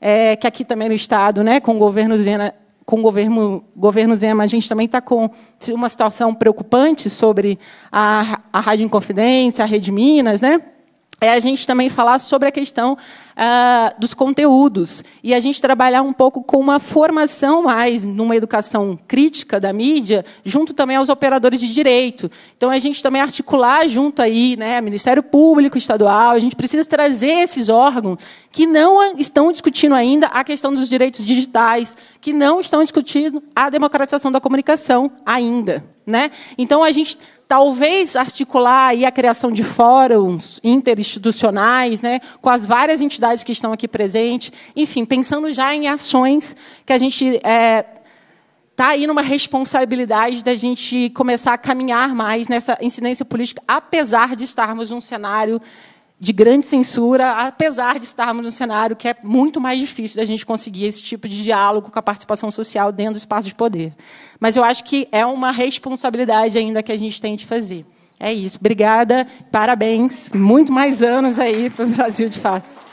é, que aqui também no Estado, né, com o governo Zena, com o governo, governo Zema, a gente também está com uma situação preocupante sobre a, a Rádio Inconfidência, a Rede Minas, né? é a gente também falar sobre a questão ah, dos conteúdos e a gente trabalhar um pouco com uma formação mais numa educação crítica da mídia, junto também aos operadores de direito. Então a gente também articular junto aí, né, Ministério Público Estadual, a gente precisa trazer esses órgãos que não estão discutindo ainda a questão dos direitos digitais, que não estão discutindo a democratização da comunicação ainda, né? Então a gente talvez articular aí a criação de fóruns interinstitucionais, né, com as várias entidades entidades que estão aqui presentes. Enfim, pensando já em ações que a gente é, está aí numa responsabilidade da gente começar a caminhar mais nessa incidência política, apesar de estarmos num cenário de grande censura, apesar de estarmos num cenário que é muito mais difícil da gente conseguir esse tipo de diálogo com a participação social dentro do espaço de poder. Mas eu acho que é uma responsabilidade ainda que a gente tem de fazer. É isso. Obrigada, parabéns. Muito mais anos aí para o Brasil de fato.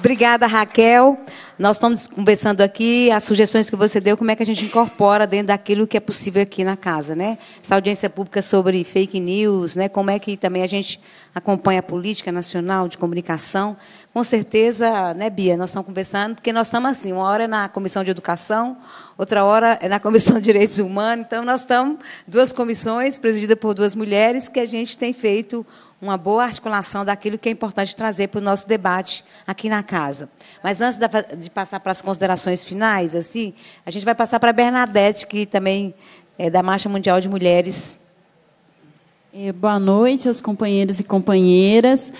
Obrigada, Raquel. Nós estamos conversando aqui as sugestões que você deu, como é que a gente incorpora dentro daquilo que é possível aqui na casa, né? Essa audiência pública sobre fake news, né? Como é que também a gente acompanha a política nacional de comunicação? Com certeza, né, Bia? Nós estamos conversando porque nós estamos assim, uma hora é na comissão de educação, outra hora é na comissão de direitos humanos. Então nós estamos duas comissões presididas por duas mulheres que a gente tem feito uma boa articulação daquilo que é importante trazer para o nosso debate aqui na casa. Mas antes de passar para as considerações finais, assim, a gente vai passar para a Bernadette, que também é da Marcha Mundial de Mulheres. É, boa noite aos companheiros e companheiras.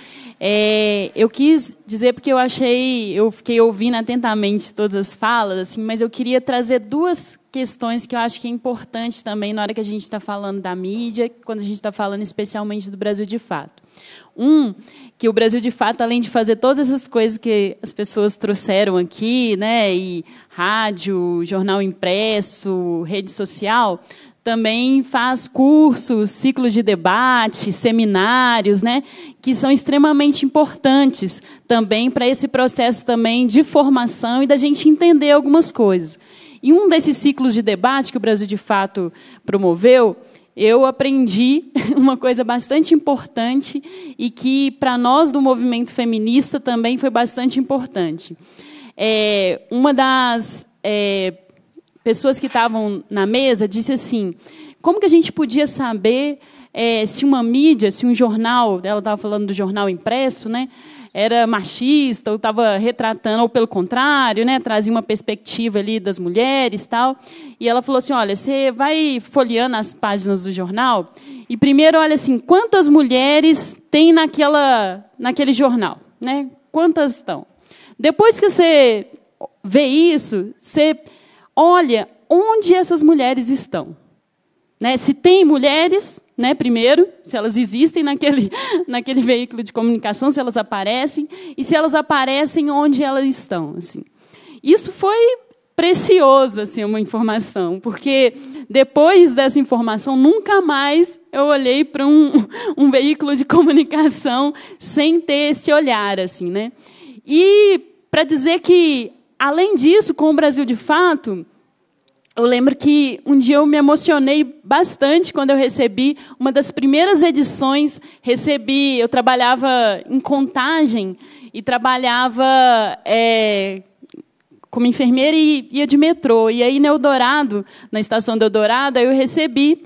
É, eu quis dizer porque eu achei, eu fiquei ouvindo atentamente todas as falas, assim, mas eu queria trazer duas questões que eu acho que é importante também na hora que a gente está falando da mídia, quando a gente está falando especialmente do Brasil de fato. Um, que o Brasil de fato, além de fazer todas essas coisas que as pessoas trouxeram aqui, né, e rádio, jornal impresso, rede social, também faz cursos, ciclos de debate, seminários, né, que são extremamente importantes também para esse processo também de formação e da gente entender algumas coisas. E um desses ciclos de debate que o Brasil de fato promoveu, eu aprendi [LAUGHS] uma coisa bastante importante e que para nós do movimento feminista também foi bastante importante. É, uma das é, pessoas que estavam na mesa disse assim: como que a gente podia saber é, se uma mídia, se um jornal, ela estava falando do jornal impresso, né? Era machista ou estava retratando, ou pelo contrário, né? Trazia uma perspectiva ali das mulheres, tal. E ela falou assim: olha, você vai folheando as páginas do jornal e primeiro olha assim quantas mulheres tem naquela, naquele jornal, né? Quantas estão? Depois que você vê isso, você olha onde essas mulheres estão. Né? Se tem mulheres, né, primeiro, se elas existem naquele, [LAUGHS] naquele veículo de comunicação, se elas aparecem, e se elas aparecem onde elas estão. Assim. Isso foi precioso, assim, uma informação, porque depois dessa informação, nunca mais eu olhei para um, [LAUGHS] um veículo de comunicação sem ter esse olhar. assim, né? E para dizer que Além disso, com o Brasil de Fato, eu lembro que um dia eu me emocionei bastante quando eu recebi uma das primeiras edições. Recebi, eu trabalhava em contagem e trabalhava é, como enfermeira e ia de metrô. E aí, no Eldorado, na estação do Eldorado, eu recebi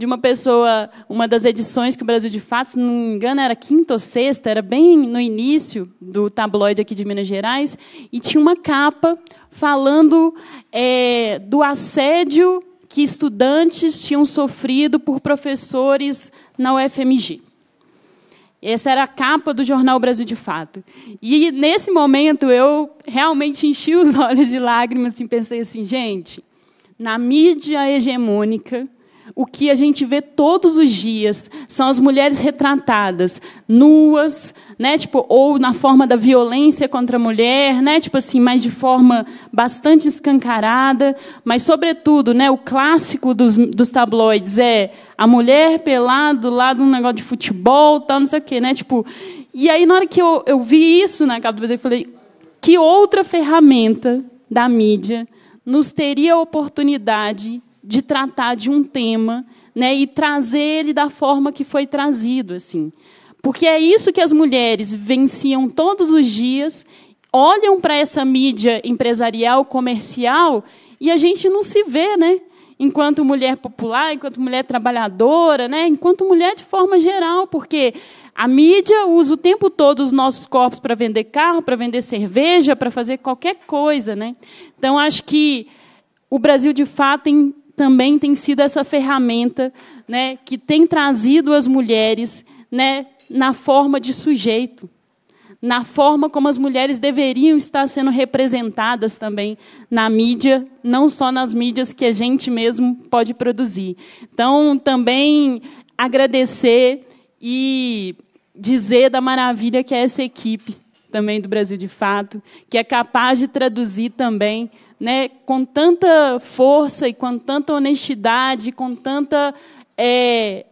de uma pessoa, uma das edições que o Brasil de Fato, se não me engano, era quinta ou sexta, era bem no início do tabloide aqui de Minas Gerais, e tinha uma capa falando é, do assédio que estudantes tinham sofrido por professores na UFMG. Essa era a capa do jornal Brasil de Fato. E nesse momento eu realmente enchi os [LAUGHS] olhos de lágrimas e assim, pensei assim, gente, na mídia hegemônica, o que a gente vê todos os dias são as mulheres retratadas, nuas, né, tipo, ou na forma da violência contra a mulher, né, tipo assim, mas de forma bastante escancarada, mas sobretudo, né, o clássico dos, dos tabloides é a mulher pelada lá de um negócio de futebol, tal, não sei o quê, né, tipo, e aí na hora que eu, eu vi isso na capa do Brasil, eu falei, que outra ferramenta da mídia nos teria a oportunidade de tratar de um tema né, e trazer ele da forma que foi trazido. assim. Porque é isso que as mulheres venciam todos os dias, olham para essa mídia empresarial, comercial, e a gente não se vê, né? Enquanto mulher popular, enquanto mulher trabalhadora, né? enquanto mulher de forma geral, porque a mídia usa o tempo todo os nossos corpos para vender carro, para vender cerveja, para fazer qualquer coisa. Né? Então, acho que o Brasil, de fato, tem também tem sido essa ferramenta né, que tem trazido as mulheres né, na forma de sujeito, na forma como as mulheres deveriam estar sendo representadas também na mídia, não só nas mídias que a gente mesmo pode produzir. Então, também agradecer e dizer da maravilha que é essa equipe também do Brasil de Fato, que é capaz de traduzir também, né, com tanta força e com tanta honestidade, com tanta é,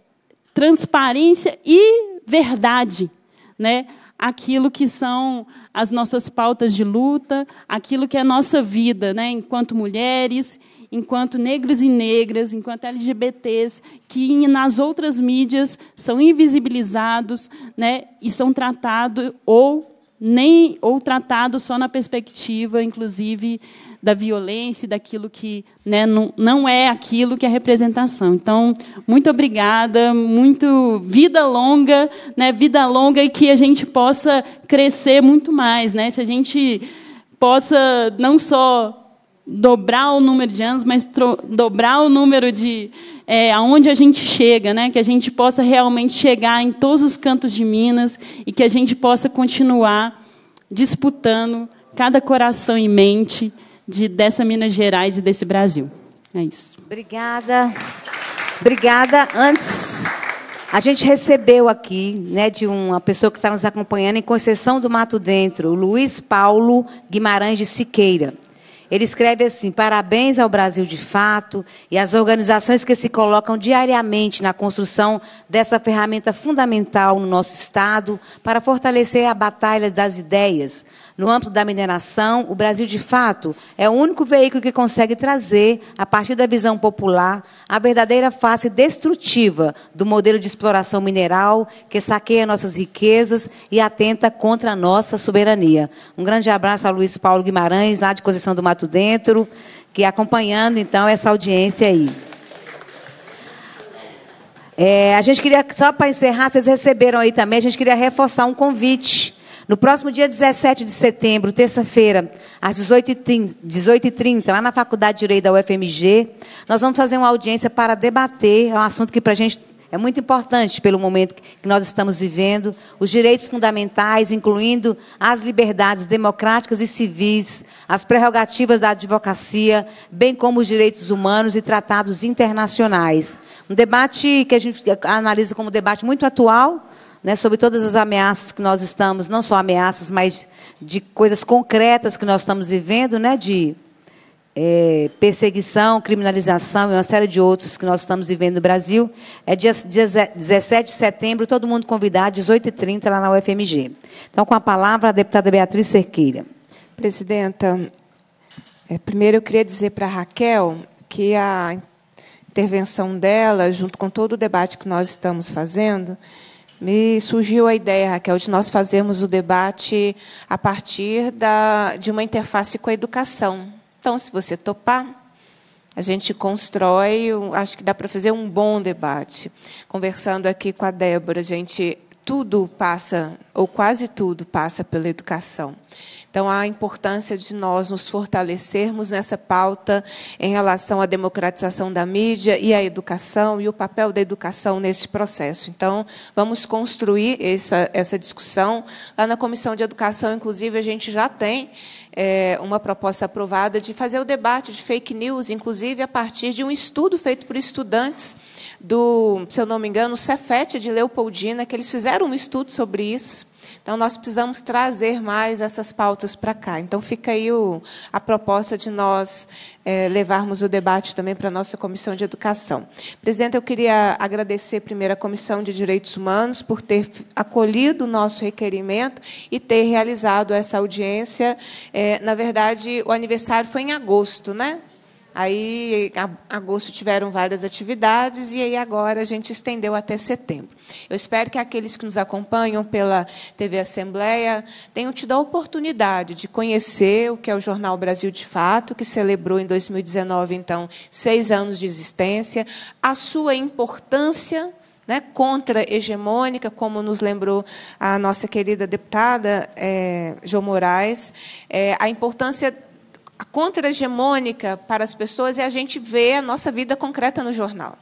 transparência e verdade, né, aquilo que são as nossas pautas de luta, aquilo que é a nossa vida, né, enquanto mulheres, enquanto negros e negras, enquanto LGBTs, que nas outras mídias são invisibilizados né, e são tratados ou nem ou tratado só na perspectiva, inclusive, da violência, daquilo que né, não, não é aquilo que é representação. Então, muito obrigada, muito vida longa, né, vida longa e que a gente possa crescer muito mais, né, se a gente possa não só dobrar o número de anos, mas dobrar o número de é, aonde a gente chega, né? Que a gente possa realmente chegar em todos os cantos de Minas e que a gente possa continuar disputando cada coração e mente de dessa Minas Gerais e desse Brasil. É isso. Obrigada. Obrigada. Antes a gente recebeu aqui, né, de uma pessoa que está nos acompanhando em Conceição do Mato Dentro, Luiz Paulo Guimarães de Siqueira. Ele escreve assim: parabéns ao Brasil de fato e às organizações que se colocam diariamente na construção dessa ferramenta fundamental no nosso Estado para fortalecer a batalha das ideias, no âmbito da mineração, o Brasil, de fato, é o único veículo que consegue trazer, a partir da visão popular, a verdadeira face destrutiva do modelo de exploração mineral que saqueia nossas riquezas e atenta contra a nossa soberania. Um grande abraço a Luiz Paulo Guimarães, lá de Conceição do Mato Dentro, que acompanhando, então, essa audiência aí. É, a gente queria, só para encerrar, vocês receberam aí também, a gente queria reforçar um convite no próximo dia 17 de setembro, terça-feira, às 18h30, 18 lá na Faculdade de Direito da UFMG, nós vamos fazer uma audiência para debater, é um assunto que para a gente é muito importante pelo momento que nós estamos vivendo, os direitos fundamentais, incluindo as liberdades democráticas e civis, as prerrogativas da advocacia, bem como os direitos humanos e tratados internacionais. Um debate que a gente analisa como um debate muito atual, né, sobre todas as ameaças que nós estamos, não só ameaças, mas de coisas concretas que nós estamos vivendo, né, de é, perseguição, criminalização e uma série de outros que nós estamos vivendo no Brasil. É dia, dia 17 de setembro, todo mundo convidado, 18h30, lá na UFMG. Então, com a palavra, a deputada Beatriz Cerqueira. Presidenta, é, primeiro eu queria dizer para a Raquel que a intervenção dela, junto com todo o debate que nós estamos fazendo, me surgiu a ideia, Raquel, de nós fazermos o debate a partir da, de uma interface com a educação. Então, se você topar, a gente constrói, acho que dá para fazer um bom debate. Conversando aqui com a Débora, a gente tudo passa, ou quase tudo passa pela educação. Então, há a importância de nós nos fortalecermos nessa pauta em relação à democratização da mídia e à educação e o papel da educação nesse processo. Então, vamos construir essa, essa discussão. Lá na Comissão de Educação, inclusive, a gente já tem é, uma proposta aprovada de fazer o debate de fake news, inclusive a partir de um estudo feito por estudantes do, se eu não me engano, Cefete de Leopoldina, que eles fizeram um estudo sobre isso então, nós precisamos trazer mais essas pautas para cá. Então, fica aí o, a proposta de nós é, levarmos o debate também para a nossa Comissão de Educação. Presidente, eu queria agradecer primeiro à Comissão de Direitos Humanos por ter acolhido o nosso requerimento e ter realizado essa audiência. É, na verdade, o aniversário foi em agosto, né? Aí, em agosto, tiveram várias atividades e aí agora a gente estendeu até setembro. Eu espero que aqueles que nos acompanham pela TV Assembleia tenham tido a oportunidade de conhecer o que é o Jornal Brasil de Fato, que celebrou em 2019, então, seis anos de existência, a sua importância né, contra-hegemônica, como nos lembrou a nossa querida deputada é, eh, João Moraes, é, a importância a contra-hegemônica para as pessoas é a gente ver a nossa vida concreta no jornal,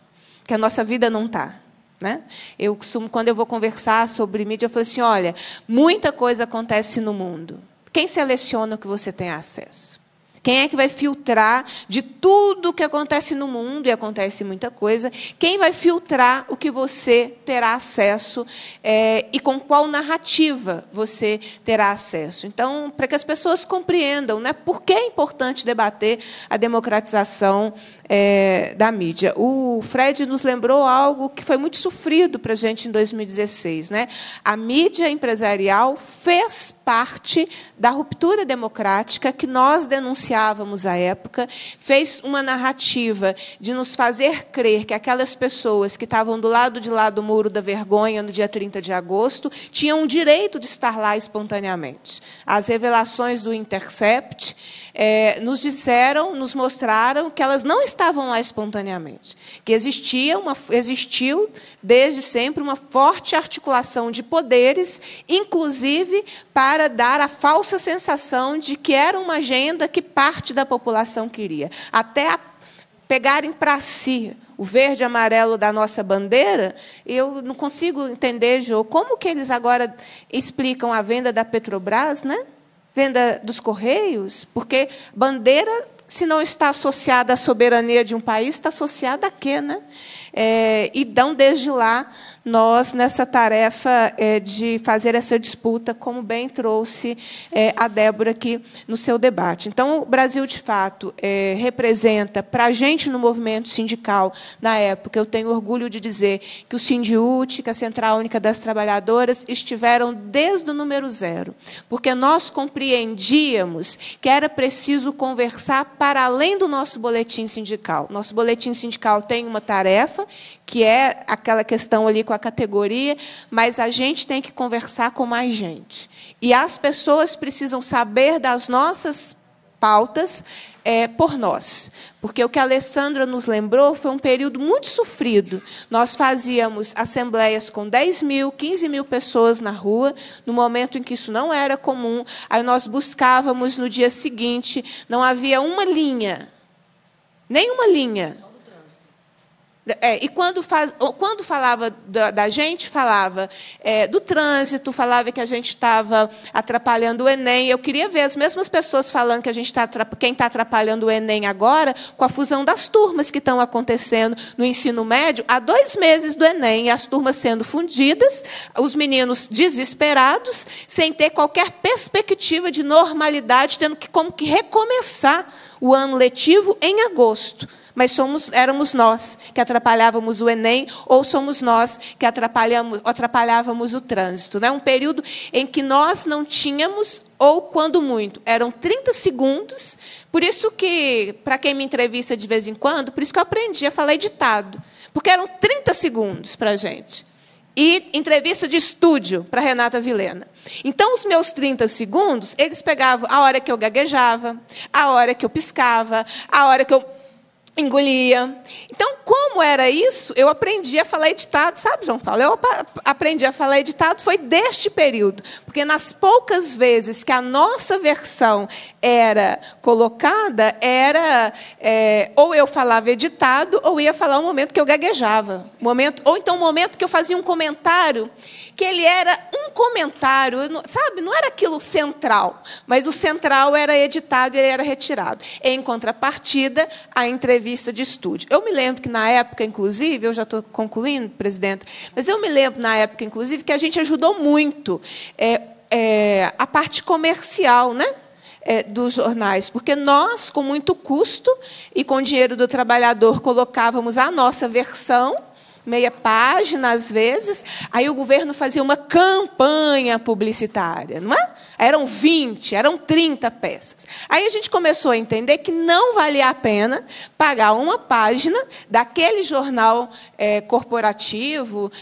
que a nossa vida não está. Né? Eu costumo, quando eu vou conversar sobre mídia, eu falo assim: olha, muita coisa acontece no mundo. Quem seleciona o que você tem acesso? Quem é que vai filtrar de tudo o que acontece no mundo, e acontece muita coisa, quem vai filtrar o que você terá acesso é, e com qual narrativa você terá acesso? Então, para que as pessoas compreendam né, por que é importante debater a democratização é, da mídia. O Fred nos lembrou algo que foi muito sofrido para a gente em 2016. Né? A mídia empresarial fez parte da ruptura democrática que nós denunciávamos à época, fez uma narrativa de nos fazer crer que aquelas pessoas que estavam do lado de lá do muro da vergonha no dia 30 de agosto tinham o direito de estar lá espontaneamente. As revelações do Intercept é, nos disseram, nos mostraram que elas não estavam lá espontaneamente, que existia uma, existiu desde sempre uma forte articulação de poderes, inclusive para dar a falsa sensação de que era uma agenda que parte da população queria, até pegarem para si o verde e amarelo da nossa bandeira, eu não consigo entender, Jô, como que eles agora explicam a venda da Petrobras, né? venda dos Correios, porque bandeira, se não está associada à soberania de um país, está associada a quê? Né? é, e dão desde lá nós nessa tarefa é, de fazer essa disputa, como bem trouxe é, a Débora aqui no seu debate. Então, o Brasil, de fato, é, representa, para a gente no movimento sindical, na época, eu tenho orgulho de dizer que o Sindiúte, que a Central Única das Trabalhadoras, estiveram desde o número zero, porque nós compreendíamos que era preciso conversar para além do nosso boletim sindical. Nosso boletim sindical tem uma tarefa, que é aquela questão ali com a categoria, mas a gente tem que conversar com mais gente. E as pessoas precisam saber das nossas pautas é, por nós. Porque o que a Alessandra nos lembrou foi um período muito sofrido. Nós fazíamos assembleias com 10 mil, 15 mil pessoas na rua, no momento em que isso não era comum. Aí nós buscávamos no dia seguinte, não havia uma linha, nenhuma linha é, e quando, faz, quando falava da, da gente, falava é, do trânsito, falava que a gente estava atrapalhando o Enem. Eu queria ver as mesmas pessoas falando que a gente está quem está atrapalhando o Enem agora com a fusão das turmas que estão acontecendo no ensino médio há dois meses do Enem, as turmas sendo fundidas, os meninos desesperados, sem ter qualquer perspectiva de normalidade, tendo que, como que recomeçar o ano letivo em agosto mas somos, éramos nós que atrapalhávamos o Enem ou somos nós que atrapalhamos, atrapalhávamos o trânsito. Né? Um período em que nós não tínhamos ou quando muito, eram 30 segundos. Por isso que, para quem me entrevista de vez em quando, por isso que eu aprendi a falar ditado, porque eram 30 segundos para a gente. E entrevista de estúdio para Renata Vilena. Então, os meus 30 segundos, eles pegavam a hora que eu gaguejava, a hora que eu piscava, a hora que eu engolia. Então, como era isso? Eu aprendi a falar editado, sabe, João Paulo? Eu aprendi a falar editado foi deste período, porque nas poucas vezes que a nossa versão era colocada, era é, ou eu falava editado, ou ia falar um momento que eu gaguejava. Momento, ou então um momento que eu fazia um comentário, que ele era um comentário, sabe? Não era aquilo central, mas o central era editado e ele era retirado. Em contrapartida, a entrevista de estúdio. Eu me lembro que na época, inclusive, eu já estou concluindo, presidente, mas eu me lembro na época, inclusive, que a gente ajudou muito. É, é, a parte comercial, né? É, dos jornais, porque nós, com muito custo e com dinheiro do trabalhador, colocávamos a nossa versão, meia página às vezes, aí o governo fazia uma campanha publicitária, não é? Eram 20, eram 30 peças. Aí a gente começou a entender que não valia a pena pagar uma página daquele jornal é, corporativo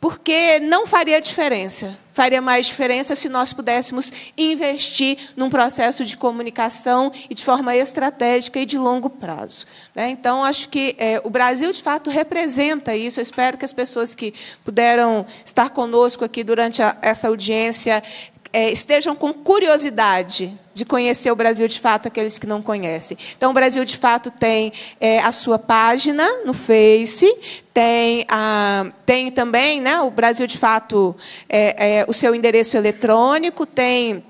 porque não faria diferença. Faria mais diferença se nós pudéssemos investir num processo de comunicação e de forma estratégica e de longo prazo. Né? Então, acho que é, o Brasil, de fato, representa isso. Eu espero que as pessoas que puderam estar conosco aqui durante essa audiência é, estejam com curiosidade de conhecer o Brasil de Fato, aqueles que não conhecem. Então, o Brasil de Fato tem é, a sua página no Face, tem, a, tem também né, o Brasil de Fato, é, é o seu endereço eletrônico, tem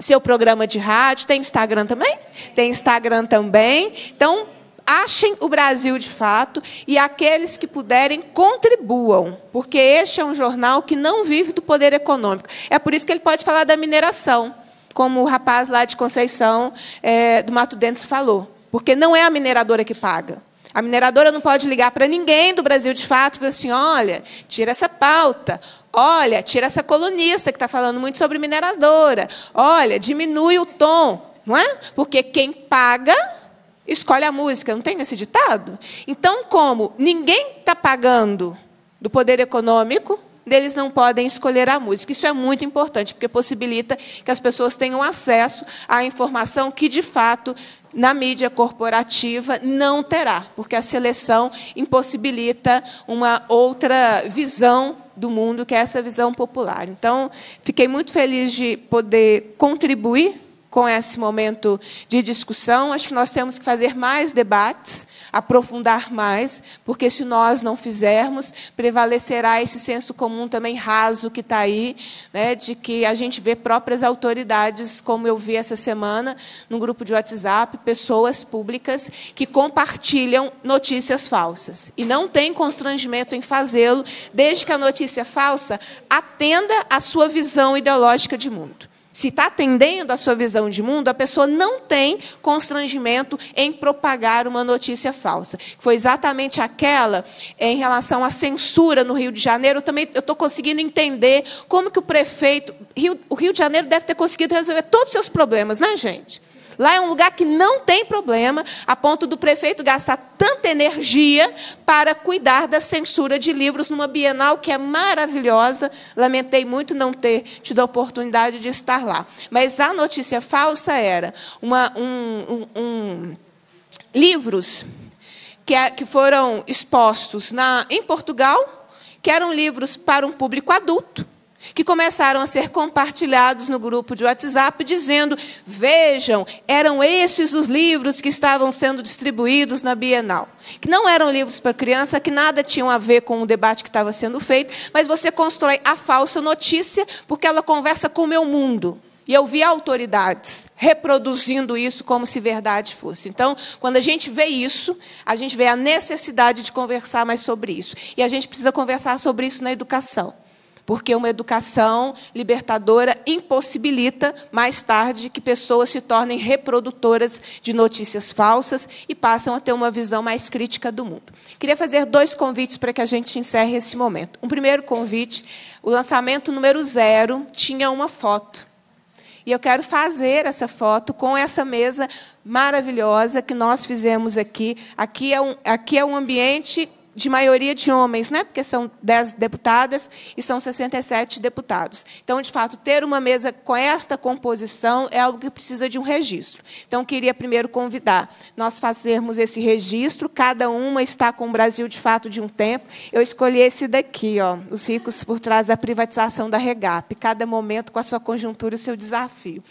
seu programa de rádio, tem Instagram também? Tem Instagram também. Então, achem o Brasil de fato e aqueles que puderem contribuam, porque este é um jornal que não vive do poder econômico. É por isso que ele pode falar da mineração, como o rapaz lá de Conceição é, do Mato Dentro falou, porque não é a mineradora que paga. A mineradora não pode ligar para ninguém do Brasil de fato e dizer assim: olha, tira essa pauta, olha, tira essa colunista que está falando muito sobre mineradora, olha, diminui o tom, não é? Porque quem paga escolhe a música, não tem esse ditado? Então, como ninguém está pagando do poder econômico, eles não podem escolher a música. Isso é muito importante, porque possibilita que as pessoas tenham acesso à informação que, de fato, na mídia corporativa não terá, porque a seleção impossibilita uma outra visão do mundo, que é essa visão popular. Então, fiquei muito feliz de poder contribuir com esse momento de discussão. Acho que nós temos que fazer mais debates, aprofundar mais, porque se nós não fizermos, prevalecerá esse senso comum também raso que está aí, né, de que a gente vê próprias autoridades, como eu vi essa semana, num grupo de WhatsApp, pessoas públicas que compartilham notícias falsas. E não tem constrangimento em fazê-lo, desde que a notícia falsa atenda à sua visão ideológica de mundo se está atendendo à sua visão de mundo, a pessoa não tem constrangimento em propagar uma notícia falsa. Foi exatamente aquela em relação à censura no Rio de Janeiro. Eu também estou conseguindo entender como que o prefeito. Rio, o Rio de Janeiro deve ter conseguido resolver todos os seus problemas, né, gente? Lá é um lugar que não tem problema, a ponto do prefeito gastar tanta energia para cuidar da censura de livros numa Bienal que é maravilhosa. Lamentei muito não ter tido a oportunidade de estar lá. Mas a notícia falsa era uma, um, um, um, livros que, é, que foram expostos na, em Portugal, que eram livros para um público adulto que começaram a ser compartilhados no grupo de WhatsApp, dizendo: vejam, eram estes os livros que estavam sendo distribuídos na Bienal. Que não eram livros para criança, que nada tinham a ver com o debate que estava sendo feito, mas você constrói a falsa notícia, porque ela conversa com o meu mundo. E eu vi autoridades reproduzindo isso como se verdade fosse. Então, quando a gente vê isso, a gente vê a necessidade de conversar mais sobre isso. E a gente precisa conversar sobre isso na educação porque uma educação libertadora impossibilita, mais tarde, que pessoas se tornem reprodutoras de notícias falsas e passam a ter uma visão mais crítica do mundo. Queria fazer dois convites para que a gente encerre esse momento. Um primeiro convite, o lançamento número zero tinha uma foto. E eu quero fazer essa foto com essa mesa maravilhosa que nós fizemos aqui. Aqui é um, aqui é um ambiente de maioria de homens, né? porque são 10 deputadas e são 67 deputados. Então, de fato, ter uma mesa com esta composição é algo que precisa de um registro. Então, queria primeiro convidar nós fazermos esse registro, cada uma está com o Brasil de fato de um tempo. Eu escolhi esse daqui, ó, os ricos por trás da privatização da Regap, cada momento com a sua conjuntura e o seu desafio.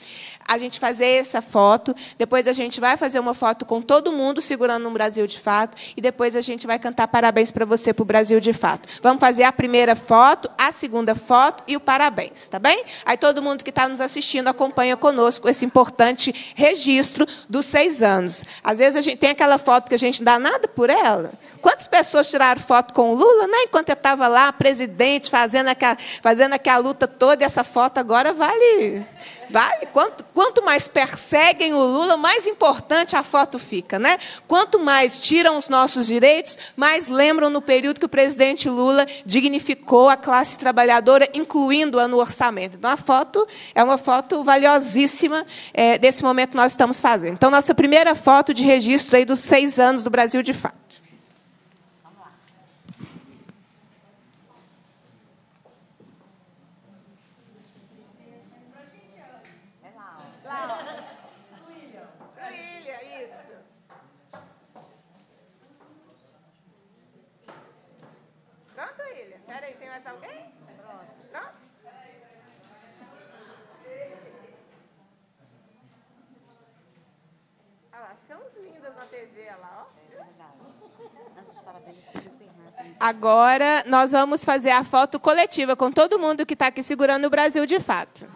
A gente fazer essa foto, depois a gente vai fazer uma foto com todo mundo segurando um Brasil de fato e depois a gente vai cantar parabéns parabéns para você, para o Brasil de fato. Vamos fazer a primeira foto, a segunda foto e o parabéns, tá bem? Aí todo mundo que está nos assistindo acompanha conosco esse importante registro dos seis anos. Às vezes a gente tem aquela foto que a gente dá nada por ela. Quantas pessoas tiraram foto com o Lula, né? Enquanto eu estava lá, presidente, fazendo aquela, fazendo aquela luta toda, essa foto agora vale. Vale. Quanto, quanto mais perseguem o Lula, mais importante a foto fica, né? Quanto mais tiram os nossos direitos, mais lembram no período que o presidente Lula dignificou a classe trabalhadora, incluindo-a no orçamento. Então, a foto é uma foto valiosíssima é, desse momento que nós estamos fazendo. Então, nossa primeira foto de registro aí dos seis anos do Brasil de Fato. Agora nós vamos fazer a foto coletiva com todo mundo que está aqui segurando o Brasil de fato.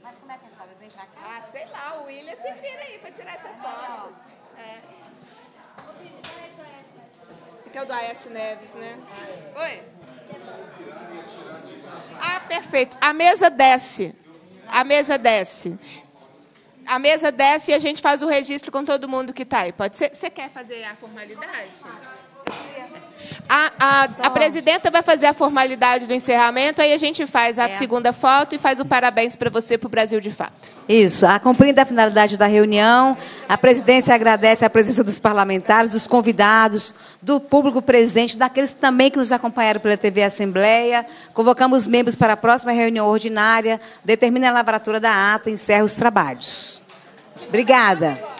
Mas como é que é, as Vem pra cá? Ah, sei lá, o William se vira aí para tirar essa é foto. É. Que é o do Aécio Neves, né? Oi? Ah, perfeito. A mesa desce. A mesa desce a mesa desce e a gente faz o registro com todo mundo que está aí. Pode ser? Você quer fazer a formalidade? A, a, a, presidenta vai fazer a formalidade do encerramento, aí a gente faz a é. segunda foto e faz o parabéns para você para o Brasil de Fato. Isso. A cumprindo a finalidade da reunião, a presidência agradece a presença dos parlamentares, dos convidados, do público presente, daqueles também que nos acompanharam pela TV Assembleia. Convocamos os membros para a próxima reunião ordinária, determina a lavratura da ata e encerra os trabalhos. Obrigada.